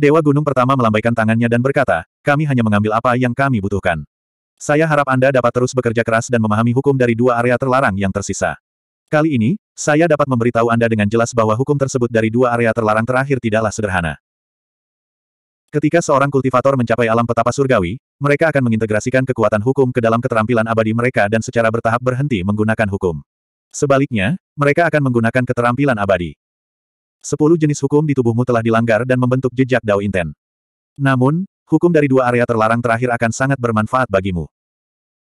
Dewa Gunung pertama melambaikan tangannya dan berkata, kami hanya mengambil apa yang kami butuhkan. Saya harap Anda dapat terus bekerja keras dan memahami hukum dari dua area terlarang yang tersisa. Kali ini, saya dapat memberitahu Anda dengan jelas bahwa hukum tersebut dari dua area terlarang terakhir tidaklah sederhana. Ketika seorang kultivator mencapai alam petapa surgawi, mereka akan mengintegrasikan kekuatan hukum ke dalam keterampilan abadi mereka dan secara bertahap berhenti menggunakan hukum. Sebaliknya, mereka akan menggunakan keterampilan abadi. Sepuluh jenis hukum di tubuhmu telah dilanggar dan membentuk jejak Dao Inten. Namun, hukum dari dua area terlarang terakhir akan sangat bermanfaat bagimu.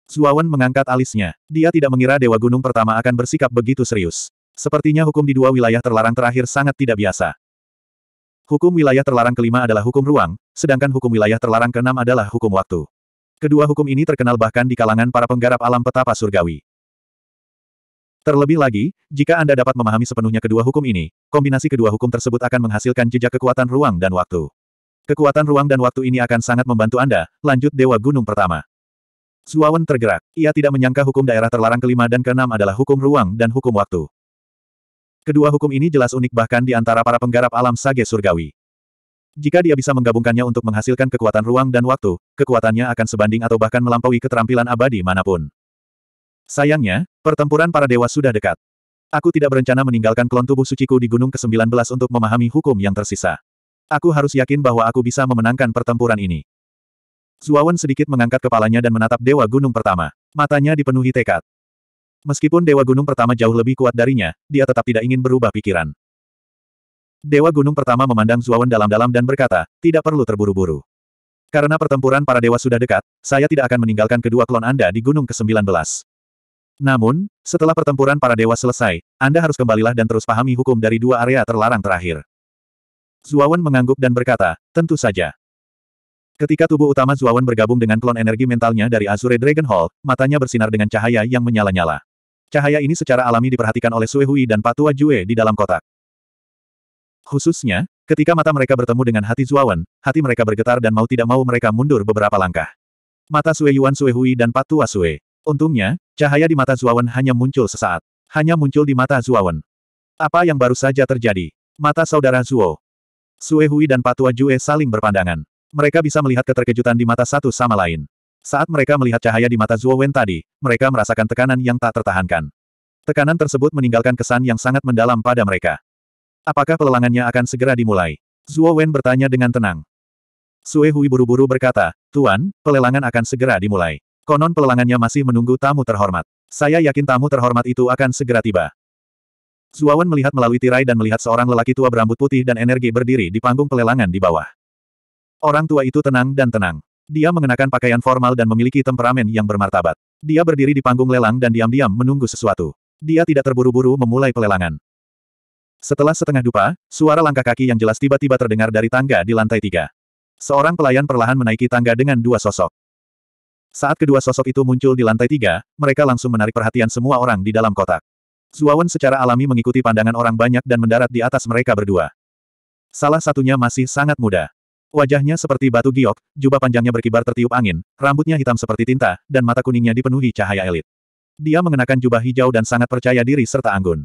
Zuawan mengangkat alisnya. Dia tidak mengira Dewa Gunung pertama akan bersikap begitu serius. Sepertinya hukum di dua wilayah terlarang terakhir sangat tidak biasa. Hukum wilayah terlarang kelima adalah hukum ruang, sedangkan hukum wilayah terlarang keenam adalah hukum waktu. Kedua hukum ini terkenal bahkan di kalangan para penggarap alam petapa surgawi. Terlebih lagi, jika Anda dapat memahami sepenuhnya kedua hukum ini, kombinasi kedua hukum tersebut akan menghasilkan jejak kekuatan ruang dan waktu. Kekuatan ruang dan waktu ini akan sangat membantu Anda, lanjut Dewa Gunung pertama. Suawan tergerak, ia tidak menyangka hukum daerah terlarang kelima dan keenam adalah hukum ruang dan hukum waktu. Kedua hukum ini jelas unik bahkan di antara para penggarap alam sage surgawi. Jika dia bisa menggabungkannya untuk menghasilkan kekuatan ruang dan waktu, kekuatannya akan sebanding atau bahkan melampaui keterampilan abadi manapun. Sayangnya, pertempuran para dewa sudah dekat. Aku tidak berencana meninggalkan klon tubuh suciku di Gunung ke-19 untuk memahami hukum yang tersisa. Aku harus yakin bahwa aku bisa memenangkan pertempuran ini. Zuawan sedikit mengangkat kepalanya dan menatap Dewa Gunung Pertama. Matanya dipenuhi tekad. Meskipun Dewa Gunung Pertama jauh lebih kuat darinya, dia tetap tidak ingin berubah pikiran. Dewa Gunung Pertama memandang Zuawan dalam-dalam dan berkata, tidak perlu terburu-buru. Karena pertempuran para dewa sudah dekat, saya tidak akan meninggalkan kedua klon Anda di Gunung ke-19. Namun, setelah pertempuran para dewa selesai, Anda harus kembalilah dan terus pahami hukum dari dua area terlarang terakhir. Zuawan mengangguk dan berkata, tentu saja. Ketika tubuh utama Zuawan bergabung dengan klon energi mentalnya dari Azure Dragon Hall, matanya bersinar dengan cahaya yang menyala-nyala. Cahaya ini secara alami diperhatikan oleh Sue Hui dan Patua Jue di dalam kotak. Khususnya, ketika mata mereka bertemu dengan hati Zuawan, hati mereka bergetar dan mau tidak mau mereka mundur beberapa langkah. Mata Sue Yuan Sue Hui dan Patua Sue. Untungnya, cahaya di mata Zuawan hanya muncul sesaat. Hanya muncul di mata Zuawan. Apa yang baru saja terjadi? Mata saudara Zuo. Sue Hui dan Patua Jue saling berpandangan. Mereka bisa melihat keterkejutan di mata satu sama lain. Saat mereka melihat cahaya di mata Zuo Wen tadi, mereka merasakan tekanan yang tak tertahankan. Tekanan tersebut meninggalkan kesan yang sangat mendalam pada mereka. Apakah pelelangannya akan segera dimulai? Zuo Wen bertanya dengan tenang. Sue Hui buru-buru berkata, Tuan, pelelangan akan segera dimulai. Konon pelelangannya masih menunggu tamu terhormat. Saya yakin tamu terhormat itu akan segera tiba. Zuawan melihat melalui tirai dan melihat seorang lelaki tua berambut putih dan energi berdiri di panggung pelelangan di bawah. Orang tua itu tenang dan tenang. Dia mengenakan pakaian formal dan memiliki temperamen yang bermartabat. Dia berdiri di panggung lelang dan diam-diam menunggu sesuatu. Dia tidak terburu-buru memulai pelelangan. Setelah setengah dupa, suara langkah kaki yang jelas tiba-tiba terdengar dari tangga di lantai tiga. Seorang pelayan perlahan menaiki tangga dengan dua sosok. Saat kedua sosok itu muncul di lantai tiga, mereka langsung menarik perhatian semua orang di dalam kotak. Zuawan secara alami mengikuti pandangan orang banyak dan mendarat di atas mereka berdua. Salah satunya masih sangat muda. Wajahnya seperti batu giok, jubah panjangnya berkibar tertiup angin, rambutnya hitam seperti tinta, dan mata kuningnya dipenuhi cahaya elit. Dia mengenakan jubah hijau dan sangat percaya diri serta anggun.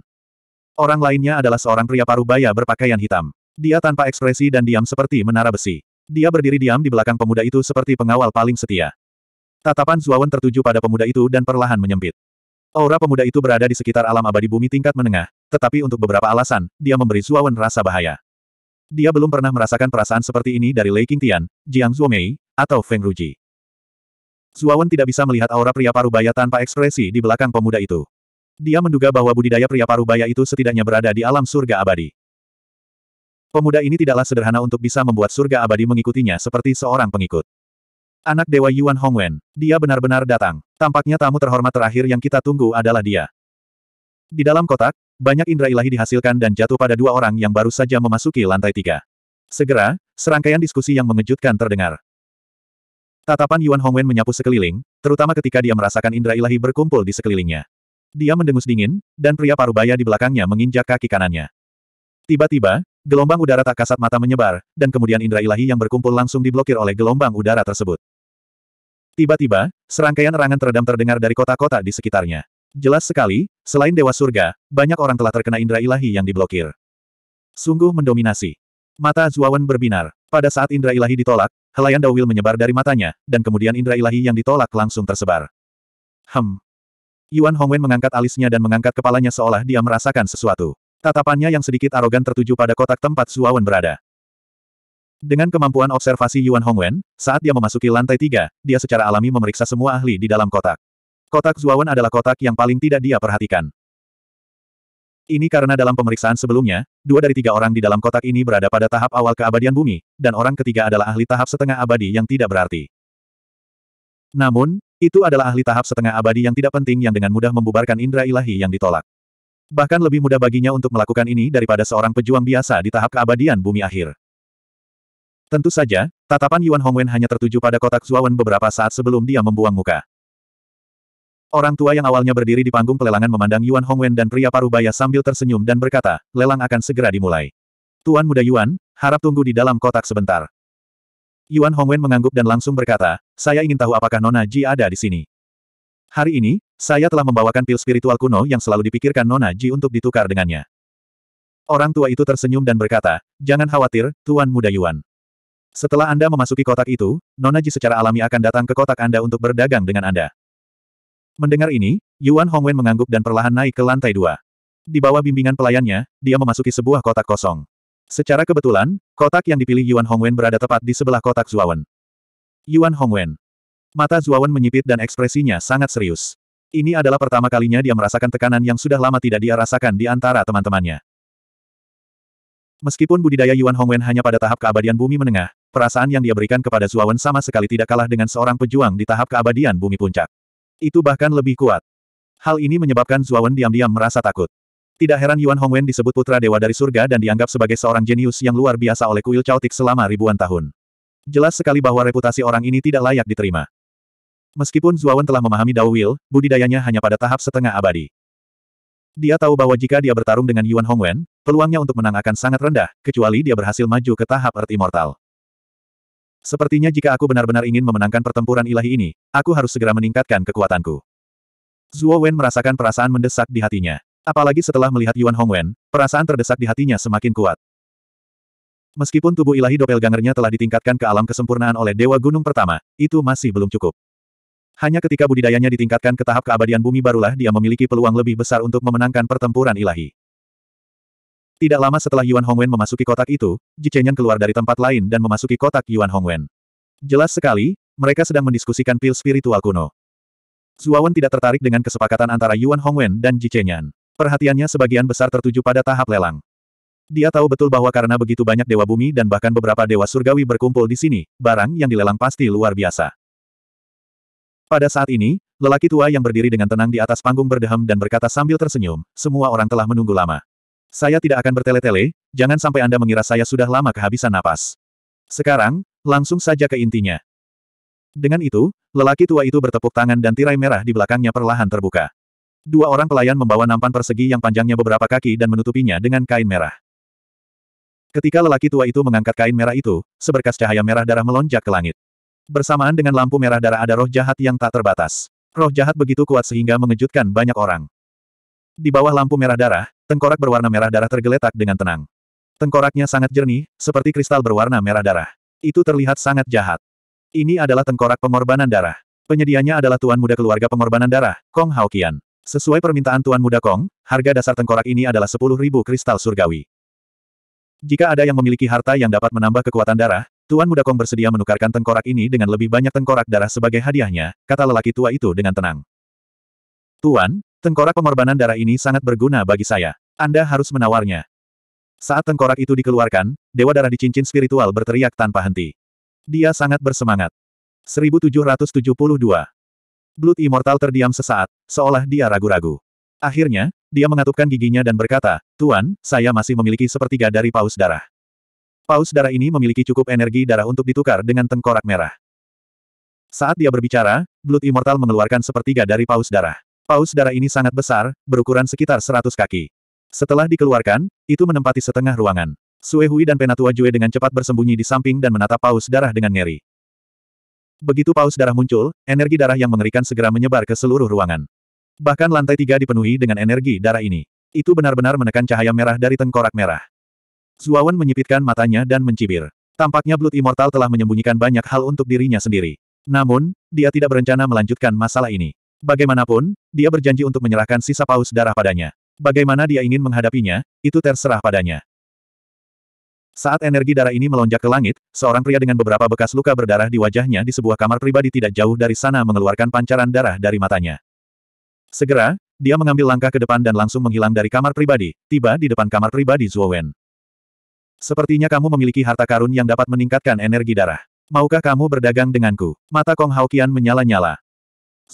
Orang lainnya adalah seorang pria parubaya berpakaian hitam. Dia tanpa ekspresi dan diam seperti menara besi. Dia berdiri diam di belakang pemuda itu seperti pengawal paling setia. Tatapan Zuawan tertuju pada pemuda itu dan perlahan menyempit. Aura pemuda itu berada di sekitar alam abadi bumi tingkat menengah, tetapi untuk beberapa alasan, dia memberi Zuawan rasa bahaya. Dia belum pernah merasakan perasaan seperti ini dari Lei Tian, Jiang Zhuomei, atau Feng Ruji. Zuawan tidak bisa melihat aura pria parubaya tanpa ekspresi di belakang pemuda itu. Dia menduga bahwa budidaya pria parubaya itu setidaknya berada di alam surga abadi. Pemuda ini tidaklah sederhana untuk bisa membuat surga abadi mengikutinya seperti seorang pengikut. Anak Dewa Yuan Hongwen, dia benar-benar datang. Tampaknya tamu terhormat terakhir yang kita tunggu adalah dia. Di dalam kotak, banyak indera ilahi dihasilkan dan jatuh pada dua orang yang baru saja memasuki lantai tiga. Segera, serangkaian diskusi yang mengejutkan terdengar. Tatapan Yuan Hongwen menyapu sekeliling, terutama ketika dia merasakan indera ilahi berkumpul di sekelilingnya. Dia mendengus dingin, dan pria parubaya di belakangnya menginjak kaki kanannya. Tiba-tiba, gelombang udara tak kasat mata menyebar, dan kemudian indera ilahi yang berkumpul langsung diblokir oleh gelombang udara tersebut. Tiba-tiba, serangkaian erangan teredam terdengar dari kota-kota di sekitarnya. Jelas sekali, selain Dewa Surga, banyak orang telah terkena indera ilahi yang diblokir. Sungguh mendominasi. Mata Zuawan berbinar. Pada saat indera ilahi ditolak, helayan dawil menyebar dari matanya, dan kemudian indera ilahi yang ditolak langsung tersebar. Hem. Yuan Hongwen mengangkat alisnya dan mengangkat kepalanya seolah dia merasakan sesuatu. Tatapannya yang sedikit arogan tertuju pada kotak tempat Zuawan berada. Dengan kemampuan observasi Yuan Hongwen, saat dia memasuki lantai tiga, dia secara alami memeriksa semua ahli di dalam kotak. Kotak Zuawan adalah kotak yang paling tidak dia perhatikan. Ini karena dalam pemeriksaan sebelumnya, dua dari tiga orang di dalam kotak ini berada pada tahap awal keabadian bumi, dan orang ketiga adalah ahli tahap setengah abadi yang tidak berarti. Namun, itu adalah ahli tahap setengah abadi yang tidak penting yang dengan mudah membubarkan indera ilahi yang ditolak. Bahkan lebih mudah baginya untuk melakukan ini daripada seorang pejuang biasa di tahap keabadian bumi akhir. Tentu saja, tatapan Yuan Hongwen hanya tertuju pada kotak Zuawan beberapa saat sebelum dia membuang muka. Orang tua yang awalnya berdiri di panggung pelelangan memandang Yuan Hongwen dan pria parubaya sambil tersenyum dan berkata, lelang akan segera dimulai. Tuan muda Yuan, harap tunggu di dalam kotak sebentar. Yuan Hongwen mengangguk dan langsung berkata, saya ingin tahu apakah Nona Ji ada di sini. Hari ini, saya telah membawakan pil spiritual kuno yang selalu dipikirkan Nona Ji untuk ditukar dengannya. Orang tua itu tersenyum dan berkata, jangan khawatir, Tuan muda Yuan. Setelah Anda memasuki kotak itu, Nona Ji secara alami akan datang ke kotak Anda untuk berdagang dengan Anda. Mendengar ini, Yuan Hongwen mengangguk dan perlahan naik ke lantai dua. Di bawah bimbingan pelayannya, dia memasuki sebuah kotak kosong. Secara kebetulan, kotak yang dipilih Yuan Hongwen berada tepat di sebelah kotak Zuawan. Yuan Hongwen. Mata Zuawan menyipit dan ekspresinya sangat serius. Ini adalah pertama kalinya dia merasakan tekanan yang sudah lama tidak dia rasakan di antara teman-temannya. Meskipun budidaya Yuan Hongwen hanya pada tahap keabadian bumi menengah, Perasaan yang dia berikan kepada Zuawan sama sekali tidak kalah dengan seorang pejuang di tahap keabadian bumi puncak. Itu bahkan lebih kuat. Hal ini menyebabkan Zuawan diam-diam merasa takut. Tidak heran Yuan Hongwen disebut putra dewa dari surga dan dianggap sebagai seorang jenius yang luar biasa oleh kuil caotik selama ribuan tahun. Jelas sekali bahwa reputasi orang ini tidak layak diterima. Meskipun Zuawan telah memahami Dao Will, budidayanya hanya pada tahap setengah abadi. Dia tahu bahwa jika dia bertarung dengan Yuan Hongwen, peluangnya untuk menang akan sangat rendah, kecuali dia berhasil maju ke tahap Earth Immortal. Sepertinya jika aku benar-benar ingin memenangkan pertempuran ilahi ini, aku harus segera meningkatkan kekuatanku. Zuo Wen merasakan perasaan mendesak di hatinya. Apalagi setelah melihat Yuan Hongwen, perasaan terdesak di hatinya semakin kuat. Meskipun tubuh ilahi doppelgangernya telah ditingkatkan ke alam kesempurnaan oleh Dewa Gunung Pertama, itu masih belum cukup. Hanya ketika budidayanya ditingkatkan ke tahap keabadian bumi barulah dia memiliki peluang lebih besar untuk memenangkan pertempuran ilahi. Tidak lama setelah Yuan Hongwen memasuki kotak itu, Chenyan keluar dari tempat lain dan memasuki kotak Yuan Hongwen. Jelas sekali, mereka sedang mendiskusikan pil spiritual kuno. Zuawan tidak tertarik dengan kesepakatan antara Yuan Hongwen dan Chenyan. Perhatiannya sebagian besar tertuju pada tahap lelang. Dia tahu betul bahwa karena begitu banyak dewa bumi dan bahkan beberapa dewa surgawi berkumpul di sini, barang yang dilelang pasti luar biasa. Pada saat ini, lelaki tua yang berdiri dengan tenang di atas panggung berdehem dan berkata sambil tersenyum, semua orang telah menunggu lama. Saya tidak akan bertele-tele, jangan sampai Anda mengira saya sudah lama kehabisan napas. Sekarang, langsung saja ke intinya. Dengan itu, lelaki tua itu bertepuk tangan dan tirai merah di belakangnya perlahan terbuka. Dua orang pelayan membawa nampan persegi yang panjangnya beberapa kaki dan menutupinya dengan kain merah. Ketika lelaki tua itu mengangkat kain merah itu, seberkas cahaya merah darah melonjak ke langit. Bersamaan dengan lampu merah darah ada roh jahat yang tak terbatas. Roh jahat begitu kuat sehingga mengejutkan banyak orang. Di bawah lampu merah darah, Tengkorak berwarna merah darah tergeletak dengan tenang. Tengkoraknya sangat jernih, seperti kristal berwarna merah darah. Itu terlihat sangat jahat. Ini adalah tengkorak pengorbanan darah. Penyedianya adalah tuan muda keluarga pengorbanan darah, Kong Haokian. Sesuai permintaan tuan muda Kong, harga dasar tengkorak ini adalah 10.000 kristal surgawi. Jika ada yang memiliki harta yang dapat menambah kekuatan darah, tuan muda Kong bersedia menukarkan tengkorak ini dengan lebih banyak tengkorak darah sebagai hadiahnya, kata lelaki tua itu dengan tenang. Tuan, Tengkorak pengorbanan darah ini sangat berguna bagi saya. Anda harus menawarnya. Saat tengkorak itu dikeluarkan, Dewa Darah di Cincin Spiritual berteriak tanpa henti. Dia sangat bersemangat. 1772. Blood Immortal terdiam sesaat, seolah dia ragu-ragu. Akhirnya, dia mengatupkan giginya dan berkata, Tuan, saya masih memiliki sepertiga dari paus darah. Paus darah ini memiliki cukup energi darah untuk ditukar dengan tengkorak merah. Saat dia berbicara, Blood Immortal mengeluarkan sepertiga dari paus darah. Paus darah ini sangat besar, berukuran sekitar 100 kaki. Setelah dikeluarkan, itu menempati setengah ruangan. Sue Hui dan Penatua Jue dengan cepat bersembunyi di samping dan menatap paus darah dengan ngeri. Begitu paus darah muncul, energi darah yang mengerikan segera menyebar ke seluruh ruangan. Bahkan lantai tiga dipenuhi dengan energi darah ini. Itu benar-benar menekan cahaya merah dari tengkorak merah. Zuawan menyipitkan matanya dan mencibir. Tampaknya Blood Immortal telah menyembunyikan banyak hal untuk dirinya sendiri. Namun, dia tidak berencana melanjutkan masalah ini. Bagaimanapun, dia berjanji untuk menyerahkan sisa paus darah padanya. Bagaimana dia ingin menghadapinya, itu terserah padanya. Saat energi darah ini melonjak ke langit, seorang pria dengan beberapa bekas luka berdarah di wajahnya di sebuah kamar pribadi tidak jauh dari sana mengeluarkan pancaran darah dari matanya. Segera, dia mengambil langkah ke depan dan langsung menghilang dari kamar pribadi, tiba di depan kamar pribadi Wen. Sepertinya kamu memiliki harta karun yang dapat meningkatkan energi darah. Maukah kamu berdagang denganku? Mata Kong Haokian menyala-nyala.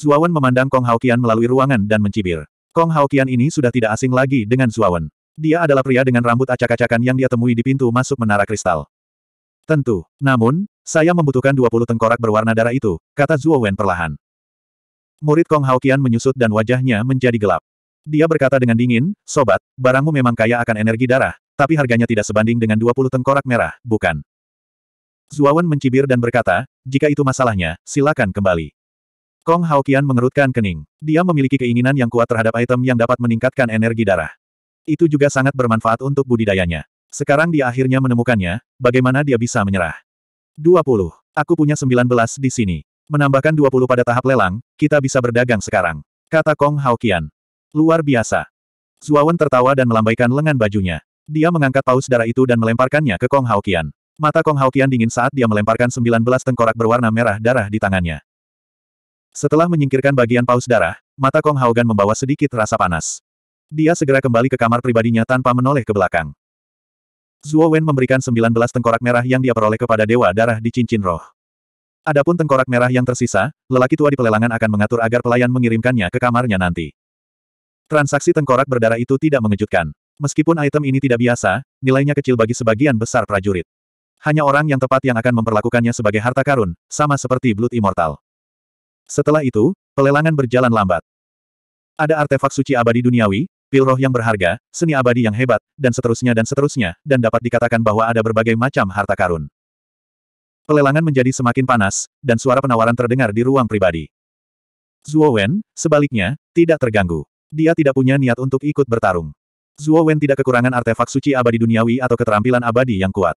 Zuawan memandang Kong Haokian melalui ruangan dan mencibir. Kong Haokian ini sudah tidak asing lagi dengan Zuawan. Dia adalah pria dengan rambut acak-acakan yang dia temui di pintu masuk menara kristal. Tentu. Namun, saya membutuhkan 20 tengkorak berwarna darah itu, kata Zuowen perlahan. Murid Kong Haokian menyusut dan wajahnya menjadi gelap. Dia berkata dengan dingin, Sobat, barangmu memang kaya akan energi darah, tapi harganya tidak sebanding dengan 20 tengkorak merah, bukan? Zuawan mencibir dan berkata, jika itu masalahnya, silakan kembali. Kong Haokian mengerutkan kening. Dia memiliki keinginan yang kuat terhadap item yang dapat meningkatkan energi darah. Itu juga sangat bermanfaat untuk budidayanya. Sekarang dia akhirnya menemukannya, bagaimana dia bisa menyerah. 20. Aku punya 19 di sini. Menambahkan 20 pada tahap lelang, kita bisa berdagang sekarang. Kata Kong Haokian. Luar biasa. Zuawan tertawa dan melambaikan lengan bajunya. Dia mengangkat paus darah itu dan melemparkannya ke Kong Haokian. Mata Kong Haokian dingin saat dia melemparkan 19 tengkorak berwarna merah darah di tangannya. Setelah menyingkirkan bagian paus darah, mata Kong Haogan membawa sedikit rasa panas. Dia segera kembali ke kamar pribadinya tanpa menoleh ke belakang. Zuo Wen memberikan 19 tengkorak merah yang dia peroleh kepada Dewa Darah di cincin roh. Adapun tengkorak merah yang tersisa, lelaki tua di pelelangan akan mengatur agar pelayan mengirimkannya ke kamarnya nanti. Transaksi tengkorak berdarah itu tidak mengejutkan. Meskipun item ini tidak biasa, nilainya kecil bagi sebagian besar prajurit. Hanya orang yang tepat yang akan memperlakukannya sebagai harta karun, sama seperti Blood Immortal. Setelah itu, pelelangan berjalan lambat. Ada artefak suci abadi duniawi, pil roh yang berharga, seni abadi yang hebat, dan seterusnya dan seterusnya, dan dapat dikatakan bahwa ada berbagai macam harta karun. Pelelangan menjadi semakin panas, dan suara penawaran terdengar di ruang pribadi. Zhuo Wen, sebaliknya, tidak terganggu. Dia tidak punya niat untuk ikut bertarung. Zhuo Wen tidak kekurangan artefak suci abadi duniawi atau keterampilan abadi yang kuat.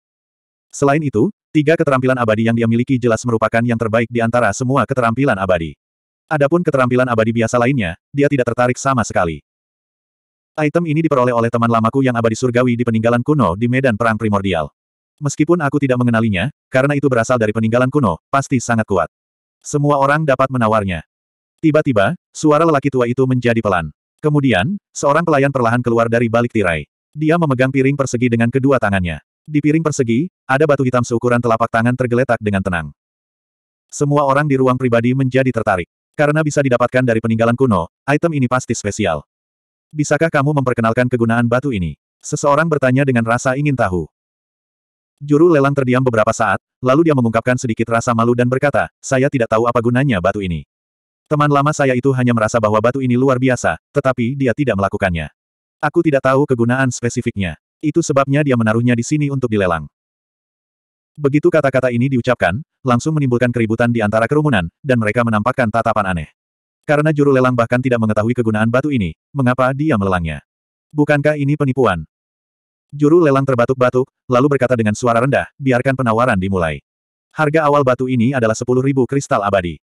Selain itu, Tiga keterampilan abadi yang dia miliki jelas merupakan yang terbaik di antara semua keterampilan abadi. Adapun keterampilan abadi biasa lainnya, dia tidak tertarik sama sekali. Item ini diperoleh oleh teman lamaku yang abadi surgawi di peninggalan kuno di medan perang primordial. Meskipun aku tidak mengenalinya, karena itu berasal dari peninggalan kuno, pasti sangat kuat. Semua orang dapat menawarnya. Tiba-tiba, suara lelaki tua itu menjadi pelan. Kemudian, seorang pelayan perlahan keluar dari balik tirai. Dia memegang piring persegi dengan kedua tangannya. Di piring persegi, ada batu hitam seukuran telapak tangan tergeletak dengan tenang. Semua orang di ruang pribadi menjadi tertarik. Karena bisa didapatkan dari peninggalan kuno, item ini pasti spesial. Bisakah kamu memperkenalkan kegunaan batu ini? Seseorang bertanya dengan rasa ingin tahu. Juru lelang terdiam beberapa saat, lalu dia mengungkapkan sedikit rasa malu dan berkata, saya tidak tahu apa gunanya batu ini. Teman lama saya itu hanya merasa bahwa batu ini luar biasa, tetapi dia tidak melakukannya. Aku tidak tahu kegunaan spesifiknya. Itu sebabnya dia menaruhnya di sini untuk dilelang. Begitu kata-kata ini diucapkan, langsung menimbulkan keributan di antara kerumunan, dan mereka menampakkan tatapan aneh. Karena juru lelang bahkan tidak mengetahui kegunaan batu ini, mengapa dia melelangnya? Bukankah ini penipuan? Juru lelang terbatuk-batuk, lalu berkata dengan suara rendah, biarkan penawaran dimulai. Harga awal batu ini adalah 10.000 kristal abadi.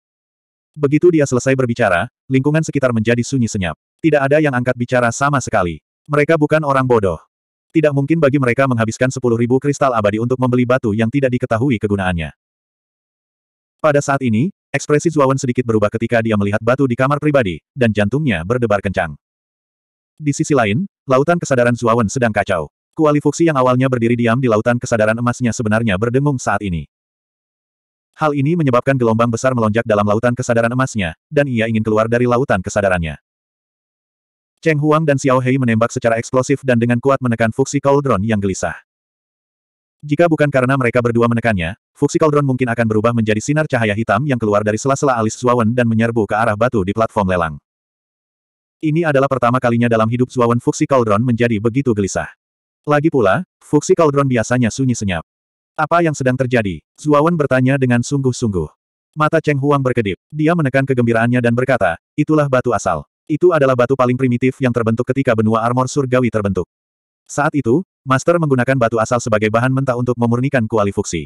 Begitu dia selesai berbicara, lingkungan sekitar menjadi sunyi senyap. Tidak ada yang angkat bicara sama sekali. Mereka bukan orang bodoh. Tidak mungkin bagi mereka menghabiskan sepuluh ribu kristal abadi untuk membeli batu yang tidak diketahui kegunaannya. Pada saat ini, ekspresi Zuawan sedikit berubah ketika dia melihat batu di kamar pribadi, dan jantungnya berdebar kencang. Di sisi lain, lautan kesadaran Zuawan sedang kacau. fuksi yang awalnya berdiri diam di lautan kesadaran emasnya sebenarnya berdengung saat ini. Hal ini menyebabkan gelombang besar melonjak dalam lautan kesadaran emasnya, dan ia ingin keluar dari lautan kesadarannya. Cheng Huang dan Xiao Hei menembak secara eksplosif dan dengan kuat menekan Fuxi Cauldron yang gelisah. Jika bukan karena mereka berdua menekannya, Fuxi Cauldron mungkin akan berubah menjadi sinar cahaya hitam yang keluar dari sela-sela alis Zuawan dan menyerbu ke arah batu di platform lelang. Ini adalah pertama kalinya dalam hidup Zuawan Fuxi Cauldron menjadi begitu gelisah. Lagi pula, Fuxi Cauldron biasanya sunyi senyap. Apa yang sedang terjadi? Zuawan bertanya dengan sungguh-sungguh. Mata Cheng Huang berkedip. Dia menekan kegembiraannya dan berkata, itulah batu asal. Itu adalah batu paling primitif yang terbentuk ketika benua armor surgawi terbentuk. Saat itu, Master menggunakan batu asal sebagai bahan mentah untuk memurnikan kuali fuksi.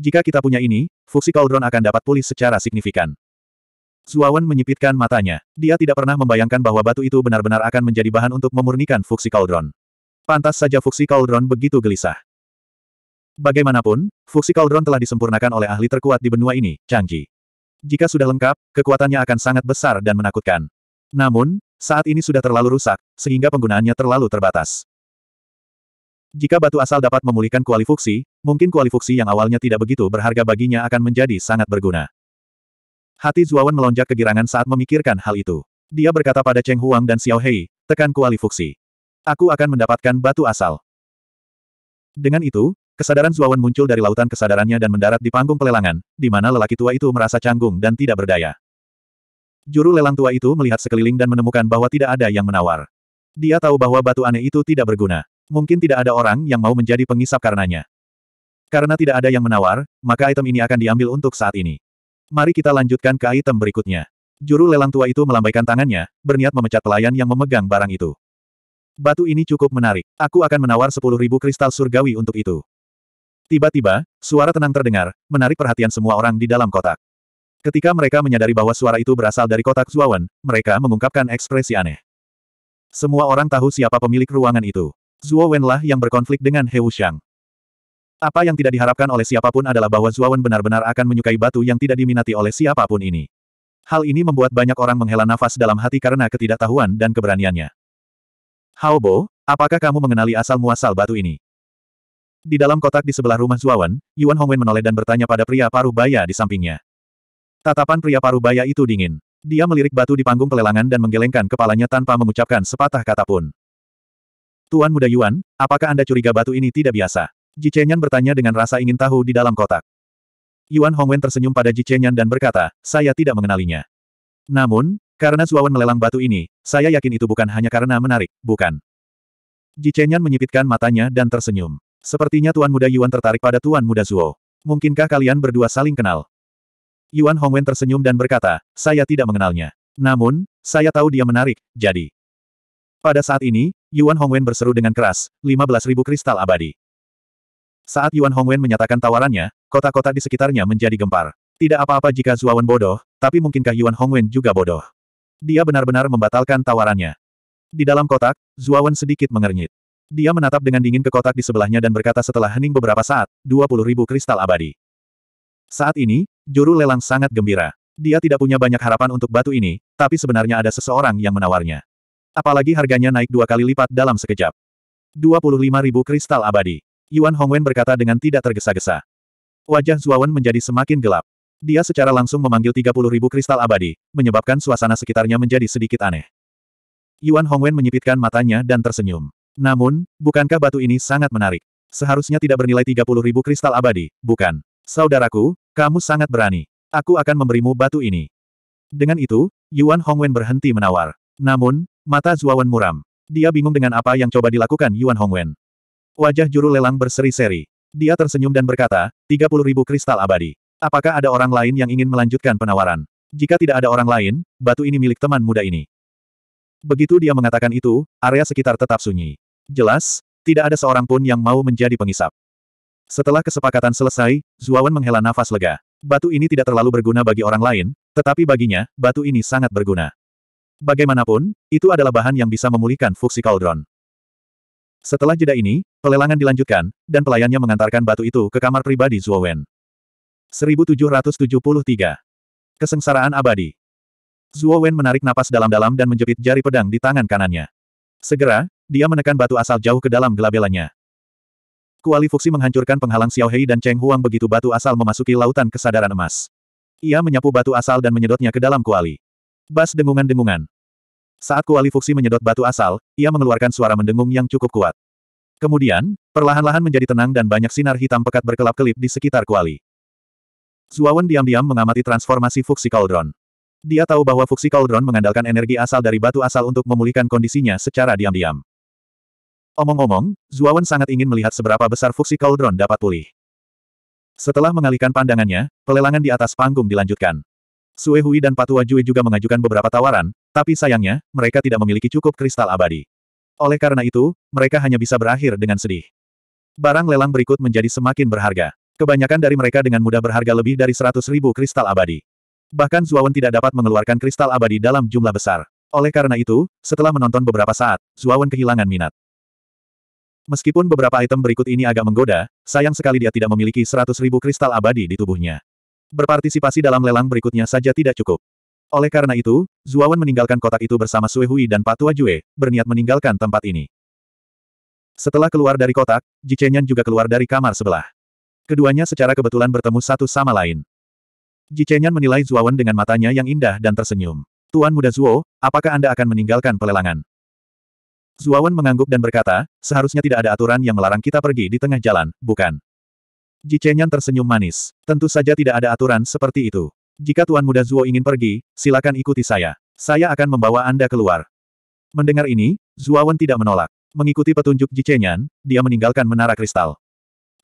Jika kita punya ini, fuksi Cauldron akan dapat pulih secara signifikan. Zuawan menyipitkan matanya. Dia tidak pernah membayangkan bahwa batu itu benar-benar akan menjadi bahan untuk memurnikan fuksi Cauldron. Pantas saja fuksi Cauldron begitu gelisah. Bagaimanapun, fuksi Cauldron telah disempurnakan oleh ahli terkuat di benua ini, Changji. Jika sudah lengkap, kekuatannya akan sangat besar dan menakutkan. Namun, saat ini sudah terlalu rusak, sehingga penggunaannya terlalu terbatas. Jika batu asal dapat memulihkan kualifuksi, mungkin kualifuksi yang awalnya tidak begitu berharga baginya akan menjadi sangat berguna. Hati Zuawan melonjak kegirangan saat memikirkan hal itu. Dia berkata pada Cheng Huang dan Xiao Hei, tekan kualifuksi. Aku akan mendapatkan batu asal. Dengan itu, kesadaran Zuawan muncul dari lautan kesadarannya dan mendarat di panggung pelelangan, di mana lelaki tua itu merasa canggung dan tidak berdaya. Juru lelang tua itu melihat sekeliling dan menemukan bahwa tidak ada yang menawar. Dia tahu bahwa batu aneh itu tidak berguna. Mungkin tidak ada orang yang mau menjadi pengisap karenanya. Karena tidak ada yang menawar, maka item ini akan diambil untuk saat ini. Mari kita lanjutkan ke item berikutnya. Juru lelang tua itu melambaikan tangannya, berniat memecat pelayan yang memegang barang itu. Batu ini cukup menarik. Aku akan menawar sepuluh ribu kristal surgawi untuk itu. Tiba-tiba, suara tenang terdengar, menarik perhatian semua orang di dalam kotak. Ketika mereka menyadari bahwa suara itu berasal dari kotak Zuawan, mereka mengungkapkan ekspresi aneh. Semua orang tahu siapa pemilik ruangan itu. Zuawan Wenlah yang berkonflik dengan He Wuxiang. Apa yang tidak diharapkan oleh siapapun adalah bahwa Zuawan benar-benar akan menyukai batu yang tidak diminati oleh siapapun ini. Hal ini membuat banyak orang menghela nafas dalam hati karena ketidaktahuan dan keberaniannya. Hao Bo, apakah kamu mengenali asal-muasal batu ini? Di dalam kotak di sebelah rumah Zuawan, Yuan Hongwen menoleh dan bertanya pada pria paruh baya di sampingnya. Tatapan pria parubaya itu dingin. Dia melirik batu di panggung pelelangan dan menggelengkan kepalanya tanpa mengucapkan sepatah kata pun. Tuan Muda Yuan, apakah Anda curiga batu ini tidak biasa? Ji Chenyan bertanya dengan rasa ingin tahu di dalam kotak. Yuan Hongwen tersenyum pada Ji Chenyan dan berkata, saya tidak mengenalinya. Namun, karena Zuawan melelang batu ini, saya yakin itu bukan hanya karena menarik, bukan. Ji Chenyan menyipitkan matanya dan tersenyum. Sepertinya Tuan Muda Yuan tertarik pada Tuan Muda Zuo. Mungkinkah kalian berdua saling kenal? Yuan Hongwen tersenyum dan berkata, saya tidak mengenalnya. Namun, saya tahu dia menarik, jadi. Pada saat ini, Yuan Hongwen berseru dengan keras, 15.000 kristal abadi. Saat Yuan Hongwen menyatakan tawarannya, kota-kota di sekitarnya menjadi gempar. Tidak apa-apa jika Zuawan bodoh, tapi mungkinkah Yuan Hongwen juga bodoh? Dia benar-benar membatalkan tawarannya. Di dalam kotak, Zuawan sedikit mengernyit. Dia menatap dengan dingin ke kotak di sebelahnya dan berkata setelah hening beberapa saat, 20.000 kristal abadi. Saat ini, Juru lelang sangat gembira. Dia tidak punya banyak harapan untuk batu ini, tapi sebenarnya ada seseorang yang menawarnya. Apalagi harganya naik dua kali lipat dalam sekejap. 25.000 kristal abadi. Yuan Hongwen berkata dengan tidak tergesa-gesa. Wajah Zuawan menjadi semakin gelap. Dia secara langsung memanggil ribu kristal abadi, menyebabkan suasana sekitarnya menjadi sedikit aneh. Yuan Hongwen menyipitkan matanya dan tersenyum. Namun, bukankah batu ini sangat menarik? Seharusnya tidak bernilai ribu kristal abadi, bukan? Saudaraku, kamu sangat berani. Aku akan memberimu batu ini. Dengan itu, Yuan Hongwen berhenti menawar. Namun, mata Zuawan muram. Dia bingung dengan apa yang coba dilakukan Yuan Hongwen. Wajah juru lelang berseri-seri. Dia tersenyum dan berkata, 30 ribu kristal abadi. Apakah ada orang lain yang ingin melanjutkan penawaran? Jika tidak ada orang lain, batu ini milik teman muda ini. Begitu dia mengatakan itu, area sekitar tetap sunyi. Jelas, tidak ada seorang pun yang mau menjadi pengisap. Setelah kesepakatan selesai, Zuawan menghela nafas lega. Batu ini tidak terlalu berguna bagi orang lain, tetapi baginya, batu ini sangat berguna. Bagaimanapun, itu adalah bahan yang bisa memulihkan fuksi Cauldron. Setelah jeda ini, pelelangan dilanjutkan, dan pelayannya mengantarkan batu itu ke kamar pribadi Zuowen. 1773. Kesengsaraan abadi. Zuowen menarik napas dalam-dalam dan menjepit jari pedang di tangan kanannya. Segera, dia menekan batu asal jauh ke dalam gelabelannya. Kuali Fuxi menghancurkan penghalang Xiaohei dan Cheng Huang begitu batu asal memasuki lautan kesadaran emas. Ia menyapu batu asal dan menyedotnya ke dalam kuali. Bas dengungan-dengungan. Saat kuali Fuxi menyedot batu asal, ia mengeluarkan suara mendengung yang cukup kuat. Kemudian, perlahan-lahan menjadi tenang dan banyak sinar hitam pekat berkelap-kelip di sekitar kuali. Zuawan diam-diam mengamati transformasi Fuxi Cauldron. Dia tahu bahwa Fuxi Cauldron mengandalkan energi asal dari batu asal untuk memulihkan kondisinya secara diam-diam. Omong-omong, Zuawan sangat ingin melihat seberapa besar fuksi Cauldron dapat pulih. Setelah mengalihkan pandangannya, pelelangan di atas panggung dilanjutkan. Sue Hui dan Patua Jue juga mengajukan beberapa tawaran, tapi sayangnya, mereka tidak memiliki cukup kristal abadi. Oleh karena itu, mereka hanya bisa berakhir dengan sedih. Barang lelang berikut menjadi semakin berharga. Kebanyakan dari mereka dengan mudah berharga lebih dari 100 ribu kristal abadi. Bahkan Zuawan tidak dapat mengeluarkan kristal abadi dalam jumlah besar. Oleh karena itu, setelah menonton beberapa saat, Zuawan kehilangan minat. Meskipun beberapa item berikut ini agak menggoda, sayang sekali dia tidak memiliki seratus ribu kristal abadi di tubuhnya. Berpartisipasi dalam lelang berikutnya saja tidak cukup. Oleh karena itu, Zuawan meninggalkan kotak itu bersama Sue Hui dan Patua Jue, berniat meninggalkan tempat ini. Setelah keluar dari kotak, Chenyan juga keluar dari kamar sebelah. Keduanya secara kebetulan bertemu satu sama lain. Chenyan menilai Zuawan dengan matanya yang indah dan tersenyum. Tuan muda Zuo, apakah Anda akan meninggalkan pelelangan? Zuawan mengangguk dan berkata, seharusnya tidak ada aturan yang melarang kita pergi di tengah jalan, bukan? Ji Chenyan tersenyum manis. Tentu saja tidak ada aturan seperti itu. Jika Tuan Muda Zuo ingin pergi, silakan ikuti saya. Saya akan membawa Anda keluar. Mendengar ini, Zuawan tidak menolak. Mengikuti petunjuk Ji Chenyan, dia meninggalkan menara kristal.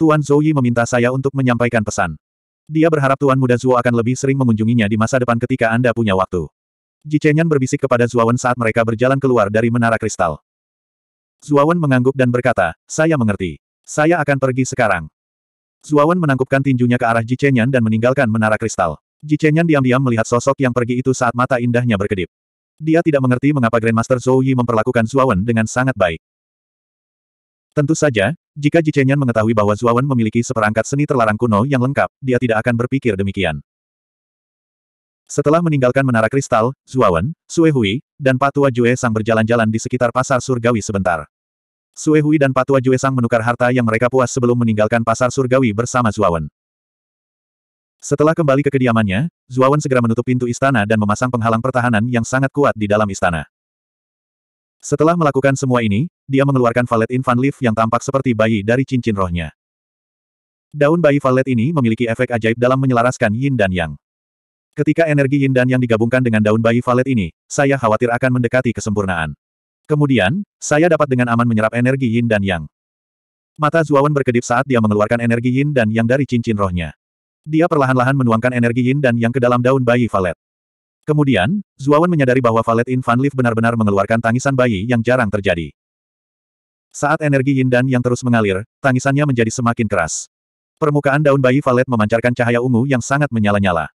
Tuan Zouyi meminta saya untuk menyampaikan pesan. Dia berharap Tuan Muda Zuo akan lebih sering mengunjunginya di masa depan ketika Anda punya waktu. Ji Chenyan berbisik kepada Zuawan saat mereka berjalan keluar dari menara kristal. Zuawan mengangguk dan berkata, saya mengerti. Saya akan pergi sekarang. Zuawan menangkupkan tinjunya ke arah Jichenyan dan meninggalkan menara kristal. Jichenyan diam-diam melihat sosok yang pergi itu saat mata indahnya berkedip. Dia tidak mengerti mengapa Grandmaster Zhou Yi memperlakukan Zuawan dengan sangat baik. Tentu saja, jika Jichenyan mengetahui bahwa Zuawan memiliki seperangkat seni terlarang kuno yang lengkap, dia tidak akan berpikir demikian. Setelah meninggalkan menara kristal, Zuawan, Suehui, dan Patua Jue Sang berjalan-jalan di sekitar pasar surgawi sebentar. Sue Hui dan Patua Juesang menukar harta yang mereka puas sebelum meninggalkan pasar surgawi bersama Zuawan. Setelah kembali ke kediamannya, Zuawan segera menutup pintu istana dan memasang penghalang pertahanan yang sangat kuat di dalam istana. Setelah melakukan semua ini, dia mengeluarkan valet infant leaf yang tampak seperti bayi dari cincin rohnya. Daun bayi valet ini memiliki efek ajaib dalam menyelaraskan yin dan yang. Ketika energi yin dan yang digabungkan dengan daun bayi valet ini, saya khawatir akan mendekati kesempurnaan. Kemudian, saya dapat dengan aman menyerap energi yin dan yang. Mata Zuawan berkedip saat dia mengeluarkan energi yin dan yang dari cincin rohnya. Dia perlahan-lahan menuangkan energi yin dan yang ke dalam daun bayi Valet. Kemudian, Zuawan menyadari bahwa Valet in Van Leaf benar-benar mengeluarkan tangisan bayi yang jarang terjadi. Saat energi yin dan yang terus mengalir, tangisannya menjadi semakin keras. Permukaan daun bayi Valet memancarkan cahaya ungu yang sangat menyala-nyala.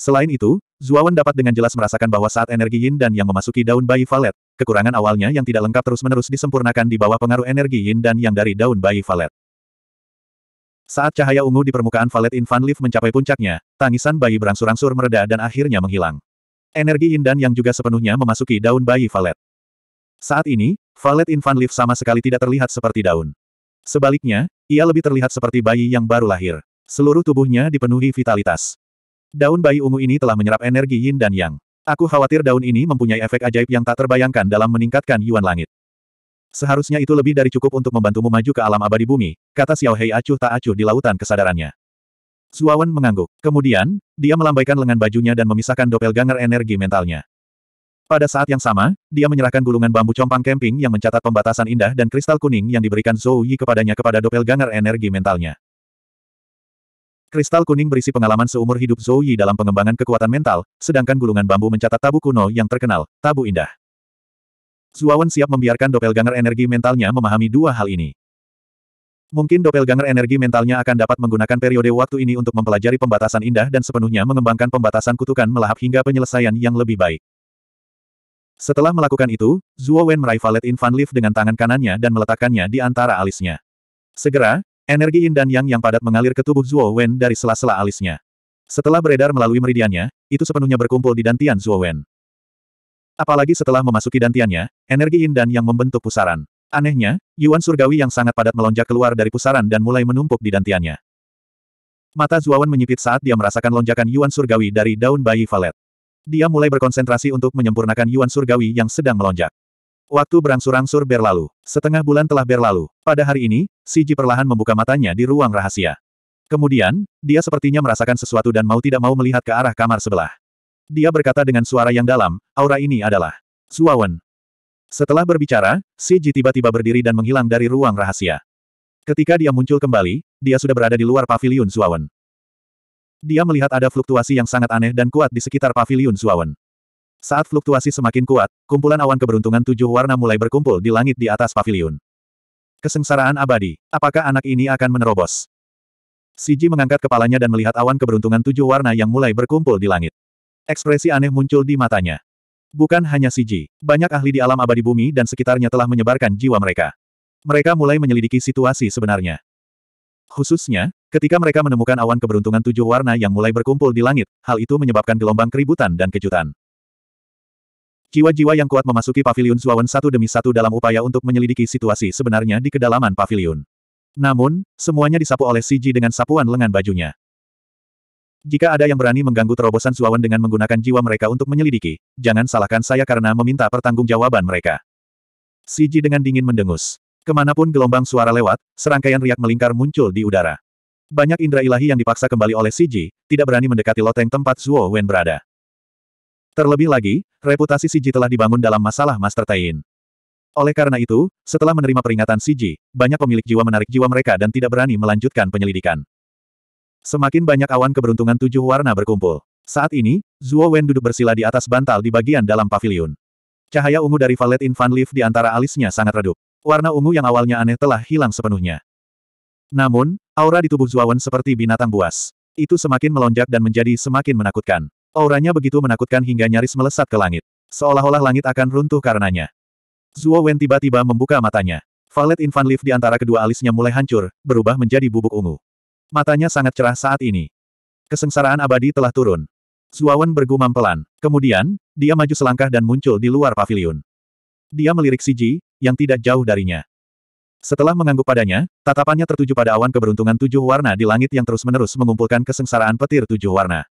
Selain itu, Zuawan dapat dengan jelas merasakan bahwa saat energi yin dan yang memasuki daun bayi valet, kekurangan awalnya yang tidak lengkap terus-menerus disempurnakan di bawah pengaruh energi yin dan yang dari daun bayi valet. Saat cahaya ungu di permukaan valet infant leaf mencapai puncaknya, tangisan bayi berangsur-angsur mereda dan akhirnya menghilang. Energi yin dan yang juga sepenuhnya memasuki daun bayi valet. Saat ini, valet infant leaf sama sekali tidak terlihat seperti daun. Sebaliknya, ia lebih terlihat seperti bayi yang baru lahir. Seluruh tubuhnya dipenuhi vitalitas. Daun bayi ungu ini telah menyerap energi yin dan yang. Aku khawatir daun ini mempunyai efek ajaib yang tak terbayangkan dalam meningkatkan yuan langit. Seharusnya itu lebih dari cukup untuk membantumu maju ke alam abadi bumi, kata Xiao Hei acuh tak acuh di lautan kesadarannya. Suawan mengangguk. Kemudian, dia melambaikan lengan bajunya dan memisahkan Dopel doppelganger energi mentalnya. Pada saat yang sama, dia menyerahkan gulungan bambu compang camping yang mencatat pembatasan indah dan kristal kuning yang diberikan Zhou Yi kepadanya kepada Dopel doppelganger energi mentalnya. Kristal kuning berisi pengalaman seumur hidup Zhou Yi dalam pengembangan kekuatan mental, sedangkan gulungan bambu mencatat tabu kuno yang terkenal, tabu indah. Zuawan siap membiarkan doppelganger energi mentalnya memahami dua hal ini. Mungkin doppelganger energi mentalnya akan dapat menggunakan periode waktu ini untuk mempelajari pembatasan indah dan sepenuhnya mengembangkan pembatasan kutukan melahap hingga penyelesaian yang lebih baik. Setelah melakukan itu, Zuo Wen meraih valet Infant Leaf dengan tangan kanannya dan meletakkannya di antara alisnya. Segera, Energi yin dan yang yang padat mengalir ke tubuh Zuo Wen dari sela-sela alisnya. Setelah beredar melalui meridiannya, itu sepenuhnya berkumpul di dantian Zuo Wen. Apalagi setelah memasuki dantiannya, energi yin dan yang membentuk pusaran. Anehnya, Yuan Surgawi yang sangat padat melonjak keluar dari pusaran dan mulai menumpuk di dantiannya. Mata Zuo Wen menyipit saat dia merasakan lonjakan Yuan Surgawi dari daun bayi valet. Dia mulai berkonsentrasi untuk menyempurnakan Yuan Surgawi yang sedang melonjak. Waktu berangsur-angsur berlalu. Setengah bulan telah berlalu. Pada hari ini, Siji perlahan membuka matanya di ruang rahasia. Kemudian, dia sepertinya merasakan sesuatu dan mau tidak mau melihat ke arah kamar sebelah. Dia berkata dengan suara yang dalam, aura ini adalah Suawen." Setelah berbicara, Siji tiba-tiba berdiri dan menghilang dari ruang rahasia. Ketika dia muncul kembali, dia sudah berada di luar pavilion Suawen. Dia melihat ada fluktuasi yang sangat aneh dan kuat di sekitar pavilion Suawen. Saat fluktuasi semakin kuat, kumpulan awan keberuntungan tujuh warna mulai berkumpul di langit di atas pavilion. Kesengsaraan abadi. Apakah anak ini akan menerobos? Siji mengangkat kepalanya dan melihat awan keberuntungan tujuh warna yang mulai berkumpul di langit. Ekspresi aneh muncul di matanya. Bukan hanya Siji, banyak ahli di alam abadi bumi dan sekitarnya telah menyebarkan jiwa mereka. Mereka mulai menyelidiki situasi sebenarnya. Khususnya, Ketika mereka menemukan awan keberuntungan tujuh warna yang mulai berkumpul di langit, hal itu menyebabkan gelombang keributan dan kejutan. Jiwa-jiwa yang kuat memasuki pavilion Zuawan satu demi satu dalam upaya untuk menyelidiki situasi sebenarnya di kedalaman pavilion. Namun, semuanya disapu oleh Siji dengan sapuan lengan bajunya. Jika ada yang berani mengganggu terobosan Zuawan dengan menggunakan jiwa mereka untuk menyelidiki, jangan salahkan saya karena meminta pertanggungjawaban mereka. Siji dengan dingin mendengus. Kemanapun gelombang suara lewat, serangkaian riak melingkar muncul di udara. Banyak indera ilahi yang dipaksa kembali oleh Siji, tidak berani mendekati loteng tempat Zuo Wen berada. Terlebih lagi, reputasi Siji telah dibangun dalam masalah Master Tain. Oleh karena itu, setelah menerima peringatan Siji, banyak pemilik jiwa menarik jiwa mereka dan tidak berani melanjutkan penyelidikan. Semakin banyak awan keberuntungan tujuh warna berkumpul. Saat ini, Zuo Wen duduk bersila di atas bantal di bagian dalam pavilion. Cahaya ungu dari Valet Infant Leaf di antara alisnya sangat redup. Warna ungu yang awalnya aneh telah hilang sepenuhnya. Namun, aura di tubuh Wen seperti binatang buas. Itu semakin melonjak dan menjadi semakin menakutkan. Auranya begitu menakutkan hingga nyaris melesat ke langit. Seolah-olah langit akan runtuh karenanya. Zuo Wen tiba-tiba membuka matanya. Valet Infant Leaf di antara kedua alisnya mulai hancur, berubah menjadi bubuk ungu. Matanya sangat cerah saat ini. Kesengsaraan abadi telah turun. Zuo Wen bergumam pelan. Kemudian, dia maju selangkah dan muncul di luar pavilion. Dia melirik Siji, yang tidak jauh darinya. Setelah mengangguk padanya, tatapannya tertuju pada awan keberuntungan tujuh warna di langit yang terus-menerus mengumpulkan kesengsaraan petir tujuh warna.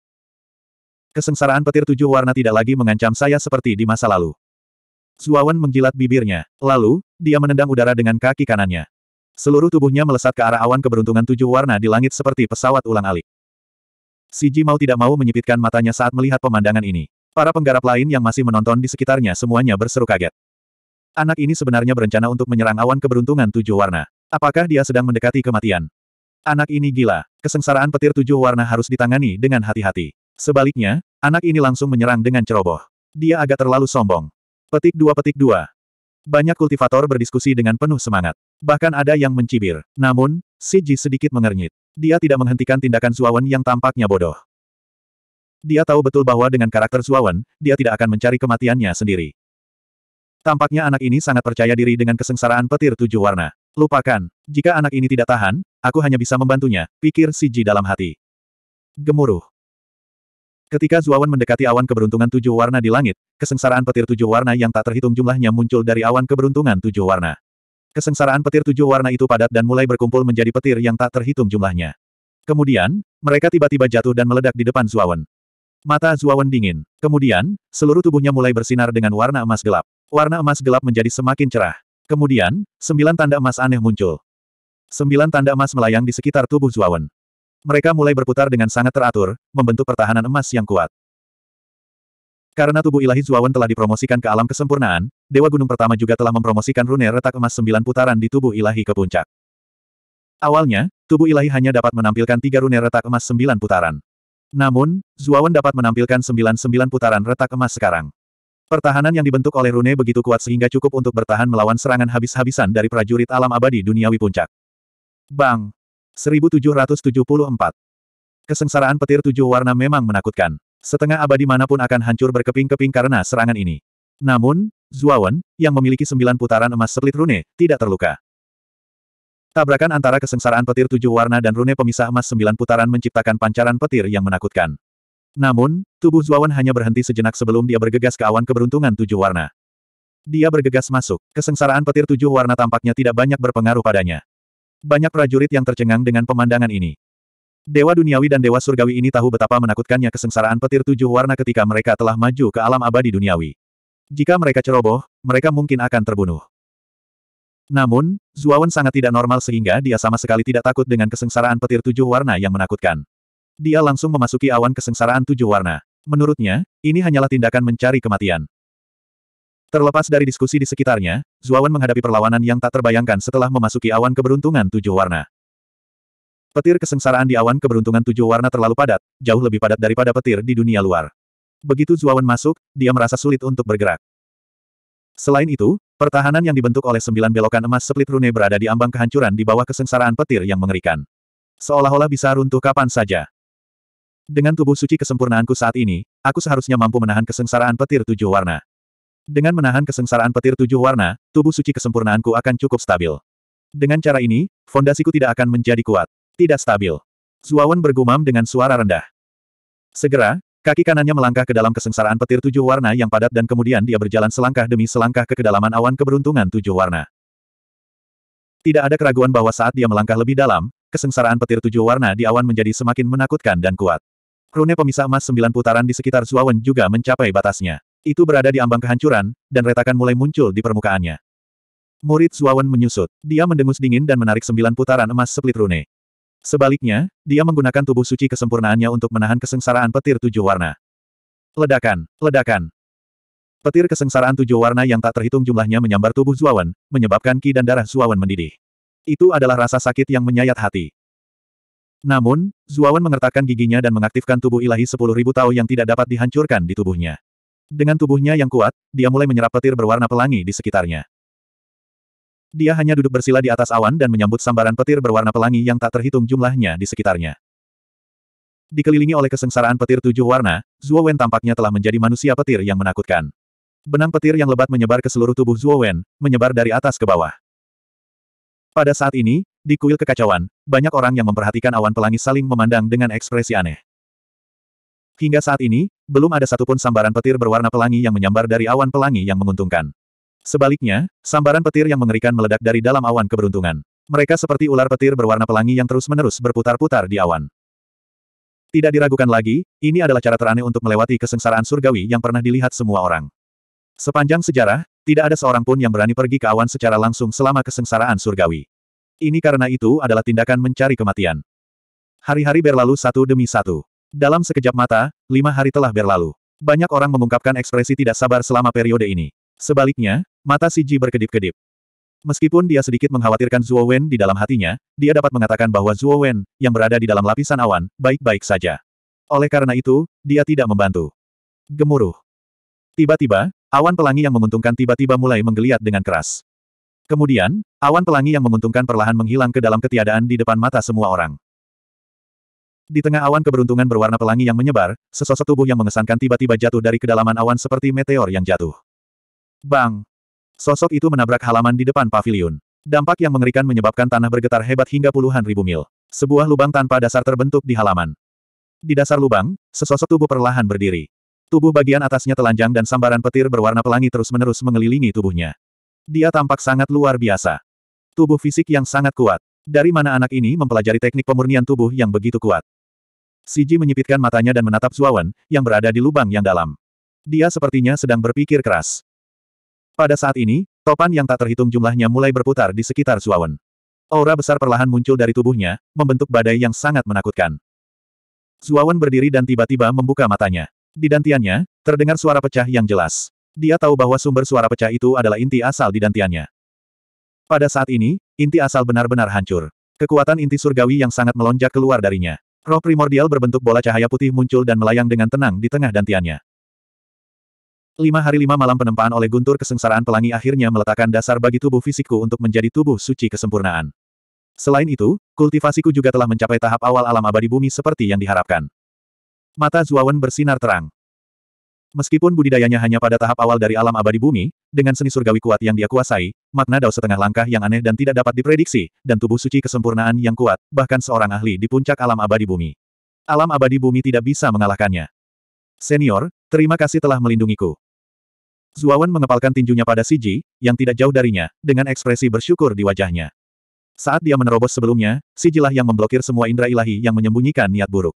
Kesengsaraan petir tujuh warna tidak lagi mengancam saya seperti di masa lalu. Zuawan menjilat bibirnya. Lalu, dia menendang udara dengan kaki kanannya. Seluruh tubuhnya melesat ke arah awan keberuntungan tujuh warna di langit seperti pesawat ulang-alik. Siji mau tidak mau menyipitkan matanya saat melihat pemandangan ini. Para penggarap lain yang masih menonton di sekitarnya semuanya berseru kaget. Anak ini sebenarnya berencana untuk menyerang awan keberuntungan tujuh warna. Apakah dia sedang mendekati kematian? Anak ini gila. Kesengsaraan petir tujuh warna harus ditangani dengan hati-hati. Sebaliknya, anak ini langsung menyerang dengan ceroboh. Dia agak terlalu sombong. Petik dua petik dua. Banyak kultivator berdiskusi dengan penuh semangat. Bahkan ada yang mencibir. Namun, Si Ji sedikit mengernyit. Dia tidak menghentikan tindakan Suawan yang tampaknya bodoh. Dia tahu betul bahwa dengan karakter Suawan, dia tidak akan mencari kematiannya sendiri. Tampaknya anak ini sangat percaya diri dengan kesengsaraan petir tujuh warna. Lupakan, jika anak ini tidak tahan, aku hanya bisa membantunya, pikir Si Ji dalam hati. Gemuruh. Ketika Zuawan mendekati awan keberuntungan tujuh warna di langit, kesengsaraan petir tujuh warna yang tak terhitung jumlahnya muncul dari awan keberuntungan tujuh warna. Kesengsaraan petir tujuh warna itu padat dan mulai berkumpul menjadi petir yang tak terhitung jumlahnya. Kemudian, mereka tiba-tiba jatuh dan meledak di depan Zuawan. Mata Zuawan dingin. Kemudian, seluruh tubuhnya mulai bersinar dengan warna emas gelap. Warna emas gelap menjadi semakin cerah. Kemudian, sembilan tanda emas aneh muncul. Sembilan tanda emas melayang di sekitar tubuh Zuawan. Mereka mulai berputar dengan sangat teratur, membentuk pertahanan emas yang kuat. Karena tubuh ilahi Zuawan telah dipromosikan ke alam kesempurnaan, Dewa Gunung Pertama juga telah mempromosikan rune retak emas sembilan putaran di tubuh ilahi ke puncak. Awalnya, tubuh ilahi hanya dapat menampilkan tiga rune retak emas sembilan putaran. Namun, Zuawan dapat menampilkan sembilan-sembilan putaran retak emas sekarang. Pertahanan yang dibentuk oleh rune begitu kuat sehingga cukup untuk bertahan melawan serangan habis-habisan dari prajurit alam abadi duniawi puncak. Bang! 1774. Kesengsaraan petir tujuh warna memang menakutkan. Setengah abadi manapun akan hancur berkeping-keping karena serangan ini. Namun, Zuawan, yang memiliki sembilan putaran emas sepelit rune, tidak terluka. Tabrakan antara kesengsaraan petir tujuh warna dan rune pemisah emas sembilan putaran menciptakan pancaran petir yang menakutkan. Namun, tubuh Zuawan hanya berhenti sejenak sebelum dia bergegas ke awan keberuntungan tujuh warna. Dia bergegas masuk, kesengsaraan petir tujuh warna tampaknya tidak banyak berpengaruh padanya. Banyak prajurit yang tercengang dengan pemandangan ini. Dewa duniawi dan dewa surgawi ini tahu betapa menakutkannya kesengsaraan petir tujuh warna ketika mereka telah maju ke alam abadi duniawi. Jika mereka ceroboh, mereka mungkin akan terbunuh. Namun, Zuawan sangat tidak normal sehingga dia sama sekali tidak takut dengan kesengsaraan petir tujuh warna yang menakutkan. Dia langsung memasuki awan kesengsaraan tujuh warna. Menurutnya, ini hanyalah tindakan mencari kematian. Terlepas dari diskusi di sekitarnya, Zuawan menghadapi perlawanan yang tak terbayangkan setelah memasuki awan keberuntungan tujuh warna. Petir kesengsaraan di awan keberuntungan tujuh warna terlalu padat, jauh lebih padat daripada petir di dunia luar. Begitu Zuawan masuk, dia merasa sulit untuk bergerak. Selain itu, pertahanan yang dibentuk oleh sembilan belokan emas split rune berada di ambang kehancuran di bawah kesengsaraan petir yang mengerikan. Seolah-olah bisa runtuh kapan saja. Dengan tubuh suci kesempurnaanku saat ini, aku seharusnya mampu menahan kesengsaraan petir tujuh warna. Dengan menahan kesengsaraan petir tujuh warna, tubuh suci kesempurnaanku akan cukup stabil. Dengan cara ini, fondasiku tidak akan menjadi kuat. Tidak stabil. Zuawan bergumam dengan suara rendah. Segera, kaki kanannya melangkah ke dalam kesengsaraan petir tujuh warna yang padat dan kemudian dia berjalan selangkah demi selangkah ke kedalaman awan keberuntungan tujuh warna. Tidak ada keraguan bahwa saat dia melangkah lebih dalam, kesengsaraan petir tujuh warna di awan menjadi semakin menakutkan dan kuat. Rune pemisah emas sembilan putaran di sekitar Zuawan juga mencapai batasnya. Itu berada di ambang kehancuran, dan retakan mulai muncul di permukaannya. Murid Zuawan menyusut. Dia mendengus dingin dan menarik sembilan putaran emas split rune. Sebaliknya, dia menggunakan tubuh suci kesempurnaannya untuk menahan kesengsaraan petir tujuh warna. Ledakan, ledakan. Petir kesengsaraan tujuh warna yang tak terhitung jumlahnya menyambar tubuh Zuawan, menyebabkan ki dan darah Zuawan mendidih. Itu adalah rasa sakit yang menyayat hati. Namun, Zuawan mengertakkan giginya dan mengaktifkan tubuh ilahi sepuluh ribu tahun yang tidak dapat dihancurkan di tubuhnya. Dengan tubuhnya yang kuat, dia mulai menyerap petir berwarna pelangi di sekitarnya. Dia hanya duduk bersila di atas awan dan menyambut sambaran petir berwarna pelangi yang tak terhitung jumlahnya di sekitarnya. Dikelilingi oleh kesengsaraan petir tujuh warna, Zuo Wen tampaknya telah menjadi manusia petir yang menakutkan. Benang petir yang lebat menyebar ke seluruh tubuh Zuo Wen, menyebar dari atas ke bawah. Pada saat ini, di kuil kekacauan, banyak orang yang memperhatikan awan pelangi saling memandang dengan ekspresi aneh. Hingga saat ini, belum ada satupun sambaran petir berwarna pelangi yang menyambar dari awan pelangi yang menguntungkan. Sebaliknya, sambaran petir yang mengerikan meledak dari dalam awan keberuntungan. Mereka seperti ular petir berwarna pelangi yang terus-menerus berputar-putar di awan. Tidak diragukan lagi, ini adalah cara teraneh untuk melewati kesengsaraan surgawi yang pernah dilihat semua orang. Sepanjang sejarah, tidak ada seorang pun yang berani pergi ke awan secara langsung selama kesengsaraan surgawi. Ini karena itu adalah tindakan mencari kematian. Hari-hari berlalu satu demi satu. Dalam sekejap mata, lima hari telah berlalu. Banyak orang mengungkapkan ekspresi tidak sabar selama periode ini. Sebaliknya, mata si Ji berkedip-kedip. Meskipun dia sedikit mengkhawatirkan Zhuo Wen di dalam hatinya, dia dapat mengatakan bahwa Zhuo Wen, yang berada di dalam lapisan awan, baik-baik saja. Oleh karena itu, dia tidak membantu. Gemuruh. Tiba-tiba, awan pelangi yang menguntungkan tiba-tiba mulai menggeliat dengan keras. Kemudian, awan pelangi yang menguntungkan perlahan menghilang ke dalam ketiadaan di depan mata semua orang. Di tengah awan keberuntungan berwarna pelangi yang menyebar, sesosok tubuh yang mengesankan tiba-tiba jatuh dari kedalaman awan seperti meteor yang jatuh. Bang! Sosok itu menabrak halaman di depan pavilion. Dampak yang mengerikan menyebabkan tanah bergetar hebat hingga puluhan ribu mil. Sebuah lubang tanpa dasar terbentuk di halaman. Di dasar lubang, sesosok tubuh perlahan berdiri. Tubuh bagian atasnya telanjang dan sambaran petir berwarna pelangi terus-menerus mengelilingi tubuhnya. Dia tampak sangat luar biasa. Tubuh fisik yang sangat kuat. Dari mana anak ini mempelajari teknik pemurnian tubuh yang begitu kuat? Siji menyipitkan matanya dan menatap Zuawan, yang berada di lubang yang dalam. Dia sepertinya sedang berpikir keras. Pada saat ini, topan yang tak terhitung jumlahnya mulai berputar di sekitar Zuawan. Aura besar perlahan muncul dari tubuhnya, membentuk badai yang sangat menakutkan. Zuawan berdiri dan tiba-tiba membuka matanya. Di dantiannya, terdengar suara pecah yang jelas. Dia tahu bahwa sumber suara pecah itu adalah inti asal di dantiannya. Pada saat ini, inti asal benar-benar hancur. Kekuatan inti surgawi yang sangat melonjak keluar darinya. Roh primordial berbentuk bola cahaya putih muncul dan melayang dengan tenang di tengah dantiannya. Lima hari lima malam penempaan oleh guntur kesengsaraan pelangi akhirnya meletakkan dasar bagi tubuh fisikku untuk menjadi tubuh suci kesempurnaan. Selain itu, kultivasiku juga telah mencapai tahap awal alam abadi bumi seperti yang diharapkan. Mata Zuawan bersinar terang. Meskipun budidayanya hanya pada tahap awal dari alam abadi bumi, dengan seni surgawi kuat yang dia kuasai, makna dao setengah langkah yang aneh dan tidak dapat diprediksi, dan tubuh suci kesempurnaan yang kuat, bahkan seorang ahli di puncak alam abadi bumi. Alam abadi bumi tidak bisa mengalahkannya. Senior, terima kasih telah melindungiku. Zuawan mengepalkan tinjunya pada Siji, yang tidak jauh darinya, dengan ekspresi bersyukur di wajahnya. Saat dia menerobos sebelumnya, Sijilah yang memblokir semua indera ilahi yang menyembunyikan niat buruk.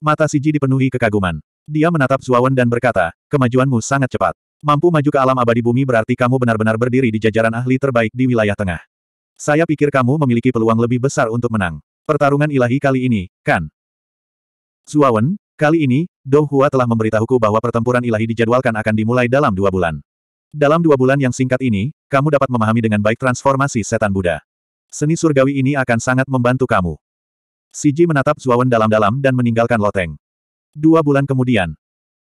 Mata Siji dipenuhi kekaguman. Dia menatap Zuawan dan berkata, kemajuanmu sangat cepat. Mampu maju ke alam abadi bumi berarti kamu benar-benar berdiri di jajaran ahli terbaik di wilayah tengah. Saya pikir kamu memiliki peluang lebih besar untuk menang. Pertarungan ilahi kali ini, kan? Zuawan, kali ini, Dou telah memberitahuku bahwa pertempuran ilahi dijadwalkan akan dimulai dalam dua bulan. Dalam dua bulan yang singkat ini, kamu dapat memahami dengan baik transformasi setan Buddha. Seni surgawi ini akan sangat membantu kamu. Siji menatap Zuawan dalam-dalam dan meninggalkan loteng. Dua bulan kemudian,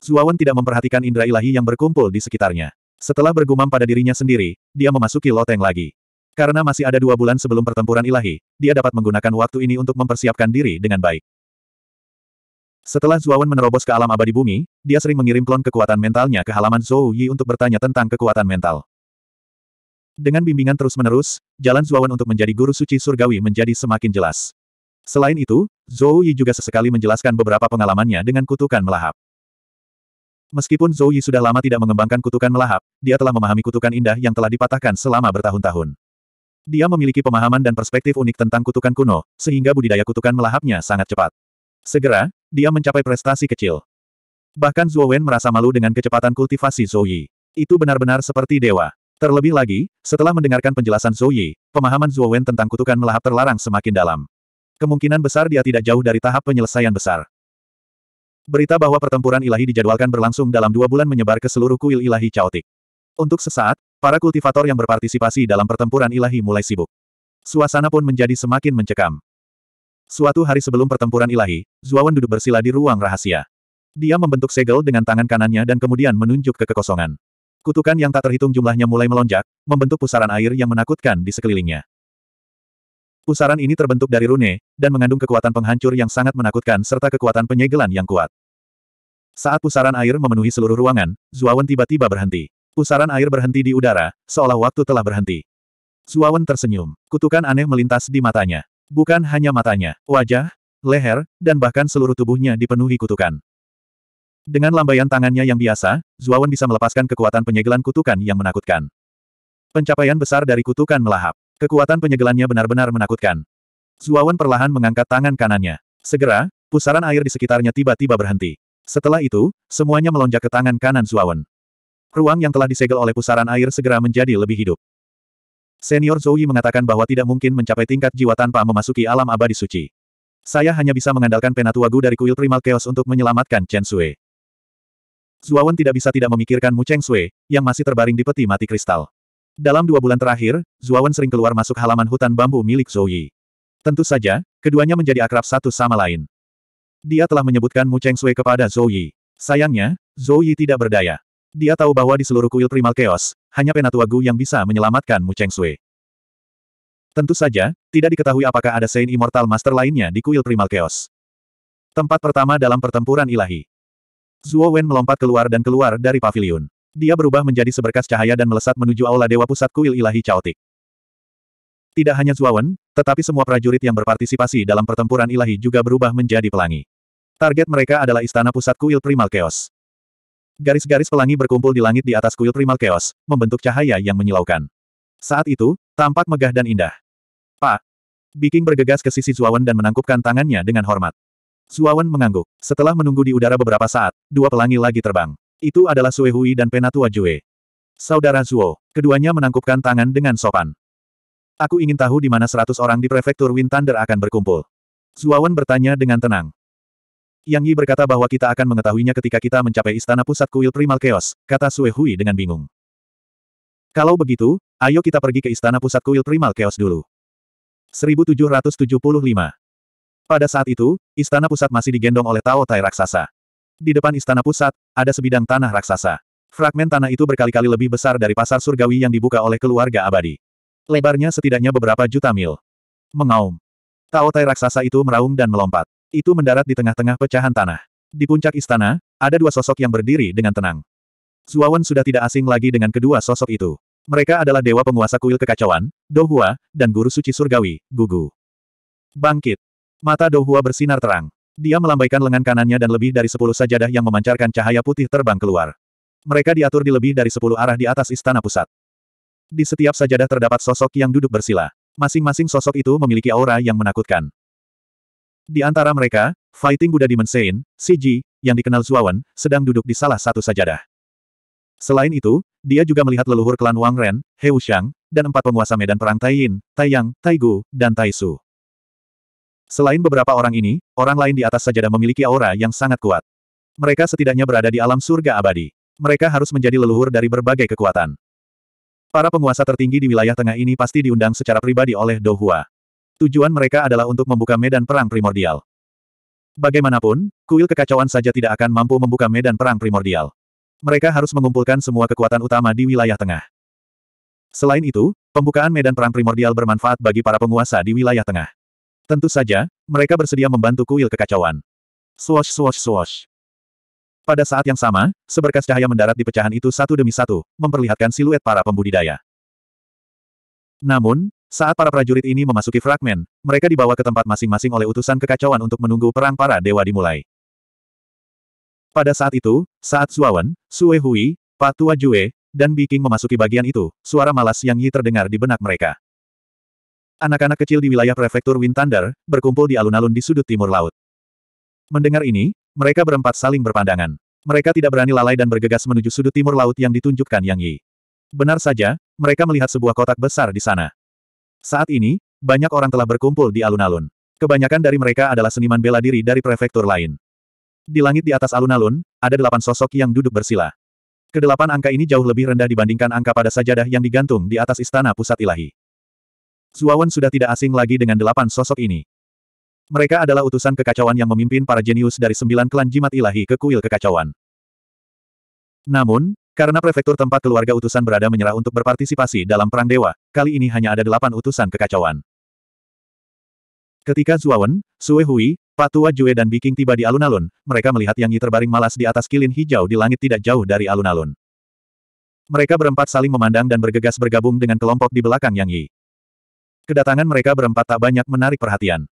Zuawan tidak memperhatikan indera ilahi yang berkumpul di sekitarnya. Setelah bergumam pada dirinya sendiri, dia memasuki loteng lagi. Karena masih ada dua bulan sebelum pertempuran ilahi, dia dapat menggunakan waktu ini untuk mempersiapkan diri dengan baik. Setelah Zuawan menerobos ke alam abadi bumi, dia sering mengirim klon kekuatan mentalnya ke halaman Zhou Yi untuk bertanya tentang kekuatan mental. Dengan bimbingan terus-menerus, jalan Zuawan untuk menjadi guru suci surgawi menjadi semakin jelas. Selain itu, Zhou Yi juga sesekali menjelaskan beberapa pengalamannya dengan kutukan melahap. Meskipun Zhou Yi sudah lama tidak mengembangkan kutukan melahap, dia telah memahami kutukan indah yang telah dipatahkan selama bertahun-tahun. Dia memiliki pemahaman dan perspektif unik tentang kutukan kuno, sehingga budidaya kutukan melahapnya sangat cepat. Segera, dia mencapai prestasi kecil. Bahkan Zhou Wen merasa malu dengan kecepatan kultivasi Zhou Yi. Itu benar-benar seperti dewa. Terlebih lagi, setelah mendengarkan penjelasan Zhou Yi, pemahaman Zhou Wen tentang kutukan melahap terlarang semakin dalam. Kemungkinan besar dia tidak jauh dari tahap penyelesaian besar. Berita bahwa pertempuran ilahi dijadwalkan berlangsung dalam dua bulan menyebar ke seluruh kuil ilahi caotik. Untuk sesaat, para kultivator yang berpartisipasi dalam pertempuran ilahi mulai sibuk. Suasana pun menjadi semakin mencekam. Suatu hari sebelum pertempuran ilahi, Zuawan duduk bersila di ruang rahasia. Dia membentuk segel dengan tangan kanannya dan kemudian menunjuk ke kekosongan. Kutukan yang tak terhitung jumlahnya mulai melonjak, membentuk pusaran air yang menakutkan di sekelilingnya. Pusaran ini terbentuk dari rune, dan mengandung kekuatan penghancur yang sangat menakutkan serta kekuatan penyegelan yang kuat. Saat pusaran air memenuhi seluruh ruangan, Zuawan tiba-tiba berhenti. Pusaran air berhenti di udara, seolah waktu telah berhenti. Zuawan tersenyum. Kutukan aneh melintas di matanya. Bukan hanya matanya, wajah, leher, dan bahkan seluruh tubuhnya dipenuhi kutukan. Dengan lambaian tangannya yang biasa, Zuawan bisa melepaskan kekuatan penyegelan kutukan yang menakutkan. Pencapaian besar dari kutukan melahap. Kekuatan penyegelannya benar-benar menakutkan. Zuawan perlahan mengangkat tangan kanannya. Segera, pusaran air di sekitarnya tiba-tiba berhenti. Setelah itu, semuanya melonjak ke tangan kanan Zuawan. Ruang yang telah disegel oleh pusaran air segera menjadi lebih hidup. Senior Yi mengatakan bahwa tidak mungkin mencapai tingkat jiwa tanpa memasuki alam abadi suci. Saya hanya bisa mengandalkan penatuagu dari kuil primal chaos untuk menyelamatkan Chen Sui. Zuawan tidak bisa tidak memikirkan Mu Cheng Sui, yang masih terbaring di peti mati kristal. Dalam dua bulan terakhir, Zuawan sering keluar masuk halaman hutan bambu milik Zhou Yi. Tentu saja, keduanya menjadi akrab satu sama lain. Dia telah menyebutkan Mu Cheng Sui kepada Zhou Yi. Sayangnya, Zhou Yi tidak berdaya. Dia tahu bahwa di seluruh kuil primal chaos, hanya Penatua Gu yang bisa menyelamatkan Mu Cheng Sui. Tentu saja, tidak diketahui apakah ada Saint Immortal Master lainnya di kuil primal chaos. Tempat pertama dalam pertempuran ilahi. Zuo Wen melompat keluar dan keluar dari pavilion. Dia berubah menjadi seberkas cahaya dan melesat menuju aula Dewa Pusat Kuil Ilahi Chaotic. Tidak hanya Zuawan, tetapi semua prajurit yang berpartisipasi dalam pertempuran ilahi juga berubah menjadi pelangi. Target mereka adalah istana pusat kuil Primal Chaos. Garis-garis pelangi berkumpul di langit di atas kuil Primal Chaos, membentuk cahaya yang menyilaukan. Saat itu, tampak megah dan indah. Pak! Biking bergegas ke sisi Zuawan dan menangkupkan tangannya dengan hormat. Zuawan mengangguk. Setelah menunggu di udara beberapa saat, dua pelangi lagi terbang. Itu adalah Sue Hui dan Penatua Jue. Saudara Zuo, keduanya menangkupkan tangan dengan sopan. Aku ingin tahu di mana seratus orang di prefektur Wind Thunder akan berkumpul. Zuawan bertanya dengan tenang. Yang Yi berkata bahwa kita akan mengetahuinya ketika kita mencapai istana pusat kuil Primal Chaos, kata Sue Hui dengan bingung. Kalau begitu, ayo kita pergi ke istana pusat kuil Primal Chaos dulu. 1775 Pada saat itu, istana pusat masih digendong oleh Tao Tai Raksasa. Di depan istana pusat, ada sebidang tanah raksasa. Fragmen tanah itu berkali-kali lebih besar dari pasar surgawi yang dibuka oleh keluarga abadi. Lebarnya setidaknya beberapa juta mil. Mengaum. Taotai raksasa itu meraung dan melompat. Itu mendarat di tengah-tengah pecahan tanah. Di puncak istana, ada dua sosok yang berdiri dengan tenang. Zuawan sudah tidak asing lagi dengan kedua sosok itu. Mereka adalah dewa penguasa kuil kekacauan, Dohua, dan guru suci surgawi, Gugu. Bangkit. Mata Dohua bersinar terang. Dia melambaikan lengan kanannya dan lebih dari sepuluh sajadah yang memancarkan cahaya putih terbang keluar. Mereka diatur di lebih dari sepuluh arah di atas istana pusat. Di setiap sajadah terdapat sosok yang duduk bersila. Masing-masing sosok itu memiliki aura yang menakutkan. Di antara mereka, Fighting Buddha Demon Sein, CG, yang dikenal Zuawan, sedang duduk di salah satu sajadah. Selain itu, dia juga melihat leluhur klan Wang Ren, He Wuxiang, dan empat penguasa medan perang Tai Yin, Tai Yang, Tai Gu, dan Tai Su. Selain beberapa orang ini, orang lain di atas sajadah memiliki aura yang sangat kuat. Mereka setidaknya berada di alam surga abadi. Mereka harus menjadi leluhur dari berbagai kekuatan. Para penguasa tertinggi di wilayah tengah ini pasti diundang secara pribadi oleh Dohua. Tujuan mereka adalah untuk membuka medan perang primordial. Bagaimanapun, kuil kekacauan saja tidak akan mampu membuka medan perang primordial. Mereka harus mengumpulkan semua kekuatan utama di wilayah tengah. Selain itu, pembukaan medan perang primordial bermanfaat bagi para penguasa di wilayah tengah. Tentu saja, mereka bersedia membantu kuil kekacauan. Swash swash swash. Pada saat yang sama, seberkas cahaya mendarat di pecahan itu satu demi satu, memperlihatkan siluet para pembudidaya. Namun, saat para prajurit ini memasuki fragmen, mereka dibawa ke tempat masing-masing oleh utusan kekacauan untuk menunggu perang para dewa dimulai. Pada saat itu, saat Suawan, Suehui, Patua Jue, dan Biking memasuki bagian itu, suara malas Yang Yi terdengar di benak mereka. Anak-anak kecil di wilayah prefektur Wind Thunder, berkumpul di alun-alun di sudut timur laut. Mendengar ini, mereka berempat saling berpandangan. Mereka tidak berani lalai dan bergegas menuju sudut timur laut yang ditunjukkan Yang Yi. Benar saja, mereka melihat sebuah kotak besar di sana. Saat ini, banyak orang telah berkumpul di alun-alun. Kebanyakan dari mereka adalah seniman bela diri dari prefektur lain. Di langit di atas alun-alun, ada delapan sosok yang duduk bersila. Kedelapan angka ini jauh lebih rendah dibandingkan angka pada sajadah yang digantung di atas istana pusat ilahi. Zuawan sudah tidak asing lagi dengan delapan sosok ini. Mereka adalah utusan kekacauan yang memimpin para jenius dari sembilan klan jimat ilahi ke kuil kekacauan. Namun, karena prefektur tempat keluarga utusan berada menyerah untuk berpartisipasi dalam perang dewa, kali ini hanya ada delapan utusan kekacauan. Ketika Zuawan, Sue Hui, Patua Jue dan Biking tiba di alun-alun, mereka melihat Yang Yi terbaring malas di atas kilin hijau di langit tidak jauh dari alun-alun. Mereka berempat saling memandang dan bergegas bergabung dengan kelompok di belakang Yang Yi. Kedatangan mereka berempat tak banyak menarik perhatian.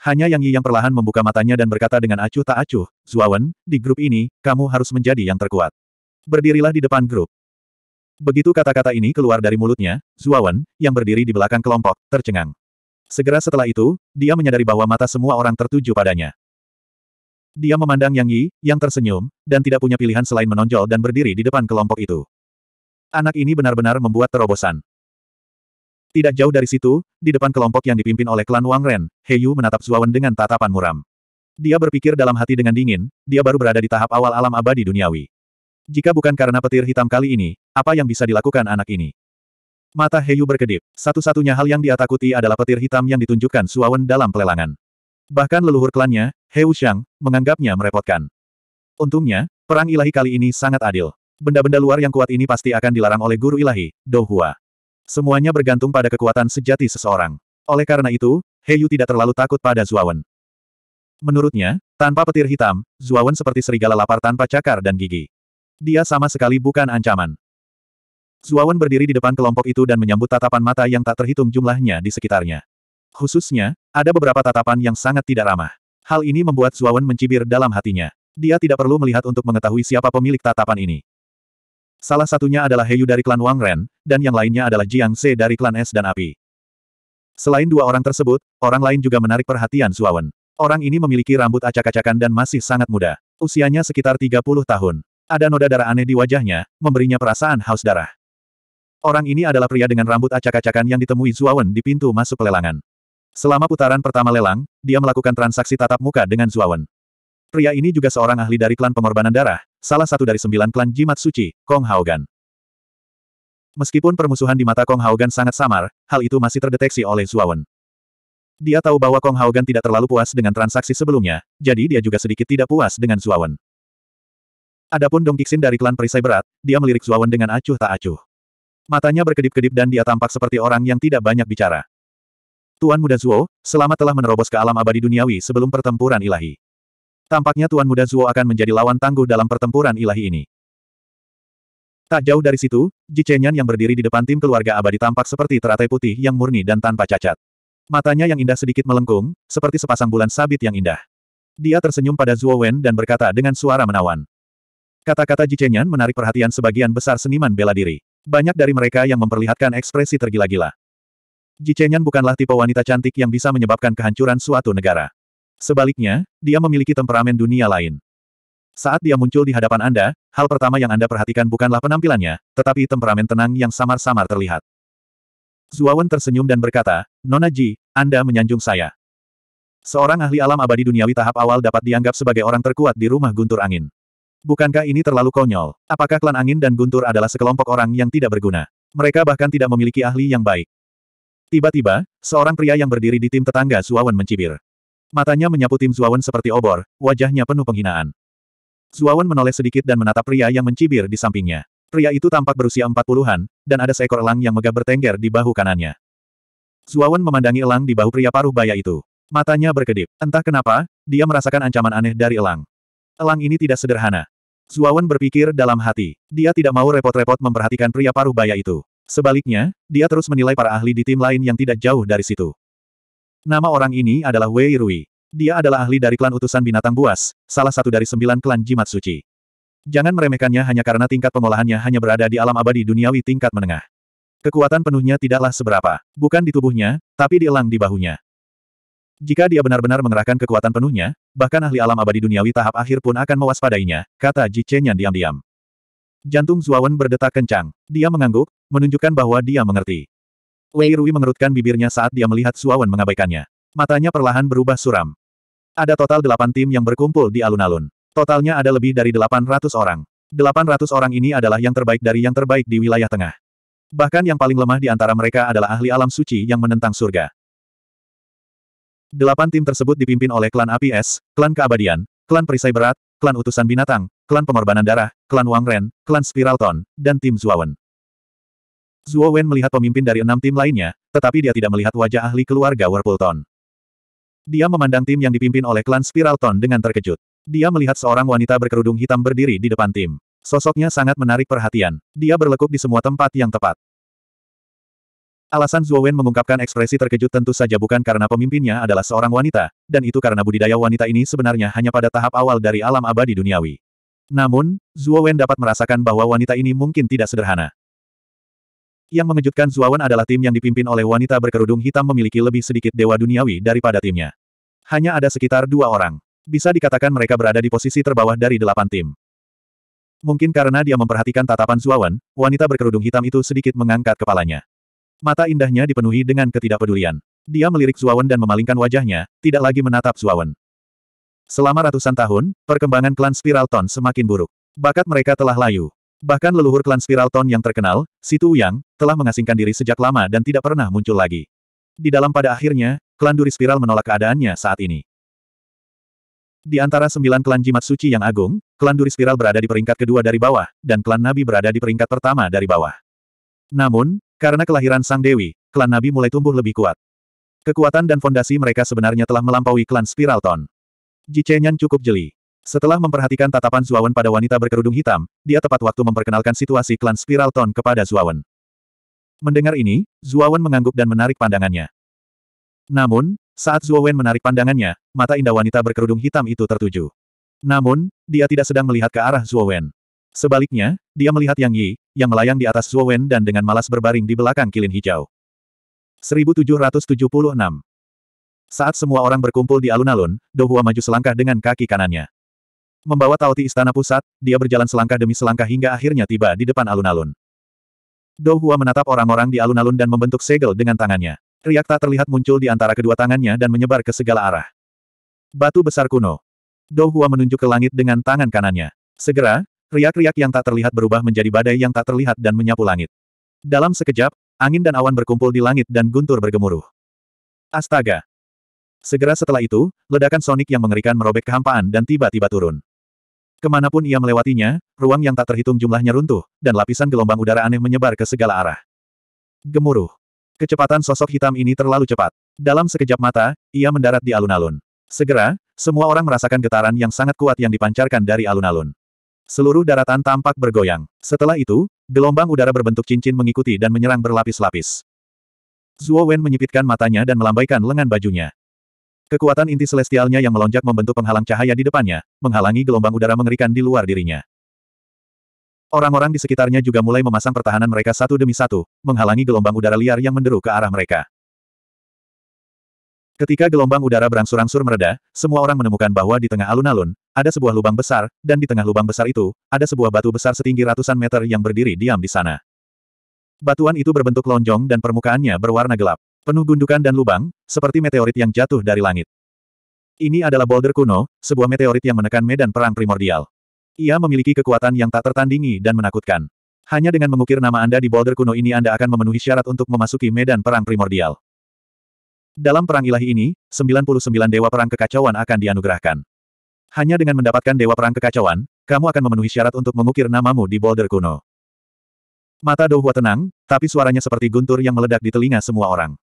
Hanya Yang Yi yang perlahan membuka matanya dan berkata dengan acuh tak acuh, Zuawan, di grup ini, kamu harus menjadi yang terkuat. Berdirilah di depan grup. Begitu kata-kata ini keluar dari mulutnya, Zuawan, yang berdiri di belakang kelompok, tercengang. Segera setelah itu, dia menyadari bahwa mata semua orang tertuju padanya. Dia memandang Yang Yi, yang tersenyum, dan tidak punya pilihan selain menonjol dan berdiri di depan kelompok itu. Anak ini benar-benar membuat terobosan. Tidak jauh dari situ, di depan kelompok yang dipimpin oleh klan Wang Ren, He Yu menatap Zuawan dengan tatapan muram. Dia berpikir dalam hati dengan dingin, dia baru berada di tahap awal alam abadi duniawi. Jika bukan karena petir hitam kali ini, apa yang bisa dilakukan anak ini? Mata Heyu berkedip. Satu-satunya hal yang dia takuti adalah petir hitam yang ditunjukkan Suawen dalam pelelangan. Bahkan leluhur klannya, He Shang, menganggapnya merepotkan. Untungnya, perang ilahi kali ini sangat adil. Benda-benda luar yang kuat ini pasti akan dilarang oleh guru ilahi, Dou Semuanya bergantung pada kekuatan sejati seseorang. Oleh karena itu, Heyu tidak terlalu takut pada Zuawan. Menurutnya, tanpa petir hitam, Zuawan seperti serigala lapar tanpa cakar dan gigi. Dia sama sekali bukan ancaman. Zuawan berdiri di depan kelompok itu dan menyambut tatapan mata yang tak terhitung jumlahnya di sekitarnya. Khususnya, ada beberapa tatapan yang sangat tidak ramah. Hal ini membuat Zuawan mencibir dalam hatinya. Dia tidak perlu melihat untuk mengetahui siapa pemilik tatapan ini. Salah satunya adalah Heyu dari klan Wang Ren, dan yang lainnya adalah Jiang Se dari klan Es dan Api. Selain dua orang tersebut, orang lain juga menarik perhatian Zuawan. Orang ini memiliki rambut acak-acakan dan masih sangat muda. Usianya sekitar 30 tahun. Ada noda darah aneh di wajahnya, memberinya perasaan haus darah. Orang ini adalah pria dengan rambut acak-acakan yang ditemui Zuawan di pintu masuk pelelangan. Selama putaran pertama lelang, dia melakukan transaksi tatap muka dengan Zuawan. Pria ini juga seorang ahli dari klan pengorbanan darah, salah satu dari sembilan klan jimat suci, Kong Haogan. Meskipun permusuhan di mata Kong Haogan sangat samar, hal itu masih terdeteksi oleh Zuawan. Dia tahu bahwa Kong Haogan tidak terlalu puas dengan transaksi sebelumnya, jadi dia juga sedikit tidak puas dengan Zuawan. Adapun Dong Kixin dari klan perisai berat, dia melirik Zuawan dengan acuh tak acuh. Matanya berkedip-kedip dan dia tampak seperti orang yang tidak banyak bicara. Tuan Muda Zuo, selamat telah menerobos ke alam abadi duniawi sebelum pertempuran ilahi. Tampaknya Tuan Muda Zuo akan menjadi lawan tangguh dalam pertempuran ilahi ini. Tak jauh dari situ, Ji Chenyan yang berdiri di depan tim keluarga abadi tampak seperti teratai putih yang murni dan tanpa cacat. Matanya yang indah sedikit melengkung, seperti sepasang bulan sabit yang indah. Dia tersenyum pada Zuo Wen dan berkata dengan suara menawan. Kata-kata Ji Chenyan menarik perhatian sebagian besar seniman bela diri. Banyak dari mereka yang memperlihatkan ekspresi tergila-gila. Ji Chenyan bukanlah tipe wanita cantik yang bisa menyebabkan kehancuran suatu negara. Sebaliknya, dia memiliki temperamen dunia lain. Saat dia muncul di hadapan Anda, hal pertama yang Anda perhatikan bukanlah penampilannya, tetapi temperamen tenang yang samar-samar terlihat. Zuawan tersenyum dan berkata, Nona Ji, Anda menyanjung saya. Seorang ahli alam abadi duniawi tahap awal dapat dianggap sebagai orang terkuat di rumah guntur angin. Bukankah ini terlalu konyol? Apakah klan angin dan guntur adalah sekelompok orang yang tidak berguna? Mereka bahkan tidak memiliki ahli yang baik. Tiba-tiba, seorang pria yang berdiri di tim tetangga Zuawan mencibir. Matanya menyapu tim Zuawan seperti obor, wajahnya penuh penghinaan. Zuawan menoleh sedikit dan menatap pria yang mencibir di sampingnya. Pria itu tampak berusia empat puluhan, dan ada seekor elang yang megah bertengger di bahu kanannya. Zuawan memandangi elang di bahu pria paruh baya itu. Matanya berkedip. Entah kenapa, dia merasakan ancaman aneh dari elang. Elang ini tidak sederhana. Zuawan berpikir dalam hati. Dia tidak mau repot-repot memperhatikan pria paruh baya itu. Sebaliknya, dia terus menilai para ahli di tim lain yang tidak jauh dari situ. Nama orang ini adalah Wei Rui. Dia adalah ahli dari klan utusan binatang buas, salah satu dari sembilan klan jimat suci. Jangan meremehkannya hanya karena tingkat pengolahannya hanya berada di alam abadi duniawi tingkat menengah. Kekuatan penuhnya tidaklah seberapa, bukan di tubuhnya, tapi di elang di bahunya. Jika dia benar-benar mengerahkan kekuatan penuhnya, bahkan ahli alam abadi duniawi tahap akhir pun akan mewaspadainya, kata Ji Chenyan diam-diam. Jantung Zuawan berdetak kencang. Dia mengangguk, menunjukkan bahwa dia mengerti. Wei Rui mengerutkan bibirnya saat dia melihat Suawan mengabaikannya. Matanya perlahan berubah suram. Ada total delapan tim yang berkumpul di alun-alun. Totalnya ada lebih dari delapan ratus orang. Delapan ratus orang ini adalah yang terbaik dari yang terbaik di wilayah tengah. Bahkan yang paling lemah di antara mereka adalah ahli alam suci yang menentang surga. Delapan tim tersebut dipimpin oleh klan api es, klan keabadian, klan perisai berat, klan utusan binatang, klan pengorbanan darah, klan Wang Ren, klan Spiralton, dan tim Zuawan. Zuo Wen melihat pemimpin dari enam tim lainnya, tetapi dia tidak melihat wajah ahli keluarga Werpulton. Dia memandang tim yang dipimpin oleh klan Spiralton dengan terkejut. Dia melihat seorang wanita berkerudung hitam berdiri di depan tim. Sosoknya sangat menarik perhatian. Dia berlekuk di semua tempat yang tepat. Alasan Zuo Wen mengungkapkan ekspresi terkejut tentu saja bukan karena pemimpinnya adalah seorang wanita, dan itu karena budidaya wanita ini sebenarnya hanya pada tahap awal dari alam abadi duniawi. Namun, Zuo Wen dapat merasakan bahwa wanita ini mungkin tidak sederhana. Yang mengejutkan Zuawan adalah tim yang dipimpin oleh wanita berkerudung hitam memiliki lebih sedikit dewa duniawi daripada timnya. Hanya ada sekitar dua orang. Bisa dikatakan mereka berada di posisi terbawah dari delapan tim. Mungkin karena dia memperhatikan tatapan Zuawan, wanita berkerudung hitam itu sedikit mengangkat kepalanya. Mata indahnya dipenuhi dengan ketidakpedulian. Dia melirik Zuawan dan memalingkan wajahnya, tidak lagi menatap Zuawan. Selama ratusan tahun, perkembangan klan Spiralton semakin buruk. Bakat mereka telah layu. Bahkan leluhur klan Spiral Ton yang terkenal, Situ Yang, telah mengasingkan diri sejak lama dan tidak pernah muncul lagi. Di dalam pada akhirnya, klan Duri Spiral menolak keadaannya saat ini. Di antara sembilan klan jimat suci yang agung, klan Duri Spiral berada di peringkat kedua dari bawah, dan klan Nabi berada di peringkat pertama dari bawah. Namun, karena kelahiran Sang Dewi, klan Nabi mulai tumbuh lebih kuat. Kekuatan dan fondasi mereka sebenarnya telah melampaui klan Spiral Ton. Jicenyan cukup jeli. Setelah memperhatikan tatapan Zuawan pada wanita berkerudung hitam, dia tepat waktu memperkenalkan situasi klan Spiral Ton kepada Zuawan. Mendengar ini, Zuawan mengangguk dan menarik pandangannya. Namun, saat Zuawan menarik pandangannya, mata indah wanita berkerudung hitam itu tertuju. Namun, dia tidak sedang melihat ke arah Zuawan. Sebaliknya, dia melihat Yang Yi, yang melayang di atas Zuawan dan dengan malas berbaring di belakang kilin hijau. 1776 Saat semua orang berkumpul di alun-alun, Dohua maju selangkah dengan kaki kanannya. Membawa Tauti Istana Pusat, dia berjalan selangkah demi selangkah hingga akhirnya tiba di depan alun-alun. Dou Hua menatap orang-orang di alun-alun dan membentuk segel dengan tangannya. Riak tak terlihat muncul di antara kedua tangannya dan menyebar ke segala arah. Batu besar kuno. Dou Hua menunjuk ke langit dengan tangan kanannya. Segera, riak-riak yang tak terlihat berubah menjadi badai yang tak terlihat dan menyapu langit. Dalam sekejap, angin dan awan berkumpul di langit dan guntur bergemuruh. Astaga! Segera setelah itu, ledakan sonik yang mengerikan merobek kehampaan dan tiba-tiba turun. Kemanapun ia melewatinya, ruang yang tak terhitung jumlahnya runtuh, dan lapisan gelombang udara aneh menyebar ke segala arah. Gemuruh. Kecepatan sosok hitam ini terlalu cepat. Dalam sekejap mata, ia mendarat di alun-alun. Segera, semua orang merasakan getaran yang sangat kuat yang dipancarkan dari alun-alun. Seluruh daratan tampak bergoyang. Setelah itu, gelombang udara berbentuk cincin mengikuti dan menyerang berlapis-lapis. Zhuo Wen menyipitkan matanya dan melambaikan lengan bajunya. Kekuatan inti celestialnya yang melonjak membentuk penghalang cahaya di depannya, menghalangi gelombang udara mengerikan di luar dirinya. Orang-orang di sekitarnya juga mulai memasang pertahanan mereka satu demi satu, menghalangi gelombang udara liar yang menderu ke arah mereka. Ketika gelombang udara berangsur-angsur mereda, semua orang menemukan bahwa di tengah alun-alun, ada sebuah lubang besar, dan di tengah lubang besar itu, ada sebuah batu besar setinggi ratusan meter yang berdiri diam di sana. Batuan itu berbentuk lonjong dan permukaannya berwarna gelap. Penuh gundukan dan lubang, seperti meteorit yang jatuh dari langit. Ini adalah boulder kuno, sebuah meteorit yang menekan medan perang primordial. Ia memiliki kekuatan yang tak tertandingi dan menakutkan. Hanya dengan mengukir nama Anda di boulder kuno ini Anda akan memenuhi syarat untuk memasuki medan perang primordial. Dalam perang ilahi ini, 99 dewa perang kekacauan akan dianugerahkan. Hanya dengan mendapatkan dewa perang kekacauan, kamu akan memenuhi syarat untuk mengukir namamu di boulder kuno. Mata Douhua tenang, tapi suaranya seperti guntur yang meledak di telinga semua orang.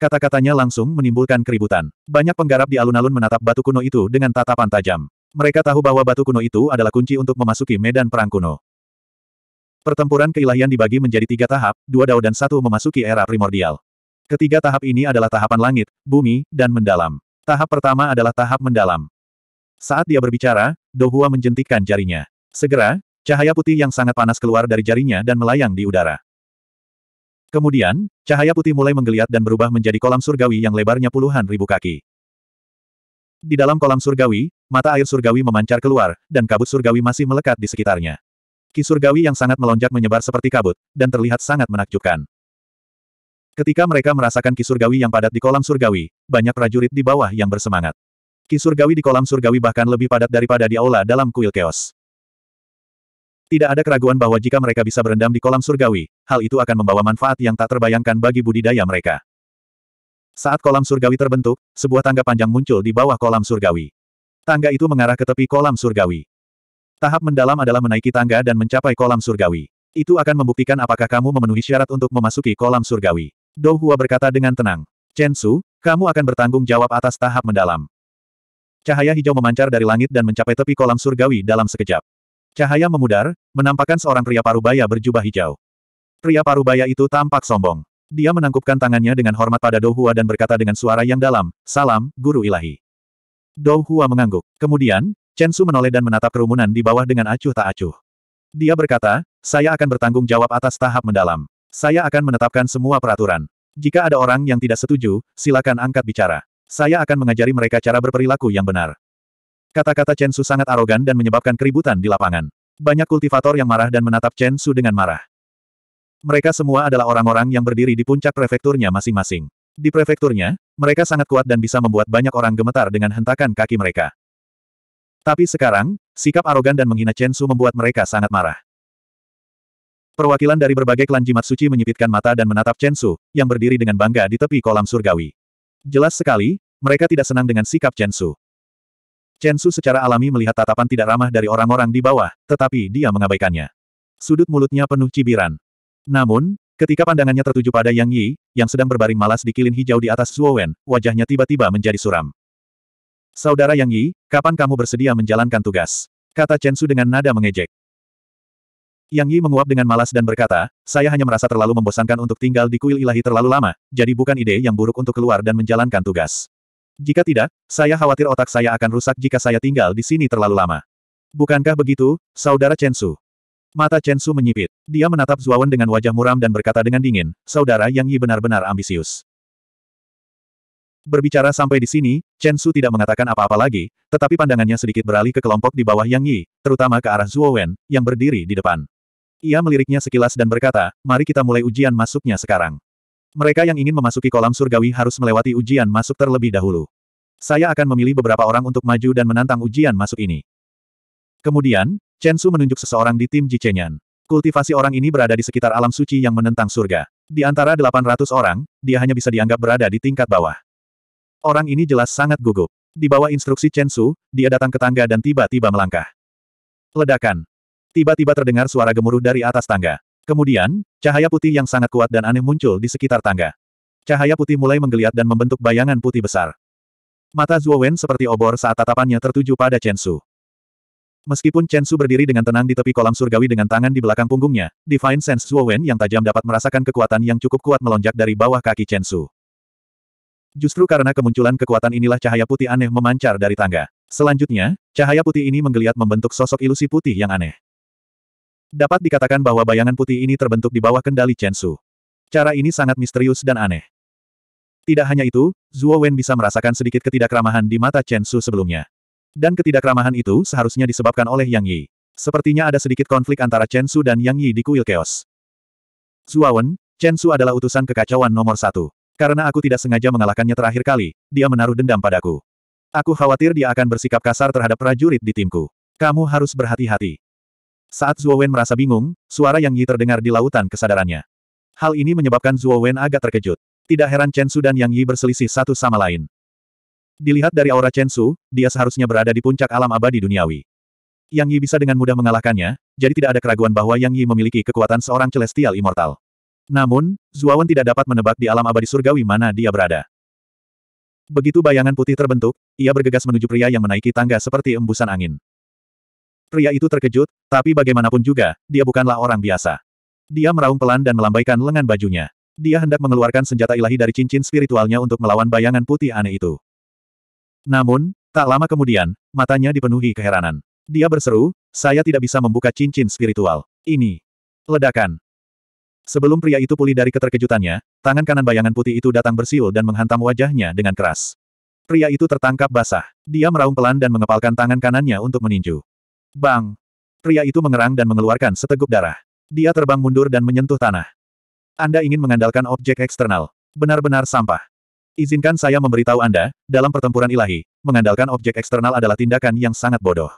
Kata-katanya langsung menimbulkan keributan. Banyak penggarap di alun-alun menatap batu kuno itu dengan tatapan tajam. Mereka tahu bahwa batu kuno itu adalah kunci untuk memasuki medan perang kuno. Pertempuran keilahian dibagi menjadi tiga tahap, dua dao dan satu memasuki era primordial. Ketiga tahap ini adalah tahapan langit, bumi, dan mendalam. Tahap pertama adalah tahap mendalam. Saat dia berbicara, Dohua menjentikkan jarinya. Segera, cahaya putih yang sangat panas keluar dari jarinya dan melayang di udara. Kemudian, cahaya putih mulai menggeliat dan berubah menjadi kolam surgawi yang lebarnya puluhan ribu kaki. Di dalam kolam surgawi, mata air surgawi memancar keluar, dan kabut surgawi masih melekat di sekitarnya. Ki surgawi yang sangat melonjak menyebar seperti kabut, dan terlihat sangat menakjubkan. Ketika mereka merasakan ki surgawi yang padat di kolam surgawi, banyak prajurit di bawah yang bersemangat. Ki surgawi di kolam surgawi bahkan lebih padat daripada di aula dalam kuil keos. Tidak ada keraguan bahwa jika mereka bisa berendam di kolam surgawi, hal itu akan membawa manfaat yang tak terbayangkan bagi budidaya mereka. Saat kolam surgawi terbentuk, sebuah tangga panjang muncul di bawah kolam surgawi. Tangga itu mengarah ke tepi kolam surgawi. Tahap mendalam adalah menaiki tangga dan mencapai kolam surgawi. Itu akan membuktikan apakah kamu memenuhi syarat untuk memasuki kolam surgawi. Dou Hua berkata dengan tenang. Chen Su, kamu akan bertanggung jawab atas tahap mendalam. Cahaya hijau memancar dari langit dan mencapai tepi kolam surgawi dalam sekejap. Cahaya memudar, menampakkan seorang pria parubaya berjubah hijau. Pria parubaya itu tampak sombong. Dia menangkupkan tangannya dengan hormat pada Douhua dan berkata dengan suara yang dalam, Salam, Guru Ilahi. Douhua mengangguk. Kemudian, Chen Su menoleh dan menatap kerumunan di bawah dengan acuh tak acuh. Dia berkata, saya akan bertanggung jawab atas tahap mendalam. Saya akan menetapkan semua peraturan. Jika ada orang yang tidak setuju, silakan angkat bicara. Saya akan mengajari mereka cara berperilaku yang benar. Kata-kata Chen Su sangat arogan dan menyebabkan keributan di lapangan. Banyak kultivator yang marah dan menatap Chen Su dengan marah. Mereka semua adalah orang-orang yang berdiri di puncak prefekturnya masing-masing. Di prefekturnya, mereka sangat kuat dan bisa membuat banyak orang gemetar dengan hentakan kaki mereka. Tapi sekarang, sikap arogan dan menghina Chen Su membuat mereka sangat marah. Perwakilan dari berbagai klan jimat suci menyipitkan mata dan menatap Chen Su, yang berdiri dengan bangga di tepi kolam surgawi. Jelas sekali, mereka tidak senang dengan sikap Chen Su. Chen Su secara alami melihat tatapan tidak ramah dari orang-orang di bawah, tetapi dia mengabaikannya. Sudut mulutnya penuh cibiran. Namun, ketika pandangannya tertuju pada Yang Yi, yang sedang berbaring malas di kilin hijau di atas Zuowen, wajahnya tiba-tiba menjadi suram. Saudara Yang Yi, kapan kamu bersedia menjalankan tugas? Kata Chen Su dengan nada mengejek. Yang Yi menguap dengan malas dan berkata, saya hanya merasa terlalu membosankan untuk tinggal di kuil ilahi terlalu lama, jadi bukan ide yang buruk untuk keluar dan menjalankan tugas. Jika tidak, saya khawatir otak saya akan rusak jika saya tinggal di sini terlalu lama. Bukankah begitu, saudara Chen Su? Mata Chen Su menyipit. Dia menatap Zuawan dengan wajah muram dan berkata dengan dingin, saudara Yang Yi benar-benar ambisius. Berbicara sampai di sini, Chen Su tidak mengatakan apa-apa lagi, tetapi pandangannya sedikit beralih ke kelompok di bawah Yang Yi, terutama ke arah Zuowen, yang berdiri di depan. Ia meliriknya sekilas dan berkata, mari kita mulai ujian masuknya sekarang. Mereka yang ingin memasuki kolam surgawi harus melewati ujian masuk terlebih dahulu. Saya akan memilih beberapa orang untuk maju dan menantang ujian masuk ini. Kemudian, Chen Su menunjuk seseorang di tim Jichenyan. Kultivasi orang ini berada di sekitar alam suci yang menentang surga. Di antara 800 orang, dia hanya bisa dianggap berada di tingkat bawah. Orang ini jelas sangat gugup. Di bawah instruksi Chen Su, dia datang ke tangga dan tiba-tiba melangkah. Ledakan. Tiba-tiba terdengar suara gemuruh dari atas tangga. Kemudian, cahaya putih yang sangat kuat dan aneh muncul di sekitar tangga. Cahaya putih mulai menggeliat dan membentuk bayangan putih besar. Mata Zhuo Wen seperti obor saat tatapannya tertuju pada Chen Su. Meskipun Chen Su berdiri dengan tenang di tepi kolam surgawi dengan tangan di belakang punggungnya, Divine Sense Zhuo Wen yang tajam dapat merasakan kekuatan yang cukup kuat melonjak dari bawah kaki Chen Su. Justru karena kemunculan kekuatan inilah cahaya putih aneh memancar dari tangga. Selanjutnya, cahaya putih ini menggeliat membentuk sosok ilusi putih yang aneh. Dapat dikatakan bahwa bayangan putih ini terbentuk di bawah kendali Chen Su. Cara ini sangat misterius dan aneh. Tidak hanya itu, Zhuo Wen bisa merasakan sedikit ketidakramahan di mata Chen Su sebelumnya. Dan ketidakramahan itu seharusnya disebabkan oleh Yang Yi. Sepertinya ada sedikit konflik antara Chen Su dan Yang Yi di kuil keos. Zhuo Wen, Chen Su adalah utusan kekacauan nomor satu. Karena aku tidak sengaja mengalahkannya terakhir kali, dia menaruh dendam padaku. Aku khawatir dia akan bersikap kasar terhadap prajurit di timku. Kamu harus berhati-hati. Saat Zuo Wen merasa bingung, suara Yang Yi terdengar di lautan kesadarannya. Hal ini menyebabkan Zuo Wen agak terkejut. Tidak heran Chen Su dan Yang Yi berselisih satu sama lain. Dilihat dari aura Chen Su, dia seharusnya berada di puncak alam abadi duniawi. Yang Yi bisa dengan mudah mengalahkannya, jadi tidak ada keraguan bahwa Yang Yi memiliki kekuatan seorang celestial immortal. Namun, Zuo Wen tidak dapat menebak di alam abadi surgawi mana dia berada. Begitu bayangan putih terbentuk, ia bergegas menuju pria yang menaiki tangga seperti embusan angin. Pria itu terkejut, tapi bagaimanapun juga, dia bukanlah orang biasa. Dia meraung pelan dan melambaikan lengan bajunya. Dia hendak mengeluarkan senjata ilahi dari cincin spiritualnya untuk melawan bayangan putih aneh itu. Namun, tak lama kemudian, matanya dipenuhi keheranan. Dia berseru, saya tidak bisa membuka cincin spiritual. Ini. Ledakan. Sebelum pria itu pulih dari keterkejutannya, tangan kanan bayangan putih itu datang bersiul dan menghantam wajahnya dengan keras. Pria itu tertangkap basah. Dia meraung pelan dan mengepalkan tangan kanannya untuk meninju. Bang! Pria itu mengerang dan mengeluarkan seteguk darah. Dia terbang mundur dan menyentuh tanah. Anda ingin mengandalkan objek eksternal. Benar-benar sampah. Izinkan saya memberitahu Anda, dalam pertempuran ilahi, mengandalkan objek eksternal adalah tindakan yang sangat bodoh.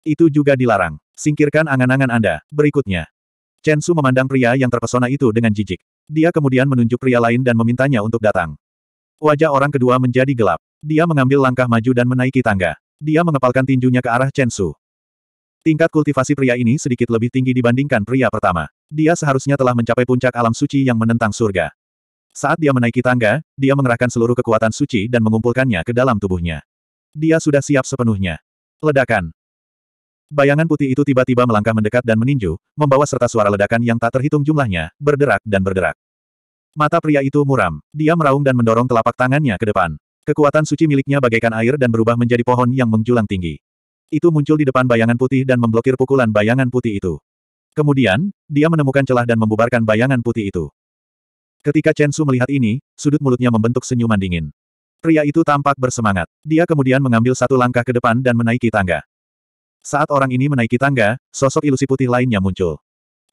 Itu juga dilarang. Singkirkan angan-angan Anda, berikutnya. Chen Su memandang pria yang terpesona itu dengan jijik. Dia kemudian menunjuk pria lain dan memintanya untuk datang. Wajah orang kedua menjadi gelap. Dia mengambil langkah maju dan menaiki tangga. Dia mengepalkan tinjunya ke arah Chen Su. Tingkat kultivasi pria ini sedikit lebih tinggi dibandingkan pria pertama. Dia seharusnya telah mencapai puncak alam suci yang menentang surga. Saat dia menaiki tangga, dia mengerahkan seluruh kekuatan suci dan mengumpulkannya ke dalam tubuhnya. Dia sudah siap sepenuhnya. Ledakan. Bayangan putih itu tiba-tiba melangkah mendekat dan meninju, membawa serta suara ledakan yang tak terhitung jumlahnya, berderak dan berderak. Mata pria itu muram. Dia meraung dan mendorong telapak tangannya ke depan. Kekuatan suci miliknya bagaikan air dan berubah menjadi pohon yang menjulang tinggi itu muncul di depan bayangan putih dan memblokir pukulan bayangan putih itu. Kemudian, dia menemukan celah dan membubarkan bayangan putih itu. Ketika Chen Su melihat ini, sudut mulutnya membentuk senyuman dingin. Pria itu tampak bersemangat. Dia kemudian mengambil satu langkah ke depan dan menaiki tangga. Saat orang ini menaiki tangga, sosok ilusi putih lainnya muncul.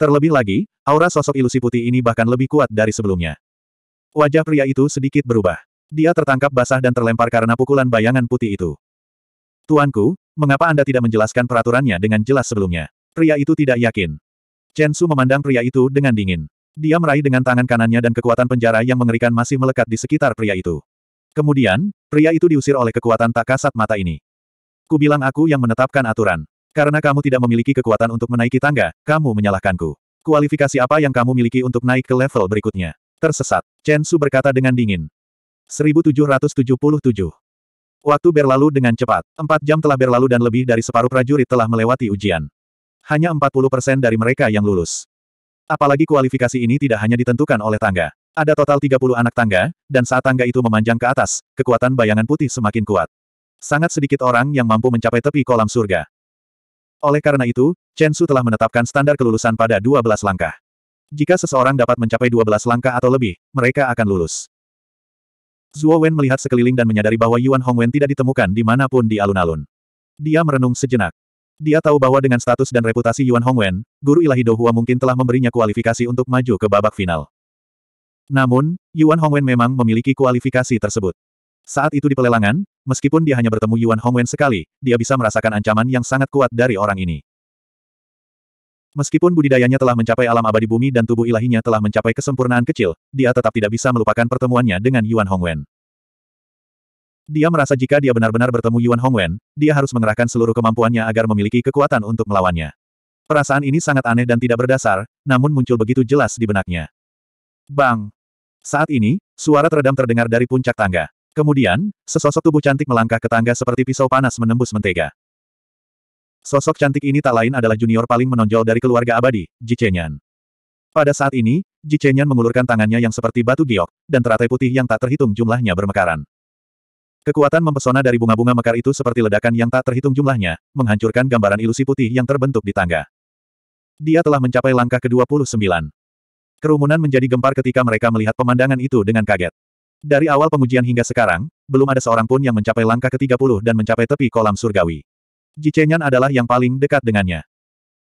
Terlebih lagi, aura sosok ilusi putih ini bahkan lebih kuat dari sebelumnya. Wajah pria itu sedikit berubah. Dia tertangkap basah dan terlempar karena pukulan bayangan putih itu. Tuanku, mengapa Anda tidak menjelaskan peraturannya dengan jelas sebelumnya? Pria itu tidak yakin. Chen Su memandang pria itu dengan dingin. Dia meraih dengan tangan kanannya dan kekuatan penjara yang mengerikan masih melekat di sekitar pria itu. Kemudian, pria itu diusir oleh kekuatan tak kasat mata ini. Ku bilang aku yang menetapkan aturan. Karena kamu tidak memiliki kekuatan untuk menaiki tangga, kamu menyalahkanku. Kualifikasi apa yang kamu miliki untuk naik ke level berikutnya? Tersesat. Chen Su berkata dengan dingin. 1777. Waktu berlalu dengan cepat. Empat jam telah berlalu dan lebih dari separuh prajurit telah melewati ujian. Hanya 40 persen dari mereka yang lulus. Apalagi kualifikasi ini tidak hanya ditentukan oleh tangga. Ada total 30 anak tangga, dan saat tangga itu memanjang ke atas, kekuatan bayangan putih semakin kuat. Sangat sedikit orang yang mampu mencapai tepi kolam surga. Oleh karena itu, Chen Su telah menetapkan standar kelulusan pada 12 langkah. Jika seseorang dapat mencapai 12 langkah atau lebih, mereka akan lulus. Zuo Wen melihat sekeliling dan menyadari bahwa Yuan Hongwen tidak ditemukan di manapun di alun-alun. Dia merenung sejenak. Dia tahu bahwa dengan status dan reputasi Yuan Hongwen, Guru Ilahi Dohua mungkin telah memberinya kualifikasi untuk maju ke babak final. Namun, Yuan Hongwen memang memiliki kualifikasi tersebut. Saat itu di pelelangan, meskipun dia hanya bertemu Yuan Hongwen sekali, dia bisa merasakan ancaman yang sangat kuat dari orang ini. Meskipun budidayanya telah mencapai alam abadi bumi dan tubuh ilahinya telah mencapai kesempurnaan kecil, dia tetap tidak bisa melupakan pertemuannya dengan Yuan Hongwen. Dia merasa jika dia benar-benar bertemu Yuan Hongwen, dia harus mengerahkan seluruh kemampuannya agar memiliki kekuatan untuk melawannya. Perasaan ini sangat aneh dan tidak berdasar, namun muncul begitu jelas di benaknya. Bang! Saat ini, suara teredam terdengar dari puncak tangga. Kemudian, sesosok tubuh cantik melangkah ke tangga seperti pisau panas menembus mentega. Sosok cantik ini tak lain adalah junior paling menonjol dari keluarga abadi, Ji Chenyan. Pada saat ini, Ji Chenyan mengulurkan tangannya yang seperti batu giok, dan teratai putih yang tak terhitung jumlahnya bermekaran. Kekuatan mempesona dari bunga-bunga mekar itu seperti ledakan yang tak terhitung jumlahnya, menghancurkan gambaran ilusi putih yang terbentuk di tangga. Dia telah mencapai langkah ke-29. Kerumunan menjadi gempar ketika mereka melihat pemandangan itu dengan kaget. Dari awal pengujian hingga sekarang, belum ada seorang pun yang mencapai langkah ke-30 dan mencapai tepi kolam surgawi. Ji Chenyan adalah yang paling dekat dengannya.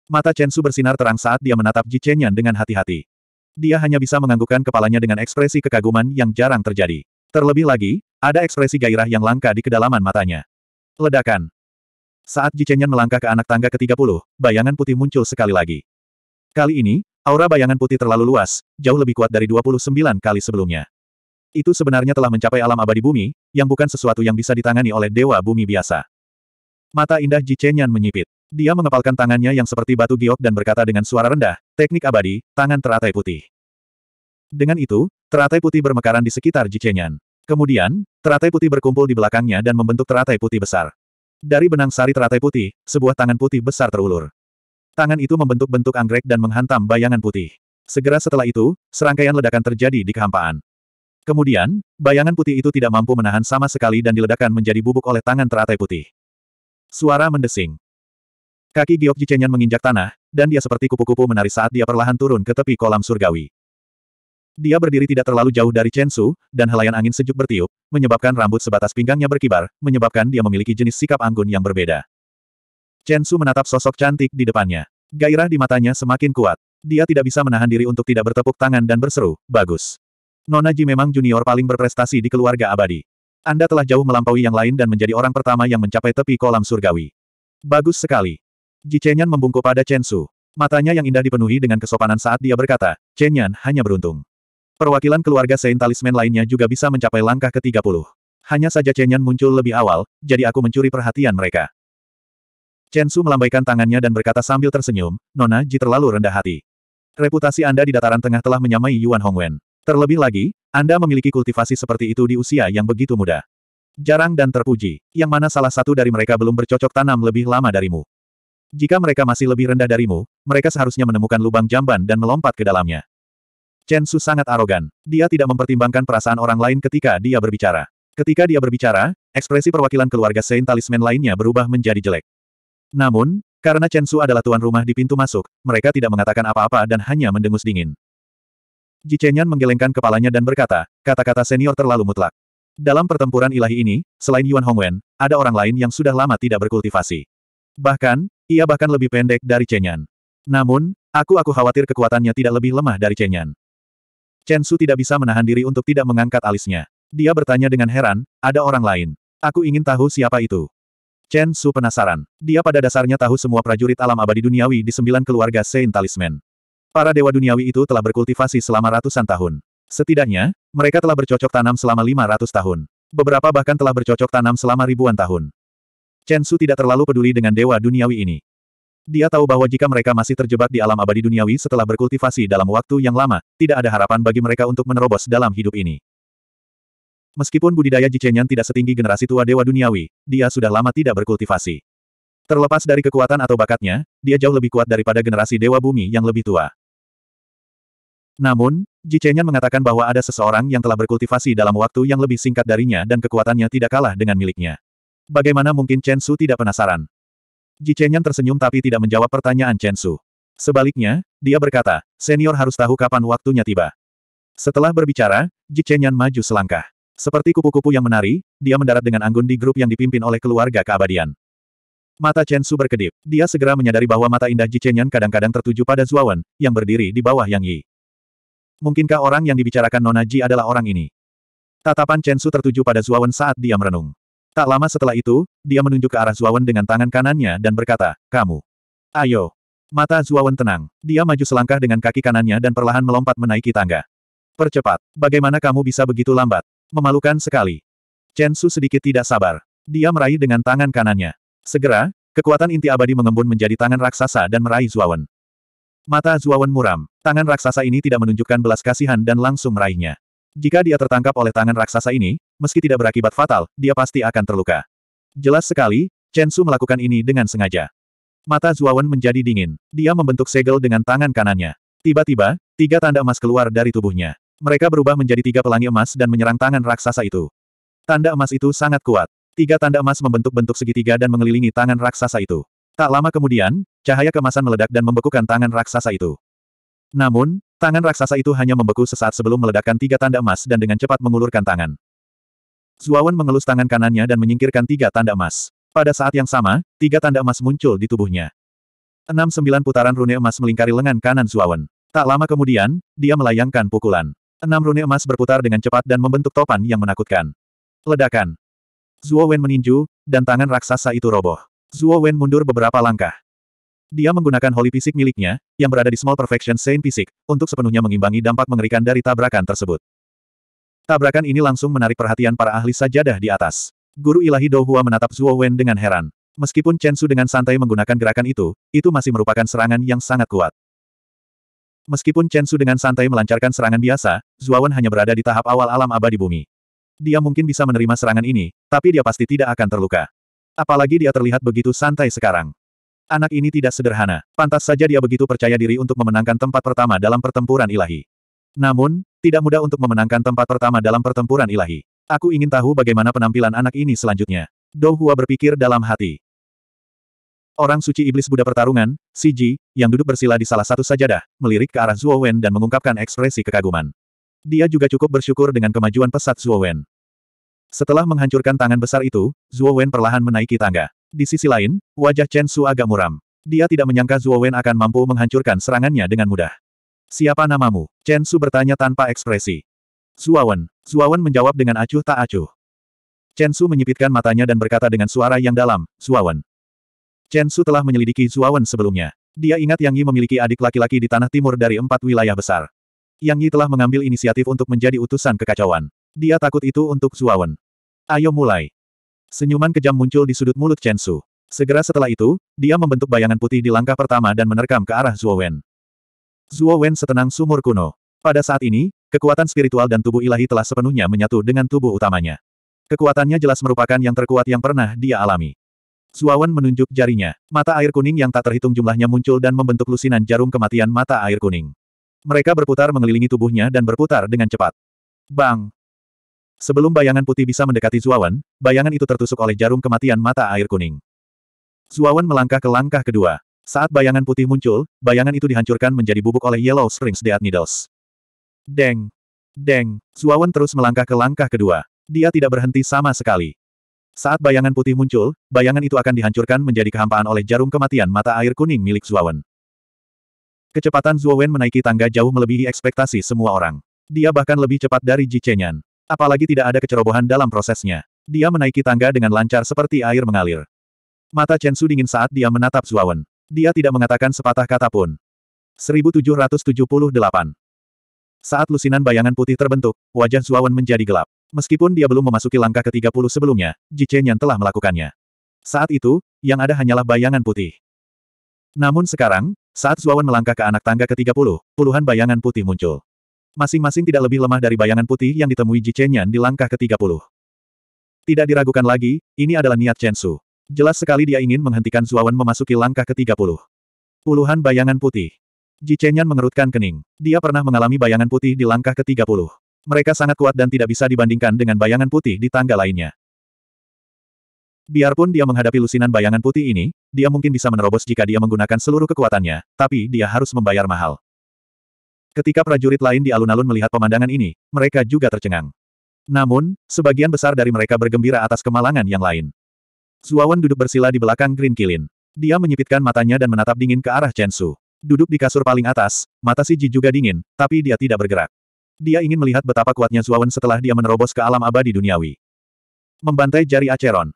Mata Chen Su bersinar terang saat dia menatap Ji Chenyan dengan hati-hati. Dia hanya bisa menganggukkan kepalanya dengan ekspresi kekaguman yang jarang terjadi. Terlebih lagi, ada ekspresi gairah yang langka di kedalaman matanya. Ledakan. Saat Ji Chenyan melangkah ke anak tangga ke-30, bayangan putih muncul sekali lagi. Kali ini, aura bayangan putih terlalu luas, jauh lebih kuat dari 29 kali sebelumnya. Itu sebenarnya telah mencapai alam abadi bumi, yang bukan sesuatu yang bisa ditangani oleh dewa bumi biasa. Mata indah Ji Chenyan menyipit. Dia mengepalkan tangannya yang seperti batu giok dan berkata dengan suara rendah, teknik abadi, tangan teratai putih. Dengan itu, teratai putih bermekaran di sekitar Ji Chenyan. Kemudian, teratai putih berkumpul di belakangnya dan membentuk teratai putih besar. Dari benang sari teratai putih, sebuah tangan putih besar terulur. Tangan itu membentuk bentuk anggrek dan menghantam bayangan putih. Segera setelah itu, serangkaian ledakan terjadi di kehampaan. Kemudian, bayangan putih itu tidak mampu menahan sama sekali dan diledakkan menjadi bubuk oleh tangan teratai putih. Suara mendesing. Kaki Giok Jichenyan menginjak tanah, dan dia seperti kupu-kupu menari saat dia perlahan turun ke tepi kolam surgawi. Dia berdiri tidak terlalu jauh dari Chen Su, dan helaian angin sejuk bertiup, menyebabkan rambut sebatas pinggangnya berkibar, menyebabkan dia memiliki jenis sikap anggun yang berbeda. Chen Su menatap sosok cantik di depannya. Gairah di matanya semakin kuat. Dia tidak bisa menahan diri untuk tidak bertepuk tangan dan berseru, bagus. Nona Ji memang junior paling berprestasi di keluarga abadi. Anda telah jauh melampaui yang lain dan menjadi orang pertama yang mencapai tepi kolam surgawi. Bagus sekali. Ji Chenyan membungkuk pada Chen Su. Matanya yang indah dipenuhi dengan kesopanan saat dia berkata, Chen hanya beruntung. Perwakilan keluarga Saint Talisman lainnya juga bisa mencapai langkah ke-30. Hanya saja Chen muncul lebih awal, jadi aku mencuri perhatian mereka. Chen Su melambaikan tangannya dan berkata sambil tersenyum, Nona Ji terlalu rendah hati. Reputasi Anda di dataran tengah telah menyamai Yuan Hongwen. Terlebih lagi, Anda memiliki kultivasi seperti itu di usia yang begitu muda. Jarang dan terpuji, yang mana salah satu dari mereka belum bercocok tanam lebih lama darimu. Jika mereka masih lebih rendah darimu, mereka seharusnya menemukan lubang jamban dan melompat ke dalamnya. Chen Su sangat arogan. Dia tidak mempertimbangkan perasaan orang lain ketika dia berbicara. Ketika dia berbicara, ekspresi perwakilan keluarga Saint Talisman lainnya berubah menjadi jelek. Namun, karena Chen Su adalah tuan rumah di pintu masuk, mereka tidak mengatakan apa-apa dan hanya mendengus dingin. Ji Jicenyan menggelengkan kepalanya dan berkata, kata-kata senior terlalu mutlak. Dalam pertempuran ilahi ini, selain Yuan Hongwen, ada orang lain yang sudah lama tidak berkultivasi. Bahkan, ia bahkan lebih pendek dari Chenyan. Namun, aku-aku khawatir kekuatannya tidak lebih lemah dari Chenyan. Chen Su tidak bisa menahan diri untuk tidak mengangkat alisnya. Dia bertanya dengan heran, ada orang lain. Aku ingin tahu siapa itu. Chen Su penasaran. Dia pada dasarnya tahu semua prajurit alam abadi duniawi di sembilan keluarga Seintalisman. Talisman. Para dewa duniawi itu telah berkultivasi selama ratusan tahun. Setidaknya, mereka telah bercocok tanam selama 500 tahun. Beberapa bahkan telah bercocok tanam selama ribuan tahun. Chen Su tidak terlalu peduli dengan dewa duniawi ini. Dia tahu bahwa jika mereka masih terjebak di alam abadi duniawi setelah berkultivasi dalam waktu yang lama, tidak ada harapan bagi mereka untuk menerobos dalam hidup ini. Meskipun budidaya Jichenyan tidak setinggi generasi tua dewa duniawi, dia sudah lama tidak berkultivasi. Terlepas dari kekuatan atau bakatnya, dia jauh lebih kuat daripada generasi dewa bumi yang lebih tua. Namun, Jicenyan mengatakan bahwa ada seseorang yang telah berkultivasi dalam waktu yang lebih singkat darinya dan kekuatannya tidak kalah dengan miliknya. Bagaimana mungkin Chen Su tidak penasaran? Jicenyan tersenyum tapi tidak menjawab pertanyaan Chen Su. Sebaliknya, dia berkata, senior harus tahu kapan waktunya tiba. Setelah berbicara, Jicenyan maju selangkah. Seperti kupu-kupu yang menari, dia mendarat dengan anggun di grup yang dipimpin oleh keluarga keabadian. Mata Chen Su berkedip. Dia segera menyadari bahwa mata indah Jicenyan kadang-kadang tertuju pada Zuawan, yang berdiri di bawah Yang Yi. Mungkinkah orang yang dibicarakan Nona Ji adalah orang ini? Tatapan Chen Su tertuju pada Zuawan saat dia merenung. Tak lama setelah itu, dia menunjuk ke arah Zuawan dengan tangan kanannya dan berkata, Kamu. Ayo. Mata Zuawan tenang. Dia maju selangkah dengan kaki kanannya dan perlahan melompat menaiki tangga. Percepat. Bagaimana kamu bisa begitu lambat? Memalukan sekali. Chen Su sedikit tidak sabar. Dia meraih dengan tangan kanannya. Segera, kekuatan inti abadi mengembun menjadi tangan raksasa dan meraih Zuawan. Mata Zuawan muram. Tangan raksasa ini tidak menunjukkan belas kasihan dan langsung meraihnya. Jika dia tertangkap oleh tangan raksasa ini, meski tidak berakibat fatal, dia pasti akan terluka. Jelas sekali, Chen Su melakukan ini dengan sengaja. Mata Zuawan menjadi dingin. Dia membentuk segel dengan tangan kanannya. Tiba-tiba, tiga tanda emas keluar dari tubuhnya. Mereka berubah menjadi tiga pelangi emas dan menyerang tangan raksasa itu. Tanda emas itu sangat kuat. Tiga tanda emas membentuk bentuk segitiga dan mengelilingi tangan raksasa itu. Tak lama kemudian, cahaya kemasan meledak dan membekukan tangan raksasa itu. Namun, tangan raksasa itu hanya membeku sesaat sebelum meledakkan tiga tanda emas dan dengan cepat mengulurkan tangan. Zuawan mengelus tangan kanannya dan menyingkirkan tiga tanda emas. Pada saat yang sama, tiga tanda emas muncul di tubuhnya. Enam sembilan putaran rune emas melingkari lengan kanan Zuawan. Tak lama kemudian, dia melayangkan pukulan. Enam rune emas berputar dengan cepat dan membentuk topan yang menakutkan. Ledakan. Zuo Wen meninju, dan tangan raksasa itu roboh. Zuo Wen mundur beberapa langkah. Dia menggunakan holy fisik miliknya, yang berada di Small Perfection Saint Fisik, untuk sepenuhnya mengimbangi dampak mengerikan dari tabrakan tersebut. Tabrakan ini langsung menarik perhatian para ahli sajadah di atas. Guru ilahi Douhua menatap Zuo Wen dengan heran. Meskipun Chen Su dengan santai menggunakan gerakan itu, itu masih merupakan serangan yang sangat kuat. Meskipun Chen Su dengan santai melancarkan serangan biasa, Zuo Wen hanya berada di tahap awal alam abadi bumi. Dia mungkin bisa menerima serangan ini, tapi dia pasti tidak akan terluka. Apalagi dia terlihat begitu santai sekarang. Anak ini tidak sederhana, pantas saja dia begitu percaya diri untuk memenangkan tempat pertama dalam pertempuran ilahi. Namun, tidak mudah untuk memenangkan tempat pertama dalam pertempuran ilahi. Aku ingin tahu bagaimana penampilan anak ini selanjutnya. Dou Hua berpikir dalam hati. Orang suci iblis Buddha pertarungan, Si Ji, yang duduk bersila di salah satu sajadah, melirik ke arah Zhuo Wen dan mengungkapkan ekspresi kekaguman. Dia juga cukup bersyukur dengan kemajuan pesat Zhuo Wen. Setelah menghancurkan tangan besar itu, Zuo Wen perlahan menaiki tangga. Di sisi lain, wajah Chen Su agak muram. Dia tidak menyangka Zuo Wen akan mampu menghancurkan serangannya dengan mudah. Siapa namamu? Chen Su bertanya tanpa ekspresi. Zuo Wen menjawab dengan acuh tak acuh. Chen Su menyipitkan matanya dan berkata dengan suara yang dalam, Wen. Chen Su telah menyelidiki Wen sebelumnya. Dia ingat Yang Yi memiliki adik laki-laki di tanah timur dari empat wilayah besar. Yang Yi telah mengambil inisiatif untuk menjadi utusan kekacauan. Dia takut itu untuk Zuawan. Ayo mulai. Senyuman kejam muncul di sudut mulut Chen Su. Segera setelah itu, dia membentuk bayangan putih di langkah pertama dan menerkam ke arah Zuowen. Zuowen setenang sumur kuno. Pada saat ini, kekuatan spiritual dan tubuh ilahi telah sepenuhnya menyatu dengan tubuh utamanya. Kekuatannya jelas merupakan yang terkuat yang pernah dia alami. Zuowen menunjuk jarinya. Mata air kuning yang tak terhitung jumlahnya muncul dan membentuk lusinan jarum kematian mata air kuning. Mereka berputar mengelilingi tubuhnya dan berputar dengan cepat. Bang! Sebelum bayangan putih bisa mendekati Zuawan, bayangan itu tertusuk oleh jarum kematian mata air kuning. Zuawan melangkah ke langkah kedua. Saat bayangan putih muncul, bayangan itu dihancurkan menjadi bubuk oleh Yellow Springs Dead Needles. Deng! Deng! Zuawan terus melangkah ke langkah kedua. Dia tidak berhenti sama sekali. Saat bayangan putih muncul, bayangan itu akan dihancurkan menjadi kehampaan oleh jarum kematian mata air kuning milik Zuawan. Kecepatan Zuawan menaiki tangga jauh melebihi ekspektasi semua orang. Dia bahkan lebih cepat dari Ji Chenyan. Apalagi tidak ada kecerobohan dalam prosesnya. Dia menaiki tangga dengan lancar seperti air mengalir. Mata Chen Su dingin saat dia menatap Zuawan. Dia tidak mengatakan sepatah kata pun. 1778 Saat lusinan bayangan putih terbentuk, wajah Zuawan menjadi gelap. Meskipun dia belum memasuki langkah ke-30 sebelumnya, Ji yang telah melakukannya. Saat itu, yang ada hanyalah bayangan putih. Namun sekarang, saat Zuawan melangkah ke anak tangga ke-30, puluhan bayangan putih muncul masing-masing tidak lebih lemah dari bayangan putih yang ditemui Ji Chenyan di langkah ke-30. Tidak diragukan lagi, ini adalah niat Chen Su. Jelas sekali dia ingin menghentikan Zuawan memasuki langkah ke-30. Puluhan bayangan putih. Ji Chenyan mengerutkan kening. Dia pernah mengalami bayangan putih di langkah ke-30. Mereka sangat kuat dan tidak bisa dibandingkan dengan bayangan putih di tangga lainnya. Biarpun dia menghadapi lusinan bayangan putih ini, dia mungkin bisa menerobos jika dia menggunakan seluruh kekuatannya, tapi dia harus membayar mahal. Ketika prajurit lain di alun-alun melihat pemandangan ini, mereka juga tercengang. Namun, sebagian besar dari mereka bergembira atas kemalangan yang lain. Zuawan duduk bersila di belakang Green Kilin. Dia menyipitkan matanya dan menatap dingin ke arah Chen Su. Duduk di kasur paling atas, mata Si Ji juga dingin, tapi dia tidak bergerak. Dia ingin melihat betapa kuatnya Zuawan setelah dia menerobos ke alam abadi duniawi. Membantai jari Aceron.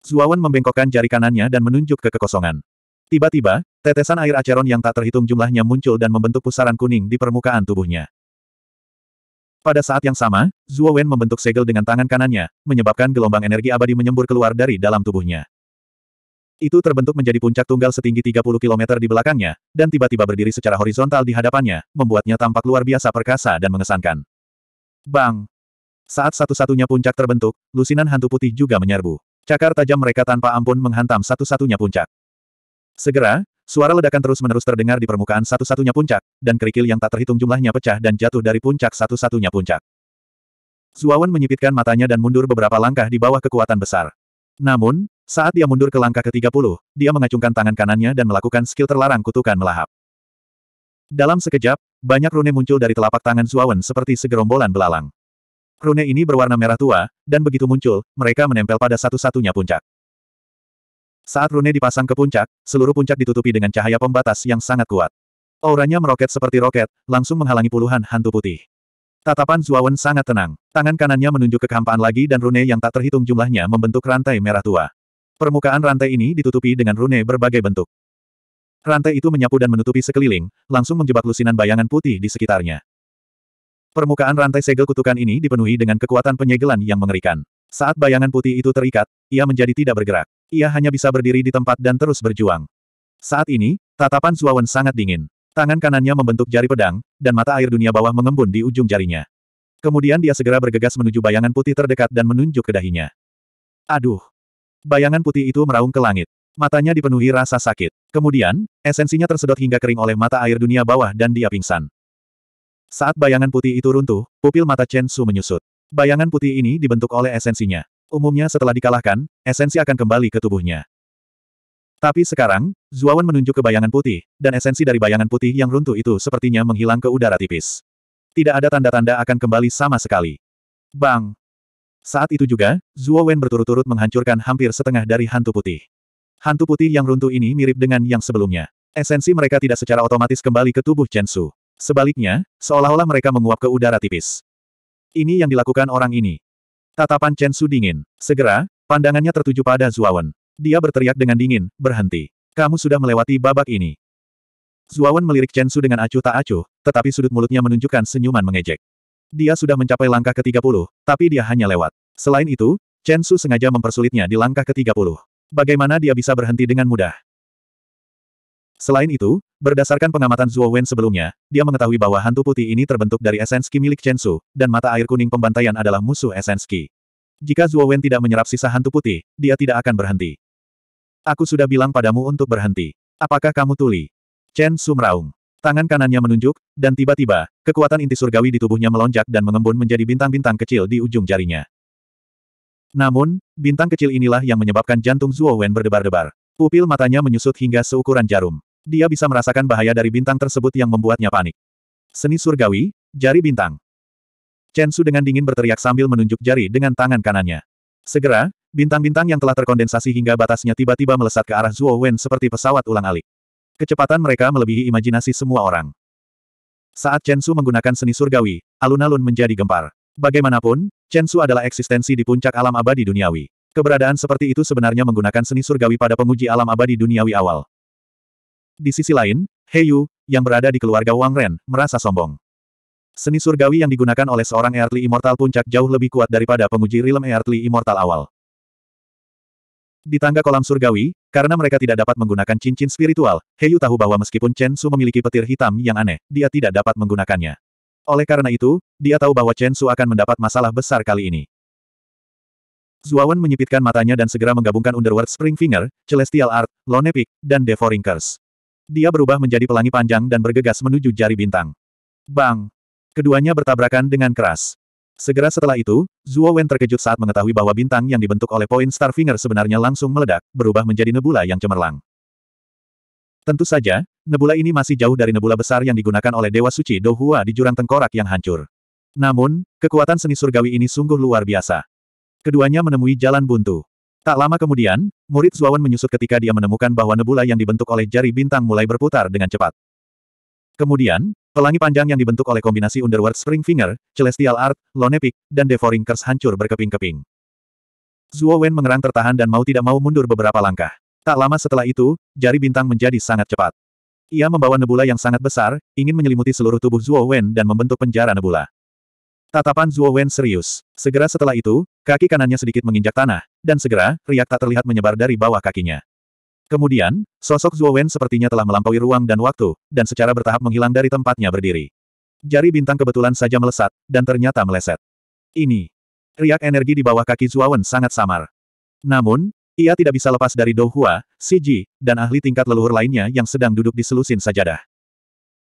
Zuawan membengkokkan jari kanannya dan menunjuk ke kekosongan. Tiba-tiba, tetesan air aceron yang tak terhitung jumlahnya muncul dan membentuk pusaran kuning di permukaan tubuhnya. Pada saat yang sama, Zuo Wen membentuk segel dengan tangan kanannya, menyebabkan gelombang energi abadi menyembur keluar dari dalam tubuhnya. Itu terbentuk menjadi puncak tunggal setinggi 30 km di belakangnya, dan tiba-tiba berdiri secara horizontal di hadapannya, membuatnya tampak luar biasa perkasa dan mengesankan. Bang! Saat satu-satunya puncak terbentuk, lusinan hantu putih juga menyerbu. Cakar tajam mereka tanpa ampun menghantam satu-satunya puncak. Segera, suara ledakan terus-menerus terdengar di permukaan satu-satunya puncak, dan kerikil yang tak terhitung jumlahnya pecah dan jatuh dari puncak satu-satunya puncak. Zuawan menyipitkan matanya dan mundur beberapa langkah di bawah kekuatan besar. Namun, saat dia mundur ke langkah ke-30, dia mengacungkan tangan kanannya dan melakukan skill terlarang kutukan melahap. Dalam sekejap, banyak rune muncul dari telapak tangan Zuawan seperti segerombolan belalang. Rune ini berwarna merah tua, dan begitu muncul, mereka menempel pada satu-satunya puncak. Saat rune dipasang ke puncak, seluruh puncak ditutupi dengan cahaya pembatas yang sangat kuat. Auranya meroket seperti roket, langsung menghalangi puluhan hantu putih. Tatapan Zuawan sangat tenang. Tangan kanannya menunjuk ke kehampaan lagi dan rune yang tak terhitung jumlahnya membentuk rantai merah tua. Permukaan rantai ini ditutupi dengan rune berbagai bentuk. Rantai itu menyapu dan menutupi sekeliling, langsung menjebak lusinan bayangan putih di sekitarnya. Permukaan rantai segel kutukan ini dipenuhi dengan kekuatan penyegelan yang mengerikan. Saat bayangan putih itu terikat, ia menjadi tidak bergerak. Ia hanya bisa berdiri di tempat dan terus berjuang. Saat ini, tatapan Suawen sangat dingin. Tangan kanannya membentuk jari pedang, dan mata air dunia bawah mengembun di ujung jarinya. Kemudian dia segera bergegas menuju bayangan putih terdekat dan menunjuk ke dahinya. Aduh! Bayangan putih itu meraung ke langit. Matanya dipenuhi rasa sakit. Kemudian, esensinya tersedot hingga kering oleh mata air dunia bawah dan dia pingsan. Saat bayangan putih itu runtuh, pupil mata Chen Su menyusut. Bayangan putih ini dibentuk oleh esensinya. Umumnya setelah dikalahkan, esensi akan kembali ke tubuhnya. Tapi sekarang, Zuawan menunjuk ke bayangan putih, dan esensi dari bayangan putih yang runtuh itu sepertinya menghilang ke udara tipis. Tidak ada tanda-tanda akan kembali sama sekali. Bang! Saat itu juga, Zuawan berturut-turut menghancurkan hampir setengah dari hantu putih. Hantu putih yang runtuh ini mirip dengan yang sebelumnya. Esensi mereka tidak secara otomatis kembali ke tubuh Chen Su. Sebaliknya, seolah-olah mereka menguap ke udara tipis. Ini yang dilakukan orang ini. Tatapan Chen Su dingin. Segera, pandangannya tertuju pada Zuawan. Dia berteriak dengan dingin, berhenti. Kamu sudah melewati babak ini. Zuawan melirik Chen Su dengan acuh tak acuh, tetapi sudut mulutnya menunjukkan senyuman mengejek. Dia sudah mencapai langkah ke-30, tapi dia hanya lewat. Selain itu, Chen Su sengaja mempersulitnya di langkah ke-30. Bagaimana dia bisa berhenti dengan mudah? Selain itu, berdasarkan pengamatan Zhuo Wen sebelumnya, dia mengetahui bahwa hantu putih ini terbentuk dari esenski milik Chen Su, dan mata air kuning pembantaian adalah musuh esenski. Jika Zhuo Wen tidak menyerap sisa hantu putih, dia tidak akan berhenti. Aku sudah bilang padamu untuk berhenti. Apakah kamu tuli? Chen Su meraung. Tangan kanannya menunjuk, dan tiba-tiba, kekuatan inti surgawi di tubuhnya melonjak dan mengembun menjadi bintang-bintang kecil di ujung jarinya. Namun, bintang kecil inilah yang menyebabkan jantung Zhuo Wen berdebar-debar. Pupil matanya menyusut hingga seukuran jarum. Dia bisa merasakan bahaya dari bintang tersebut yang membuatnya panik. Seni surgawi, jari bintang. Chen Su dengan dingin berteriak sambil menunjuk jari dengan tangan kanannya. Segera, bintang-bintang yang telah terkondensasi hingga batasnya tiba-tiba melesat ke arah Zhuo Wen seperti pesawat ulang-alik. Kecepatan mereka melebihi imajinasi semua orang. Saat Chen Su menggunakan seni surgawi, alun-alun menjadi gempar. Bagaimanapun, Chen Su adalah eksistensi di puncak alam abadi duniawi. Keberadaan seperti itu sebenarnya menggunakan seni surgawi pada penguji alam abadi duniawi awal. Di sisi lain, He Yu, yang berada di keluarga Wang Ren, merasa sombong. Seni surgawi yang digunakan oleh seorang Earthly Immortal puncak jauh lebih kuat daripada penguji rilem Earthly Immortal awal. Di tangga kolam surgawi, karena mereka tidak dapat menggunakan cincin spiritual, Heyu tahu bahwa meskipun Chen Su memiliki petir hitam yang aneh, dia tidak dapat menggunakannya. Oleh karena itu, dia tahu bahwa Chen Su akan mendapat masalah besar kali ini. Zuawan menyipitkan matanya dan segera menggabungkan Underworld Spring Finger, Celestial Art, Lone Peak, dan Devouring Curse. Dia berubah menjadi pelangi panjang dan bergegas menuju jari bintang. Bang! Keduanya bertabrakan dengan keras. Segera setelah itu, Zuo Wen terkejut saat mengetahui bahwa bintang yang dibentuk oleh poin Starfinger sebenarnya langsung meledak, berubah menjadi nebula yang cemerlang. Tentu saja, nebula ini masih jauh dari nebula besar yang digunakan oleh Dewa Suci Dohua di jurang tengkorak yang hancur. Namun, kekuatan seni surgawi ini sungguh luar biasa. Keduanya menemui jalan buntu. Tak lama kemudian, murid Zuawan menyusut ketika dia menemukan bahwa nebula yang dibentuk oleh jari bintang mulai berputar dengan cepat. Kemudian, pelangi panjang yang dibentuk oleh kombinasi Underworld Spring Finger, Celestial Art, Lone Peak, dan Devouring Curse hancur berkeping-keping. Zuo Wen mengerang tertahan dan mau tidak mau mundur beberapa langkah. Tak lama setelah itu, jari bintang menjadi sangat cepat. Ia membawa nebula yang sangat besar, ingin menyelimuti seluruh tubuh Zuo Wen dan membentuk penjara nebula. Tatapan Zuo Wen serius. Segera setelah itu, kaki kanannya sedikit menginjak tanah, dan segera, riak tak terlihat menyebar dari bawah kakinya. Kemudian, sosok Zuo Wen sepertinya telah melampaui ruang dan waktu, dan secara bertahap menghilang dari tempatnya berdiri. Jari bintang kebetulan saja melesat, dan ternyata meleset. Ini. Riak energi di bawah kaki Zuo Wen sangat samar. Namun, ia tidak bisa lepas dari Dou Hua, Si Ji, dan ahli tingkat leluhur lainnya yang sedang duduk di selusin sajadah.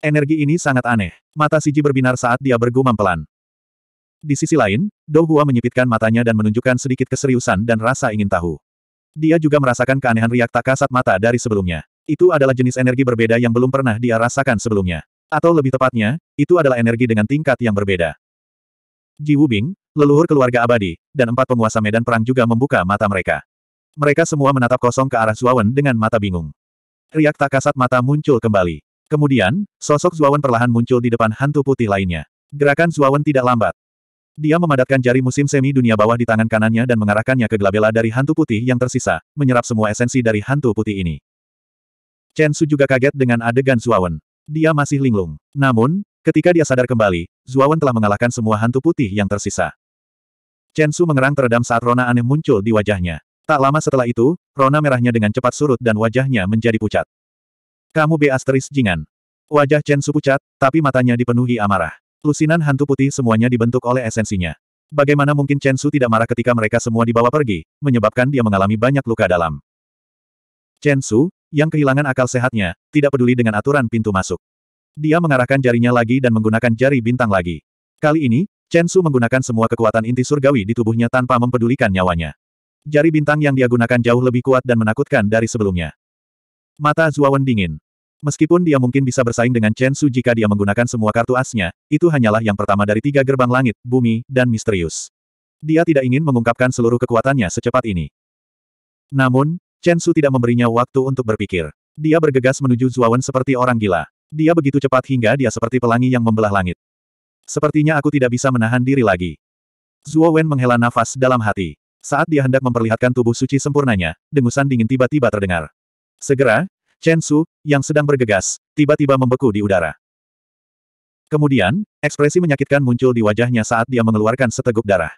Energi ini sangat aneh. Mata Si Ji berbinar saat dia bergumam pelan. Di sisi lain, Dou Hua menyipitkan matanya dan menunjukkan sedikit keseriusan dan rasa ingin tahu. Dia juga merasakan keanehan riak tak kasat mata dari sebelumnya. Itu adalah jenis energi berbeda yang belum pernah dia rasakan sebelumnya. Atau lebih tepatnya, itu adalah energi dengan tingkat yang berbeda. Ji Wubing, leluhur keluarga abadi, dan empat penguasa medan perang juga membuka mata mereka. Mereka semua menatap kosong ke arah Zuawan dengan mata bingung. Riak tak kasat mata muncul kembali. Kemudian, sosok Zuawan perlahan muncul di depan hantu putih lainnya. Gerakan Zuawan tidak lambat, dia memadatkan jari musim semi dunia bawah di tangan kanannya dan mengarahkannya ke gelabela dari hantu putih yang tersisa, menyerap semua esensi dari hantu putih ini. Chen Su juga kaget dengan adegan Zuawan. Dia masih linglung. Namun, ketika dia sadar kembali, Zuawan telah mengalahkan semua hantu putih yang tersisa. Chen Su mengerang teredam saat Rona aneh muncul di wajahnya. Tak lama setelah itu, rona merahnya dengan cepat surut dan wajahnya menjadi pucat. Kamu B asteris jingan. Wajah Chen Su pucat, tapi matanya dipenuhi amarah. Lusinan hantu putih semuanya dibentuk oleh esensinya. Bagaimana mungkin Chen Su tidak marah ketika mereka semua dibawa pergi, menyebabkan dia mengalami banyak luka dalam. Chen Su, yang kehilangan akal sehatnya, tidak peduli dengan aturan pintu masuk. Dia mengarahkan jarinya lagi dan menggunakan jari bintang lagi. Kali ini, Chen Su menggunakan semua kekuatan inti surgawi di tubuhnya tanpa mempedulikan nyawanya. Jari bintang yang dia gunakan jauh lebih kuat dan menakutkan dari sebelumnya. Mata Zuawan dingin. Meskipun dia mungkin bisa bersaing dengan Chen Su jika dia menggunakan semua kartu asnya, itu hanyalah yang pertama dari tiga gerbang langit, bumi, dan misterius. Dia tidak ingin mengungkapkan seluruh kekuatannya secepat ini. Namun, Chen Su tidak memberinya waktu untuk berpikir. Dia bergegas menuju Zuawan seperti orang gila. Dia begitu cepat hingga dia seperti pelangi yang membelah langit. Sepertinya aku tidak bisa menahan diri lagi. Zuawan menghela nafas dalam hati. Saat dia hendak memperlihatkan tubuh suci sempurnanya, dengusan dingin tiba-tiba terdengar. Segera, Chen Su, yang sedang bergegas, tiba-tiba membeku di udara. Kemudian, ekspresi menyakitkan muncul di wajahnya saat dia mengeluarkan seteguk darah.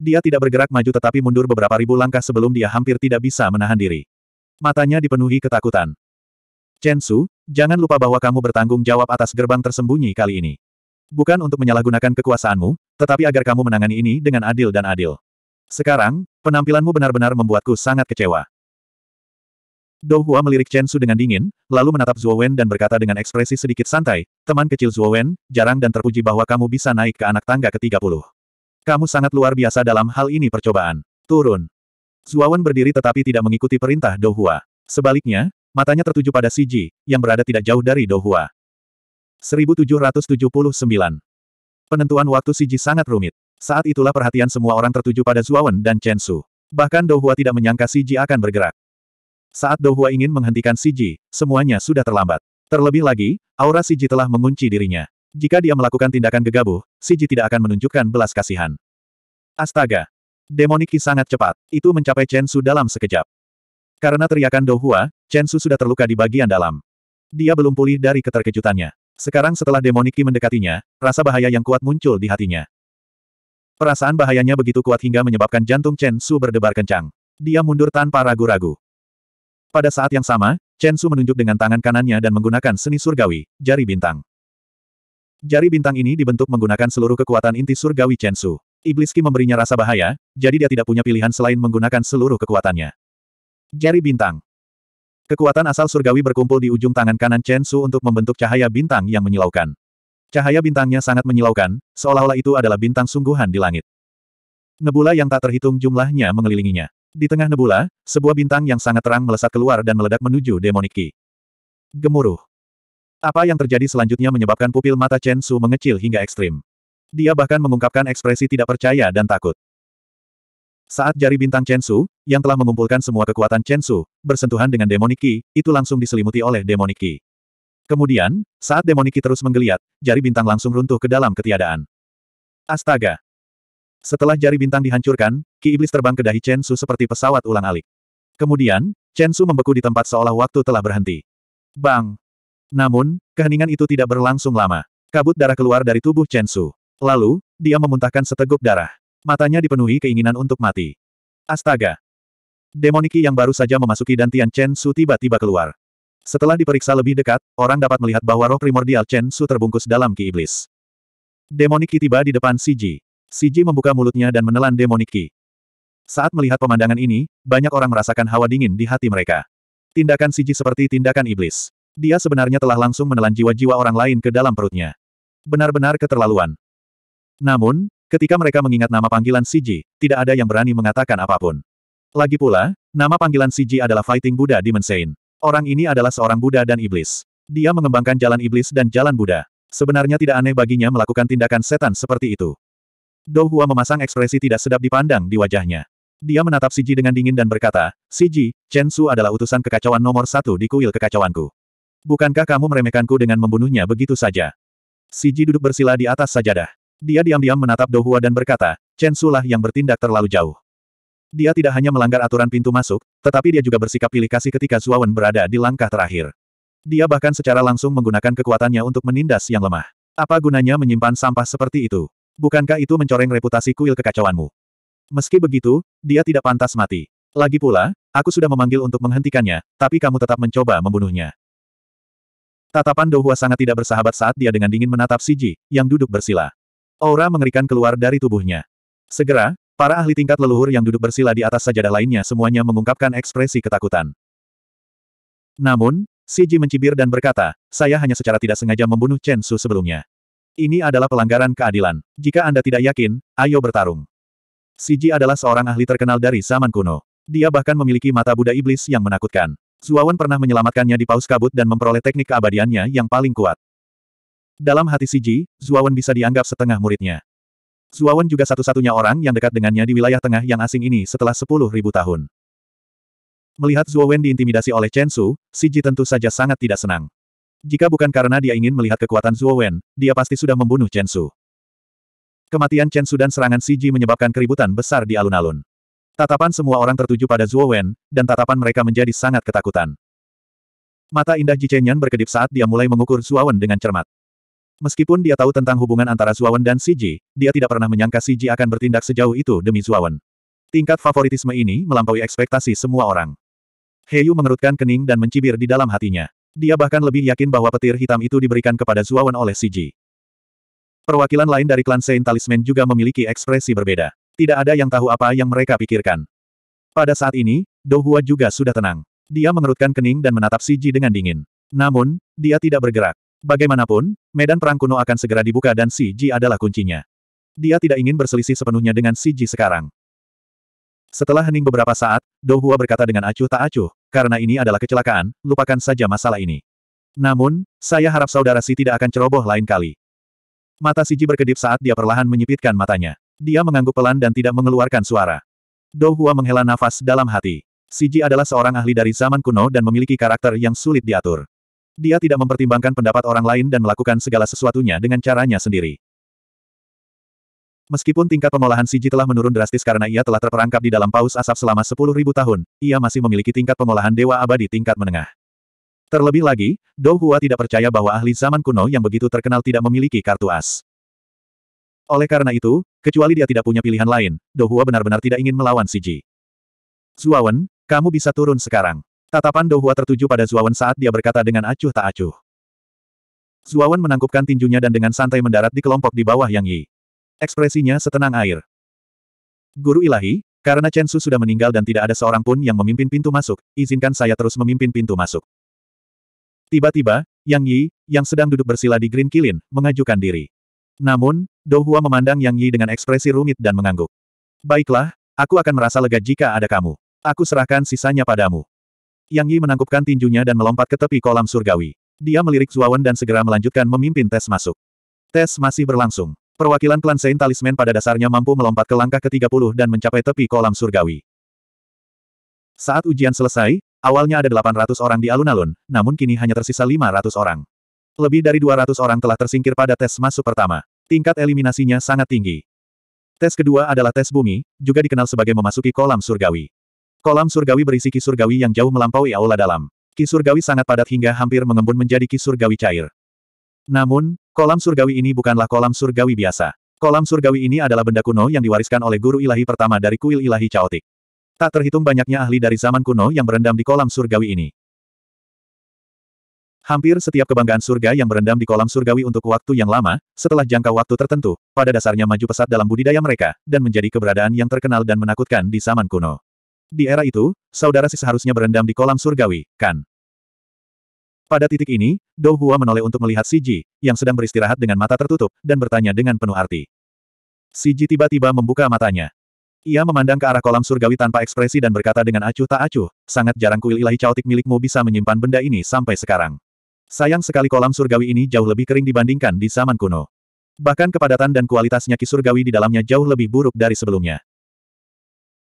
Dia tidak bergerak maju tetapi mundur beberapa ribu langkah sebelum dia hampir tidak bisa menahan diri. Matanya dipenuhi ketakutan. Chen Su, jangan lupa bahwa kamu bertanggung jawab atas gerbang tersembunyi kali ini. Bukan untuk menyalahgunakan kekuasaanmu, tetapi agar kamu menangani ini dengan adil dan adil. Sekarang, penampilanmu benar-benar membuatku sangat kecewa. Dou Hua melirik Chen Su dengan dingin, lalu menatap Zuo Wen dan berkata dengan ekspresi sedikit santai, teman kecil Zuo Wen, jarang dan terpuji bahwa kamu bisa naik ke anak tangga ke-30. Kamu sangat luar biasa dalam hal ini percobaan. Turun. Zuo Wen berdiri tetapi tidak mengikuti perintah Dou Hua. Sebaliknya, matanya tertuju pada Si Ji, yang berada tidak jauh dari Dou Hua. 1779. Penentuan waktu Si Ji sangat rumit. Saat itulah perhatian semua orang tertuju pada Wen dan Chen Su. Bahkan Dou Hua tidak menyangka Si Ji akan bergerak. Saat Dohua ingin menghentikan Siji, semuanya sudah terlambat. Terlebih lagi, aura Siji telah mengunci dirinya. Jika dia melakukan tindakan gegabah, Siji tidak akan menunjukkan belas kasihan. Astaga! Demoniki sangat cepat. Itu mencapai Chen Su dalam sekejap. Karena teriakan Dohua, Chen Su sudah terluka di bagian dalam. Dia belum pulih dari keterkejutannya. Sekarang setelah Demoniki mendekatinya, rasa bahaya yang kuat muncul di hatinya. Perasaan bahayanya begitu kuat hingga menyebabkan jantung Chen Su berdebar kencang. Dia mundur tanpa ragu-ragu. Pada saat yang sama, Chen Su menunjuk dengan tangan kanannya dan menggunakan seni surgawi, jari bintang. Jari bintang ini dibentuk menggunakan seluruh kekuatan inti surgawi Chen Su. Iblis Ki memberinya rasa bahaya, jadi dia tidak punya pilihan selain menggunakan seluruh kekuatannya. Jari bintang. Kekuatan asal surgawi berkumpul di ujung tangan kanan Chen Su untuk membentuk cahaya bintang yang menyilaukan. Cahaya bintangnya sangat menyilaukan, seolah-olah itu adalah bintang sungguhan di langit. Nebula yang tak terhitung jumlahnya mengelilinginya. Di tengah nebula, sebuah bintang yang sangat terang melesat keluar dan meledak menuju Demonic Ki. Gemuruh. Apa yang terjadi selanjutnya menyebabkan pupil mata Chen Su mengecil hingga ekstrim. Dia bahkan mengungkapkan ekspresi tidak percaya dan takut. Saat jari bintang Chen Su, yang telah mengumpulkan semua kekuatan Chen Su, bersentuhan dengan Demonic Ki, itu langsung diselimuti oleh Demonic Ki. Kemudian, saat Demonic Ki terus menggeliat, jari bintang langsung runtuh ke dalam ketiadaan. Astaga! Setelah jari bintang dihancurkan, Ki Iblis terbang ke dahi Chen Su seperti pesawat ulang-alik. Kemudian, Chen Su membeku di tempat seolah waktu telah berhenti. Bang! Namun, keheningan itu tidak berlangsung lama. Kabut darah keluar dari tubuh Chen Su. Lalu, dia memuntahkan seteguk darah. Matanya dipenuhi keinginan untuk mati. Astaga! Demoniki yang baru saja memasuki dantian Chen Su tiba-tiba keluar. Setelah diperiksa lebih dekat, orang dapat melihat bahwa roh primordial Chen Su terbungkus dalam ki iblis. Demoniki tiba di depan Siji. Siji membuka mulutnya dan menelan demonic ki. Saat melihat pemandangan ini, banyak orang merasakan hawa dingin di hati mereka. Tindakan Siji seperti tindakan iblis. Dia sebenarnya telah langsung menelan jiwa-jiwa orang lain ke dalam perutnya. Benar-benar keterlaluan. Namun, ketika mereka mengingat nama panggilan Siji, tidak ada yang berani mengatakan apapun. Lagi pula, nama panggilan Siji adalah Fighting Buddha Mensein. Orang ini adalah seorang Buddha dan iblis. Dia mengembangkan jalan iblis dan jalan Buddha. Sebenarnya tidak aneh baginya melakukan tindakan setan seperti itu. Dou Hua memasang ekspresi tidak sedap dipandang di wajahnya. Dia menatap Siji dengan dingin dan berkata, Siji, Chen Su adalah utusan kekacauan nomor satu di kuil kekacauanku. Bukankah kamu meremehkanku dengan membunuhnya begitu saja? Siji duduk bersila di atas sajadah. Dia diam-diam menatap Dou Hua dan berkata, Chen Su lah yang bertindak terlalu jauh. Dia tidak hanya melanggar aturan pintu masuk, tetapi dia juga bersikap pilih kasih ketika Zuawan berada di langkah terakhir. Dia bahkan secara langsung menggunakan kekuatannya untuk menindas yang lemah. Apa gunanya menyimpan sampah seperti itu? Bukankah itu mencoreng reputasi kuil kekacauanmu? Meski begitu, dia tidak pantas mati. Lagi pula, aku sudah memanggil untuk menghentikannya, tapi kamu tetap mencoba membunuhnya. Tatapan Douhua sangat tidak bersahabat saat dia dengan dingin menatap Siji, yang duduk bersila. Aura mengerikan keluar dari tubuhnya. Segera, para ahli tingkat leluhur yang duduk bersila di atas sajadah lainnya semuanya mengungkapkan ekspresi ketakutan. Namun, Siji mencibir dan berkata, saya hanya secara tidak sengaja membunuh Chen Su sebelumnya. Ini adalah pelanggaran keadilan. Jika Anda tidak yakin, ayo bertarung. Siji adalah seorang ahli terkenal dari zaman kuno. Dia bahkan memiliki mata Buddha Iblis yang menakutkan. Zuawan pernah menyelamatkannya di paus kabut dan memperoleh teknik keabadiannya yang paling kuat. Dalam hati Siji, Zuawan bisa dianggap setengah muridnya. Zuawan juga satu-satunya orang yang dekat dengannya di wilayah tengah yang asing ini setelah 10.000 tahun. Melihat Zuawan diintimidasi oleh Chen Su, Siji tentu saja sangat tidak senang. Jika bukan karena dia ingin melihat kekuatan Zhuo Wen, dia pasti sudah membunuh Chen Su. Kematian Chen Su dan serangan Si menyebabkan keributan besar di alun-alun. Tatapan semua orang tertuju pada Zhuo Wen, dan tatapan mereka menjadi sangat ketakutan. Mata indah Ji Chenyan berkedip saat dia mulai mengukur Zhuo Wen dengan cermat. Meskipun dia tahu tentang hubungan antara Zhuo Wen dan Si dia tidak pernah menyangka Si akan bertindak sejauh itu demi Zhuo Wen. Tingkat favoritisme ini melampaui ekspektasi semua orang. Heyu mengerutkan kening dan mencibir di dalam hatinya. Dia bahkan lebih yakin bahwa petir hitam itu diberikan kepada Zuawan oleh Siji. Perwakilan lain dari klan Saint Talisman juga memiliki ekspresi berbeda. Tidak ada yang tahu apa yang mereka pikirkan. Pada saat ini, Dohua juga sudah tenang. Dia mengerutkan kening dan menatap Siji dengan dingin. Namun, dia tidak bergerak. Bagaimanapun, medan perang kuno akan segera dibuka dan Siji adalah kuncinya. Dia tidak ingin berselisih sepenuhnya dengan Siji sekarang. Setelah hening beberapa saat, Dohua berkata dengan acuh tak acuh, karena ini adalah kecelakaan, lupakan saja masalah ini. Namun, saya harap saudara Si tidak akan ceroboh lain kali. Mata Siji berkedip saat dia perlahan menyipitkan matanya. Dia mengangguk pelan dan tidak mengeluarkan suara. Dohua menghela nafas dalam hati. Siji adalah seorang ahli dari zaman kuno dan memiliki karakter yang sulit diatur. Dia tidak mempertimbangkan pendapat orang lain dan melakukan segala sesuatunya dengan caranya sendiri. Meskipun tingkat pengolahan Siji telah menurun drastis karena ia telah terperangkap di dalam paus asap selama 10.000 tahun, ia masih memiliki tingkat pengolahan dewa abadi tingkat menengah. Terlebih lagi, Dou Hua tidak percaya bahwa ahli zaman kuno yang begitu terkenal tidak memiliki kartu as. Oleh karena itu, kecuali dia tidak punya pilihan lain, Dou Hua benar-benar tidak ingin melawan Siji. Zuawan, kamu bisa turun sekarang. Tatapan Dou Hua tertuju pada Zuawan saat dia berkata dengan acuh tak acuh. Zuawan menangkupkan tinjunya dan dengan santai mendarat di kelompok di bawah Yang Yi. Ekspresinya setenang air. Guru ilahi, karena Chen Su sudah meninggal dan tidak ada seorang pun yang memimpin pintu masuk, izinkan saya terus memimpin pintu masuk. Tiba-tiba, Yang Yi, yang sedang duduk bersila di Green Kilin, mengajukan diri. Namun, Dou Hua memandang Yang Yi dengan ekspresi rumit dan mengangguk. Baiklah, aku akan merasa lega jika ada kamu. Aku serahkan sisanya padamu. Yang Yi menangkupkan tinjunya dan melompat ke tepi kolam surgawi. Dia melirik Zuawan dan segera melanjutkan memimpin tes masuk. Tes masih berlangsung. Perwakilan klan Saint Talisman pada dasarnya mampu melompat ke langkah ke-30 dan mencapai tepi kolam surgawi. Saat ujian selesai, awalnya ada 800 orang di alun-alun, namun kini hanya tersisa 500 orang. Lebih dari 200 orang telah tersingkir pada tes masuk pertama. Tingkat eliminasinya sangat tinggi. Tes kedua adalah tes bumi, juga dikenal sebagai memasuki kolam surgawi. Kolam surgawi berisi kisurgawi yang jauh melampaui aula dalam. Kisurgawi sangat padat hingga hampir mengembun menjadi kisurgawi cair. Namun, kolam surgawi ini bukanlah kolam surgawi biasa. Kolam surgawi ini adalah benda kuno yang diwariskan oleh guru ilahi pertama dari kuil ilahi caotik. Tak terhitung banyaknya ahli dari zaman kuno yang berendam di kolam surgawi ini. Hampir setiap kebanggaan surga yang berendam di kolam surgawi untuk waktu yang lama, setelah jangka waktu tertentu, pada dasarnya maju pesat dalam budidaya mereka, dan menjadi keberadaan yang terkenal dan menakutkan di zaman kuno. Di era itu, saudara sis seharusnya berendam di kolam surgawi, kan? Pada titik ini, Dou Hua menoleh untuk melihat Siji, yang sedang beristirahat dengan mata tertutup, dan bertanya dengan penuh arti. Siji tiba-tiba membuka matanya. Ia memandang ke arah kolam surgawi tanpa ekspresi dan berkata dengan acuh tak acuh, sangat jarang kuil ilahi caotik milikmu bisa menyimpan benda ini sampai sekarang. Sayang sekali kolam surgawi ini jauh lebih kering dibandingkan di zaman kuno. Bahkan kepadatan dan kualitasnya ki surgawi di dalamnya jauh lebih buruk dari sebelumnya.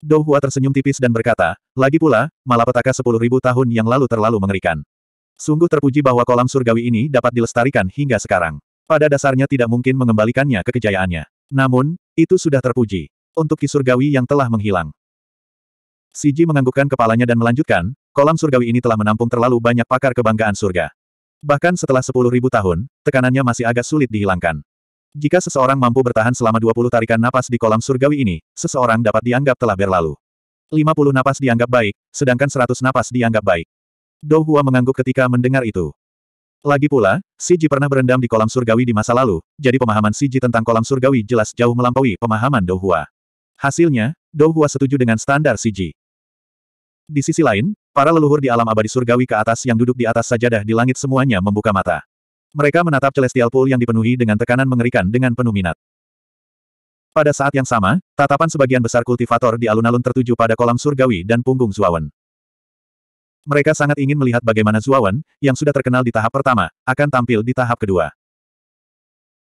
Dou Hua tersenyum tipis dan berkata, lagi pula, malapetaka 10.000 tahun yang lalu terlalu mengerikan. Sungguh terpuji bahwa kolam surgawi ini dapat dilestarikan hingga sekarang. Pada dasarnya tidak mungkin mengembalikannya ke kejayaannya. Namun, itu sudah terpuji. Untuk kisurgawi yang telah menghilang. Siji menganggukkan kepalanya dan melanjutkan, kolam surgawi ini telah menampung terlalu banyak pakar kebanggaan surga. Bahkan setelah 10.000 tahun, tekanannya masih agak sulit dihilangkan. Jika seseorang mampu bertahan selama 20 tarikan napas di kolam surgawi ini, seseorang dapat dianggap telah berlalu. 50 napas dianggap baik, sedangkan 100 napas dianggap baik. Dou Hua mengangguk ketika mendengar itu. Lagi pula, Si Ji pernah berendam di kolam surgawi di masa lalu, jadi pemahaman Si Ji tentang kolam surgawi jelas jauh melampaui pemahaman Dou Hasilnya, Dou setuju dengan standar Si Ji. Di sisi lain, para leluhur di alam abadi surgawi ke atas yang duduk di atas sajadah di langit semuanya membuka mata. Mereka menatap Celestial Pool yang dipenuhi dengan tekanan mengerikan dengan penuh minat. Pada saat yang sama, tatapan sebagian besar kultivator di alun-alun tertuju pada kolam surgawi dan punggung Zuawan. Mereka sangat ingin melihat bagaimana Zuawan, yang sudah terkenal di tahap pertama, akan tampil di tahap kedua.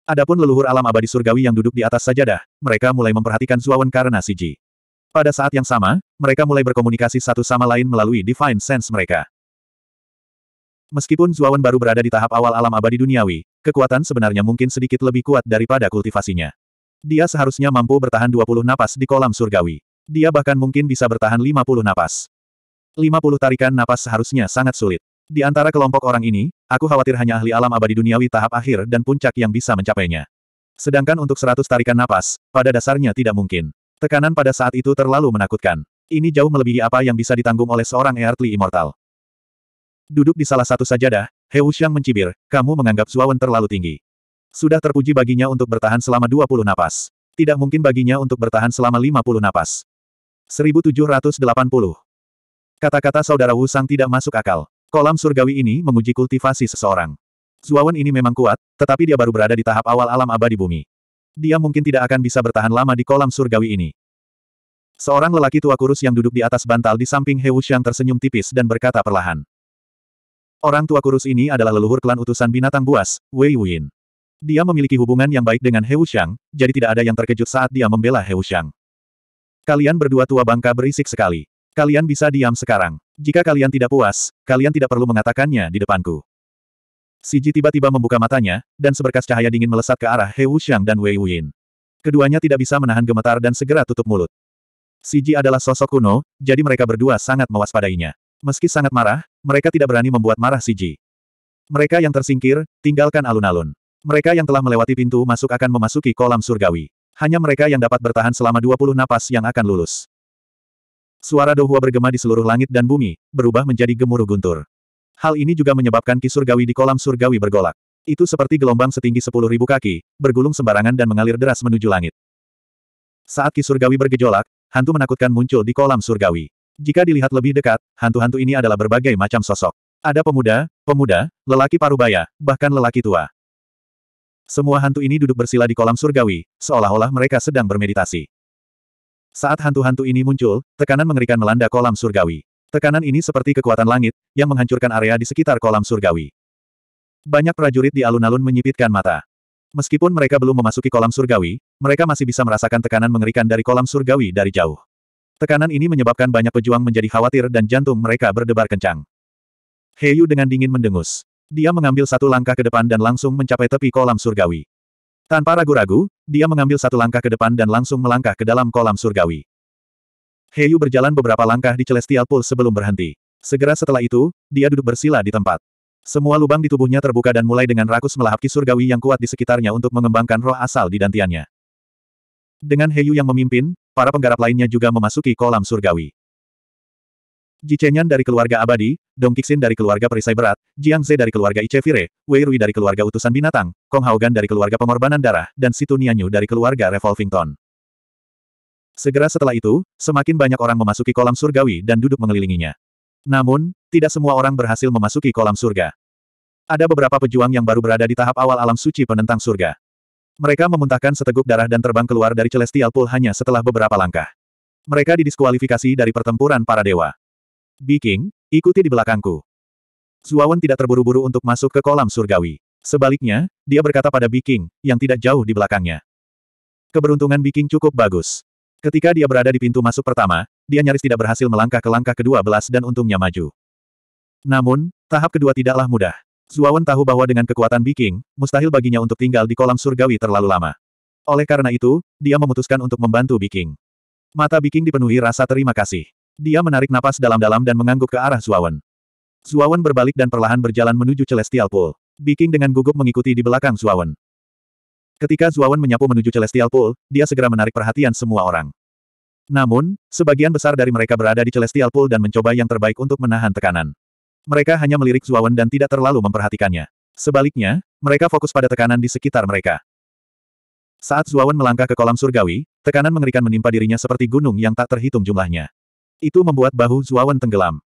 Adapun leluhur alam abadi surgawi yang duduk di atas sajadah, mereka mulai memperhatikan Zuawan karena siji. Pada saat yang sama, mereka mulai berkomunikasi satu sama lain melalui Divine Sense mereka. Meskipun Zuawan baru berada di tahap awal alam abadi duniawi, kekuatan sebenarnya mungkin sedikit lebih kuat daripada kultivasinya. Dia seharusnya mampu bertahan 20 napas di kolam surgawi. Dia bahkan mungkin bisa bertahan 50 napas. 50 tarikan napas seharusnya sangat sulit. Di antara kelompok orang ini, aku khawatir hanya ahli alam abadi duniawi tahap akhir dan puncak yang bisa mencapainya. Sedangkan untuk 100 tarikan napas, pada dasarnya tidak mungkin. Tekanan pada saat itu terlalu menakutkan. Ini jauh melebihi apa yang bisa ditanggung oleh seorang Earthly Immortal. Duduk di salah satu sajadah, He Wuxiang mencibir, kamu menganggap Zuawan terlalu tinggi. Sudah terpuji baginya untuk bertahan selama 20 napas. Tidak mungkin baginya untuk bertahan selama 50 napas. 1780. Kata-kata saudara Wu Sang tidak masuk akal. Kolam surgawi ini menguji kultivasi seseorang. Zuawan ini memang kuat, tetapi dia baru berada di tahap awal alam abadi bumi. Dia mungkin tidak akan bisa bertahan lama di kolam surgawi ini. Seorang lelaki tua kurus yang duduk di atas bantal di samping He Wuxiang tersenyum tipis dan berkata perlahan. Orang tua kurus ini adalah leluhur klan utusan binatang buas, Wei Wuyin. Dia memiliki hubungan yang baik dengan He Wuxiang, jadi tidak ada yang terkejut saat dia membela He Wuxiang. Kalian berdua tua bangka berisik sekali. Kalian bisa diam sekarang. Jika kalian tidak puas, kalian tidak perlu mengatakannya di depanku. Siji tiba-tiba membuka matanya, dan seberkas cahaya dingin melesat ke arah He Wuxiang dan Wei Wuyin. Keduanya tidak bisa menahan gemetar dan segera tutup mulut. Siji adalah sosok kuno, jadi mereka berdua sangat mewaspadainya. Meski sangat marah, mereka tidak berani membuat marah Siji. Mereka yang tersingkir, tinggalkan alun-alun. Mereka yang telah melewati pintu masuk akan memasuki kolam surgawi. Hanya mereka yang dapat bertahan selama 20 napas yang akan lulus. Suara Dohua bergema di seluruh langit dan bumi, berubah menjadi gemuruh guntur. Hal ini juga menyebabkan ki surgawi di kolam surgawi bergolak. Itu seperti gelombang setinggi sepuluh ribu kaki, bergulung sembarangan dan mengalir deras menuju langit. Saat ki surgawi bergejolak, hantu menakutkan muncul di kolam surgawi. Jika dilihat lebih dekat, hantu-hantu ini adalah berbagai macam sosok. Ada pemuda, pemuda, lelaki parubaya, bahkan lelaki tua. Semua hantu ini duduk bersila di kolam surgawi, seolah-olah mereka sedang bermeditasi. Saat hantu-hantu ini muncul, tekanan mengerikan melanda kolam surgawi. Tekanan ini seperti kekuatan langit, yang menghancurkan area di sekitar kolam surgawi. Banyak prajurit di alun-alun menyipitkan mata. Meskipun mereka belum memasuki kolam surgawi, mereka masih bisa merasakan tekanan mengerikan dari kolam surgawi dari jauh. Tekanan ini menyebabkan banyak pejuang menjadi khawatir dan jantung mereka berdebar kencang. Heyu dengan dingin mendengus. Dia mengambil satu langkah ke depan dan langsung mencapai tepi kolam surgawi. Tanpa ragu-ragu, dia mengambil satu langkah ke depan dan langsung melangkah ke dalam kolam surgawi. Heyu berjalan beberapa langkah di Celestial Pool sebelum berhenti. Segera setelah itu, dia duduk bersila di tempat. Semua lubang di tubuhnya terbuka dan mulai dengan rakus melahap ki surgawi yang kuat di sekitarnya untuk mengembangkan roh asal di dantiannya. Dengan Heyu yang memimpin, para penggarap lainnya juga memasuki kolam surgawi. Ji Chenyan dari keluarga abadi, Dong Kixin dari keluarga perisai berat, Jiang Ze dari keluarga Ichevire, Wei Rui dari keluarga utusan binatang, Kong Haogan dari keluarga pengorbanan darah, dan Situ Nianyu dari keluarga Revolving Ton. Segera setelah itu, semakin banyak orang memasuki kolam surgawi dan duduk mengelilinginya. Namun, tidak semua orang berhasil memasuki kolam surga. Ada beberapa pejuang yang baru berada di tahap awal alam suci penentang surga. Mereka memuntahkan seteguk darah dan terbang keluar dari Celestial Pool hanya setelah beberapa langkah. Mereka didiskualifikasi dari pertempuran para dewa. Biking, ikuti di belakangku. Zuawan tidak terburu-buru untuk masuk ke kolam surgawi. Sebaliknya, dia berkata pada Biking, yang tidak jauh di belakangnya. Keberuntungan Biking cukup bagus. Ketika dia berada di pintu masuk pertama, dia nyaris tidak berhasil melangkah ke langkah kedua belas dan untungnya maju. Namun, tahap kedua tidaklah mudah. Zuawan tahu bahwa dengan kekuatan Biking, mustahil baginya untuk tinggal di kolam surgawi terlalu lama. Oleh karena itu, dia memutuskan untuk membantu Biking. Mata Biking dipenuhi rasa terima kasih. Dia menarik napas dalam-dalam dan mengangguk ke arah Zuawan. Zuawan berbalik dan perlahan berjalan menuju Celestial Pool. Biking dengan gugup mengikuti di belakang Zuawan. Ketika Zuawan menyapu menuju Celestial Pool, dia segera menarik perhatian semua orang. Namun, sebagian besar dari mereka berada di Celestial Pool dan mencoba yang terbaik untuk menahan tekanan. Mereka hanya melirik Zuawan dan tidak terlalu memperhatikannya. Sebaliknya, mereka fokus pada tekanan di sekitar mereka. Saat Zuawan melangkah ke kolam surgawi, tekanan mengerikan menimpa dirinya seperti gunung yang tak terhitung jumlahnya. Itu membuat bahu Zuawan tenggelam.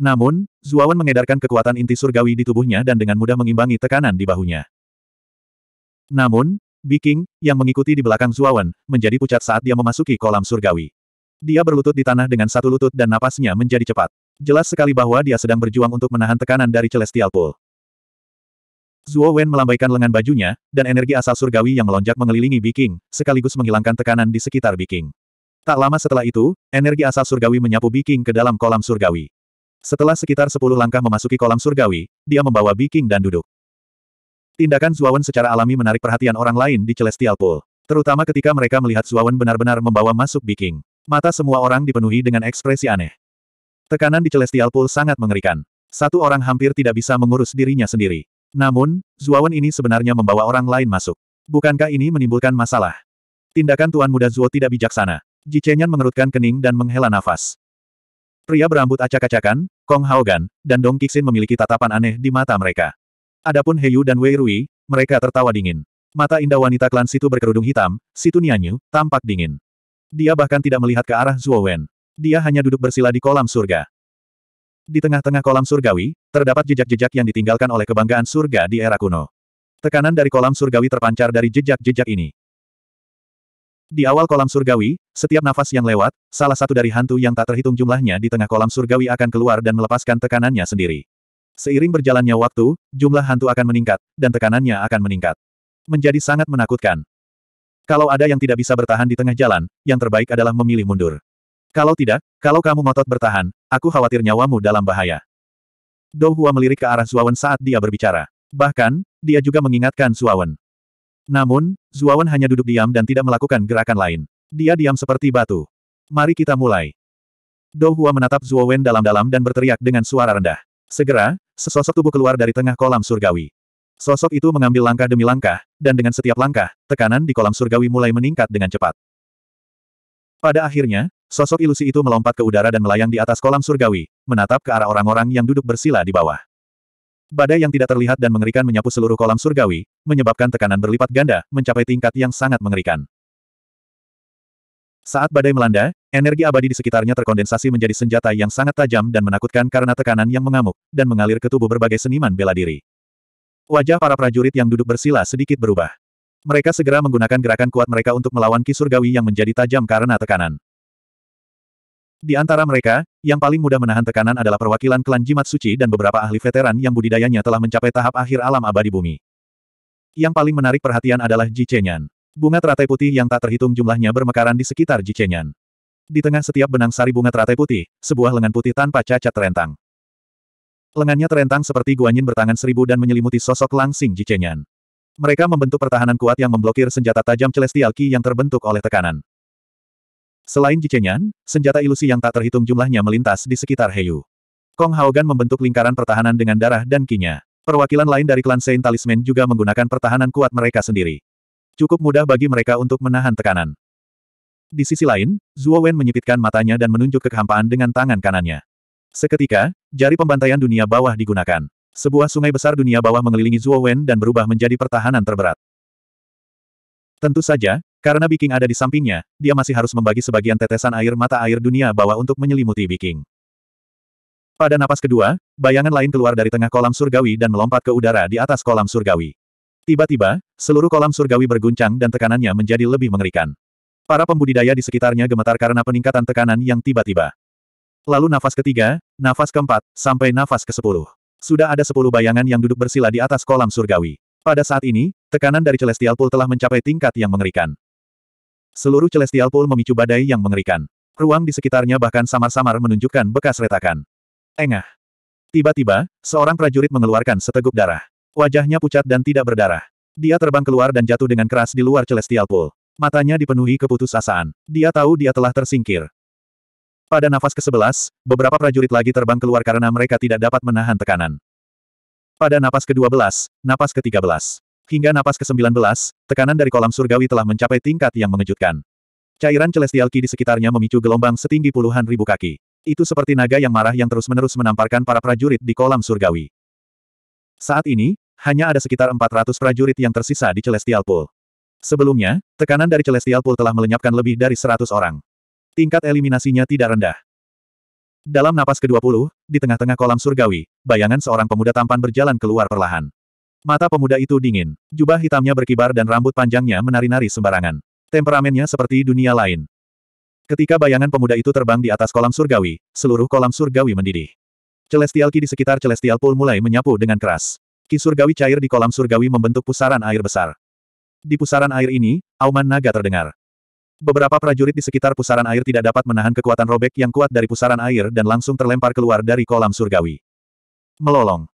Namun, Zuawan mengedarkan kekuatan inti surgawi di tubuhnya dan dengan mudah mengimbangi tekanan di bahunya. Namun, Biking, yang mengikuti di belakang Zuawan, menjadi pucat saat dia memasuki kolam surgawi. Dia berlutut di tanah dengan satu lutut dan napasnya menjadi cepat. Jelas sekali bahwa dia sedang berjuang untuk menahan tekanan dari Celestial Pool. Zuo Wen melambaikan lengan bajunya, dan energi asal surgawi yang melonjak mengelilingi Biking, sekaligus menghilangkan tekanan di sekitar Biking. Tak lama setelah itu, energi asal surgawi menyapu Biking ke dalam kolam surgawi. Setelah sekitar sepuluh langkah memasuki kolam surgawi, dia membawa Biking dan duduk. Tindakan Zuawan secara alami menarik perhatian orang lain di Celestial Pool. Terutama ketika mereka melihat Zuawan benar-benar membawa masuk Biking. Mata semua orang dipenuhi dengan ekspresi aneh. Tekanan di Celestial Pool sangat mengerikan. Satu orang hampir tidak bisa mengurus dirinya sendiri. Namun, Zuawan ini sebenarnya membawa orang lain masuk. Bukankah ini menimbulkan masalah? Tindakan Tuan Muda Zuo tidak bijaksana. Ji Chenyan mengerutkan kening dan menghela nafas. Pria berambut acak-acakan, Kong Haogan, dan Dong Kixin memiliki tatapan aneh di mata mereka. Adapun Heyu dan Wei Rui, mereka tertawa dingin. Mata indah wanita klan situ berkerudung hitam, situ Nianyu, tampak dingin. Dia bahkan tidak melihat ke arah Zhuo Wen. Dia hanya duduk bersila di kolam surga. Di tengah-tengah kolam surgawi, terdapat jejak-jejak yang ditinggalkan oleh kebanggaan surga di era kuno. Tekanan dari kolam surgawi terpancar dari jejak-jejak ini. Di awal kolam surgawi, setiap nafas yang lewat, salah satu dari hantu yang tak terhitung jumlahnya di tengah kolam surgawi akan keluar dan melepaskan tekanannya sendiri. Seiring berjalannya waktu, jumlah hantu akan meningkat, dan tekanannya akan meningkat. Menjadi sangat menakutkan. Kalau ada yang tidak bisa bertahan di tengah jalan, yang terbaik adalah memilih mundur. Kalau tidak, kalau kamu ngotot bertahan, aku khawatir nyawamu dalam bahaya. Dou melirik ke arah Suawen saat dia berbicara. Bahkan, dia juga mengingatkan Suawen. Namun, Zuawan hanya duduk diam dan tidak melakukan gerakan lain. Dia diam seperti batu. Mari kita mulai. Dou Hua menatap Zuowen dalam-dalam dan berteriak dengan suara rendah. Segera, sesosok tubuh keluar dari tengah kolam surgawi. Sosok itu mengambil langkah demi langkah, dan dengan setiap langkah, tekanan di kolam surgawi mulai meningkat dengan cepat. Pada akhirnya, sosok ilusi itu melompat ke udara dan melayang di atas kolam surgawi, menatap ke arah orang-orang yang duduk bersila di bawah. Badai yang tidak terlihat dan mengerikan menyapu seluruh kolam surgawi, menyebabkan tekanan berlipat ganda, mencapai tingkat yang sangat mengerikan. Saat badai melanda, energi abadi di sekitarnya terkondensasi menjadi senjata yang sangat tajam dan menakutkan karena tekanan yang mengamuk, dan mengalir ke tubuh berbagai seniman bela diri. Wajah para prajurit yang duduk bersila sedikit berubah. Mereka segera menggunakan gerakan kuat mereka untuk melawan Ki Surgawi yang menjadi tajam karena tekanan. Di antara mereka, yang paling mudah menahan tekanan adalah perwakilan klan jimat suci dan beberapa ahli veteran yang budidayanya telah mencapai tahap akhir alam abadi bumi. Yang paling menarik perhatian adalah Ji Chenyan. Bunga teratai putih yang tak terhitung jumlahnya bermekaran di sekitar Ji Chenyan. Di tengah setiap benang sari bunga teratai putih, sebuah lengan putih tanpa cacat terentang. Lengannya terentang seperti guanyin bertangan seribu dan menyelimuti sosok langsing Ji Chenyan. Mereka membentuk pertahanan kuat yang memblokir senjata tajam celestial Qi yang terbentuk oleh tekanan. Selain Jicenyan, senjata ilusi yang tak terhitung jumlahnya melintas di sekitar Heyu. Kong Haogan membentuk lingkaran pertahanan dengan darah dan kinya. Perwakilan lain dari klan Saint Talisman juga menggunakan pertahanan kuat mereka sendiri. Cukup mudah bagi mereka untuk menahan tekanan. Di sisi lain, Zuo Wen menyipitkan matanya dan menunjuk kehampaan dengan tangan kanannya. Seketika, jari pembantaian dunia bawah digunakan. Sebuah sungai besar dunia bawah mengelilingi Zuo Wen dan berubah menjadi pertahanan terberat. Tentu saja, karena Biking ada di sampingnya, dia masih harus membagi sebagian tetesan air mata air dunia bawah untuk menyelimuti Biking. Pada napas kedua, bayangan lain keluar dari tengah kolam surgawi dan melompat ke udara di atas kolam surgawi. Tiba-tiba, seluruh kolam surgawi berguncang dan tekanannya menjadi lebih mengerikan. Para pembudidaya di sekitarnya gemetar karena peningkatan tekanan yang tiba-tiba. Lalu nafas ketiga, nafas keempat, sampai nafas ke sepuluh. Sudah ada sepuluh bayangan yang duduk bersila di atas kolam surgawi. Pada saat ini, tekanan dari Celestial Pool telah mencapai tingkat yang mengerikan. Seluruh Celestial Pool memicu badai yang mengerikan. Ruang di sekitarnya bahkan samar-samar menunjukkan bekas retakan. Engah. Tiba-tiba, seorang prajurit mengeluarkan seteguk darah. Wajahnya pucat dan tidak berdarah. Dia terbang keluar dan jatuh dengan keras di luar Celestial Pool. Matanya dipenuhi keputusasaan. Dia tahu dia telah tersingkir. Pada nafas ke-11, beberapa prajurit lagi terbang keluar karena mereka tidak dapat menahan tekanan. Pada nafas ke-12, nafas ke-13. Hingga napas ke-19, tekanan dari kolam surgawi telah mencapai tingkat yang mengejutkan. Cairan celestial ki di sekitarnya memicu gelombang setinggi puluhan ribu kaki. Itu seperti naga yang marah yang terus-menerus menamparkan para prajurit di kolam surgawi. Saat ini, hanya ada sekitar 400 prajurit yang tersisa di Celestial Pool. Sebelumnya, tekanan dari Celestial Pool telah melenyapkan lebih dari 100 orang. Tingkat eliminasinya tidak rendah. Dalam napas ke-20, di tengah-tengah kolam surgawi, bayangan seorang pemuda tampan berjalan keluar perlahan. Mata pemuda itu dingin. Jubah hitamnya berkibar dan rambut panjangnya menari-nari sembarangan. Temperamennya seperti dunia lain. Ketika bayangan pemuda itu terbang di atas kolam surgawi, seluruh kolam surgawi mendidih. Celestial Ki di sekitar Celestial Pool mulai menyapu dengan keras. Ki surgawi cair di kolam surgawi membentuk pusaran air besar. Di pusaran air ini, auman naga terdengar. Beberapa prajurit di sekitar pusaran air tidak dapat menahan kekuatan robek yang kuat dari pusaran air dan langsung terlempar keluar dari kolam surgawi. Melolong.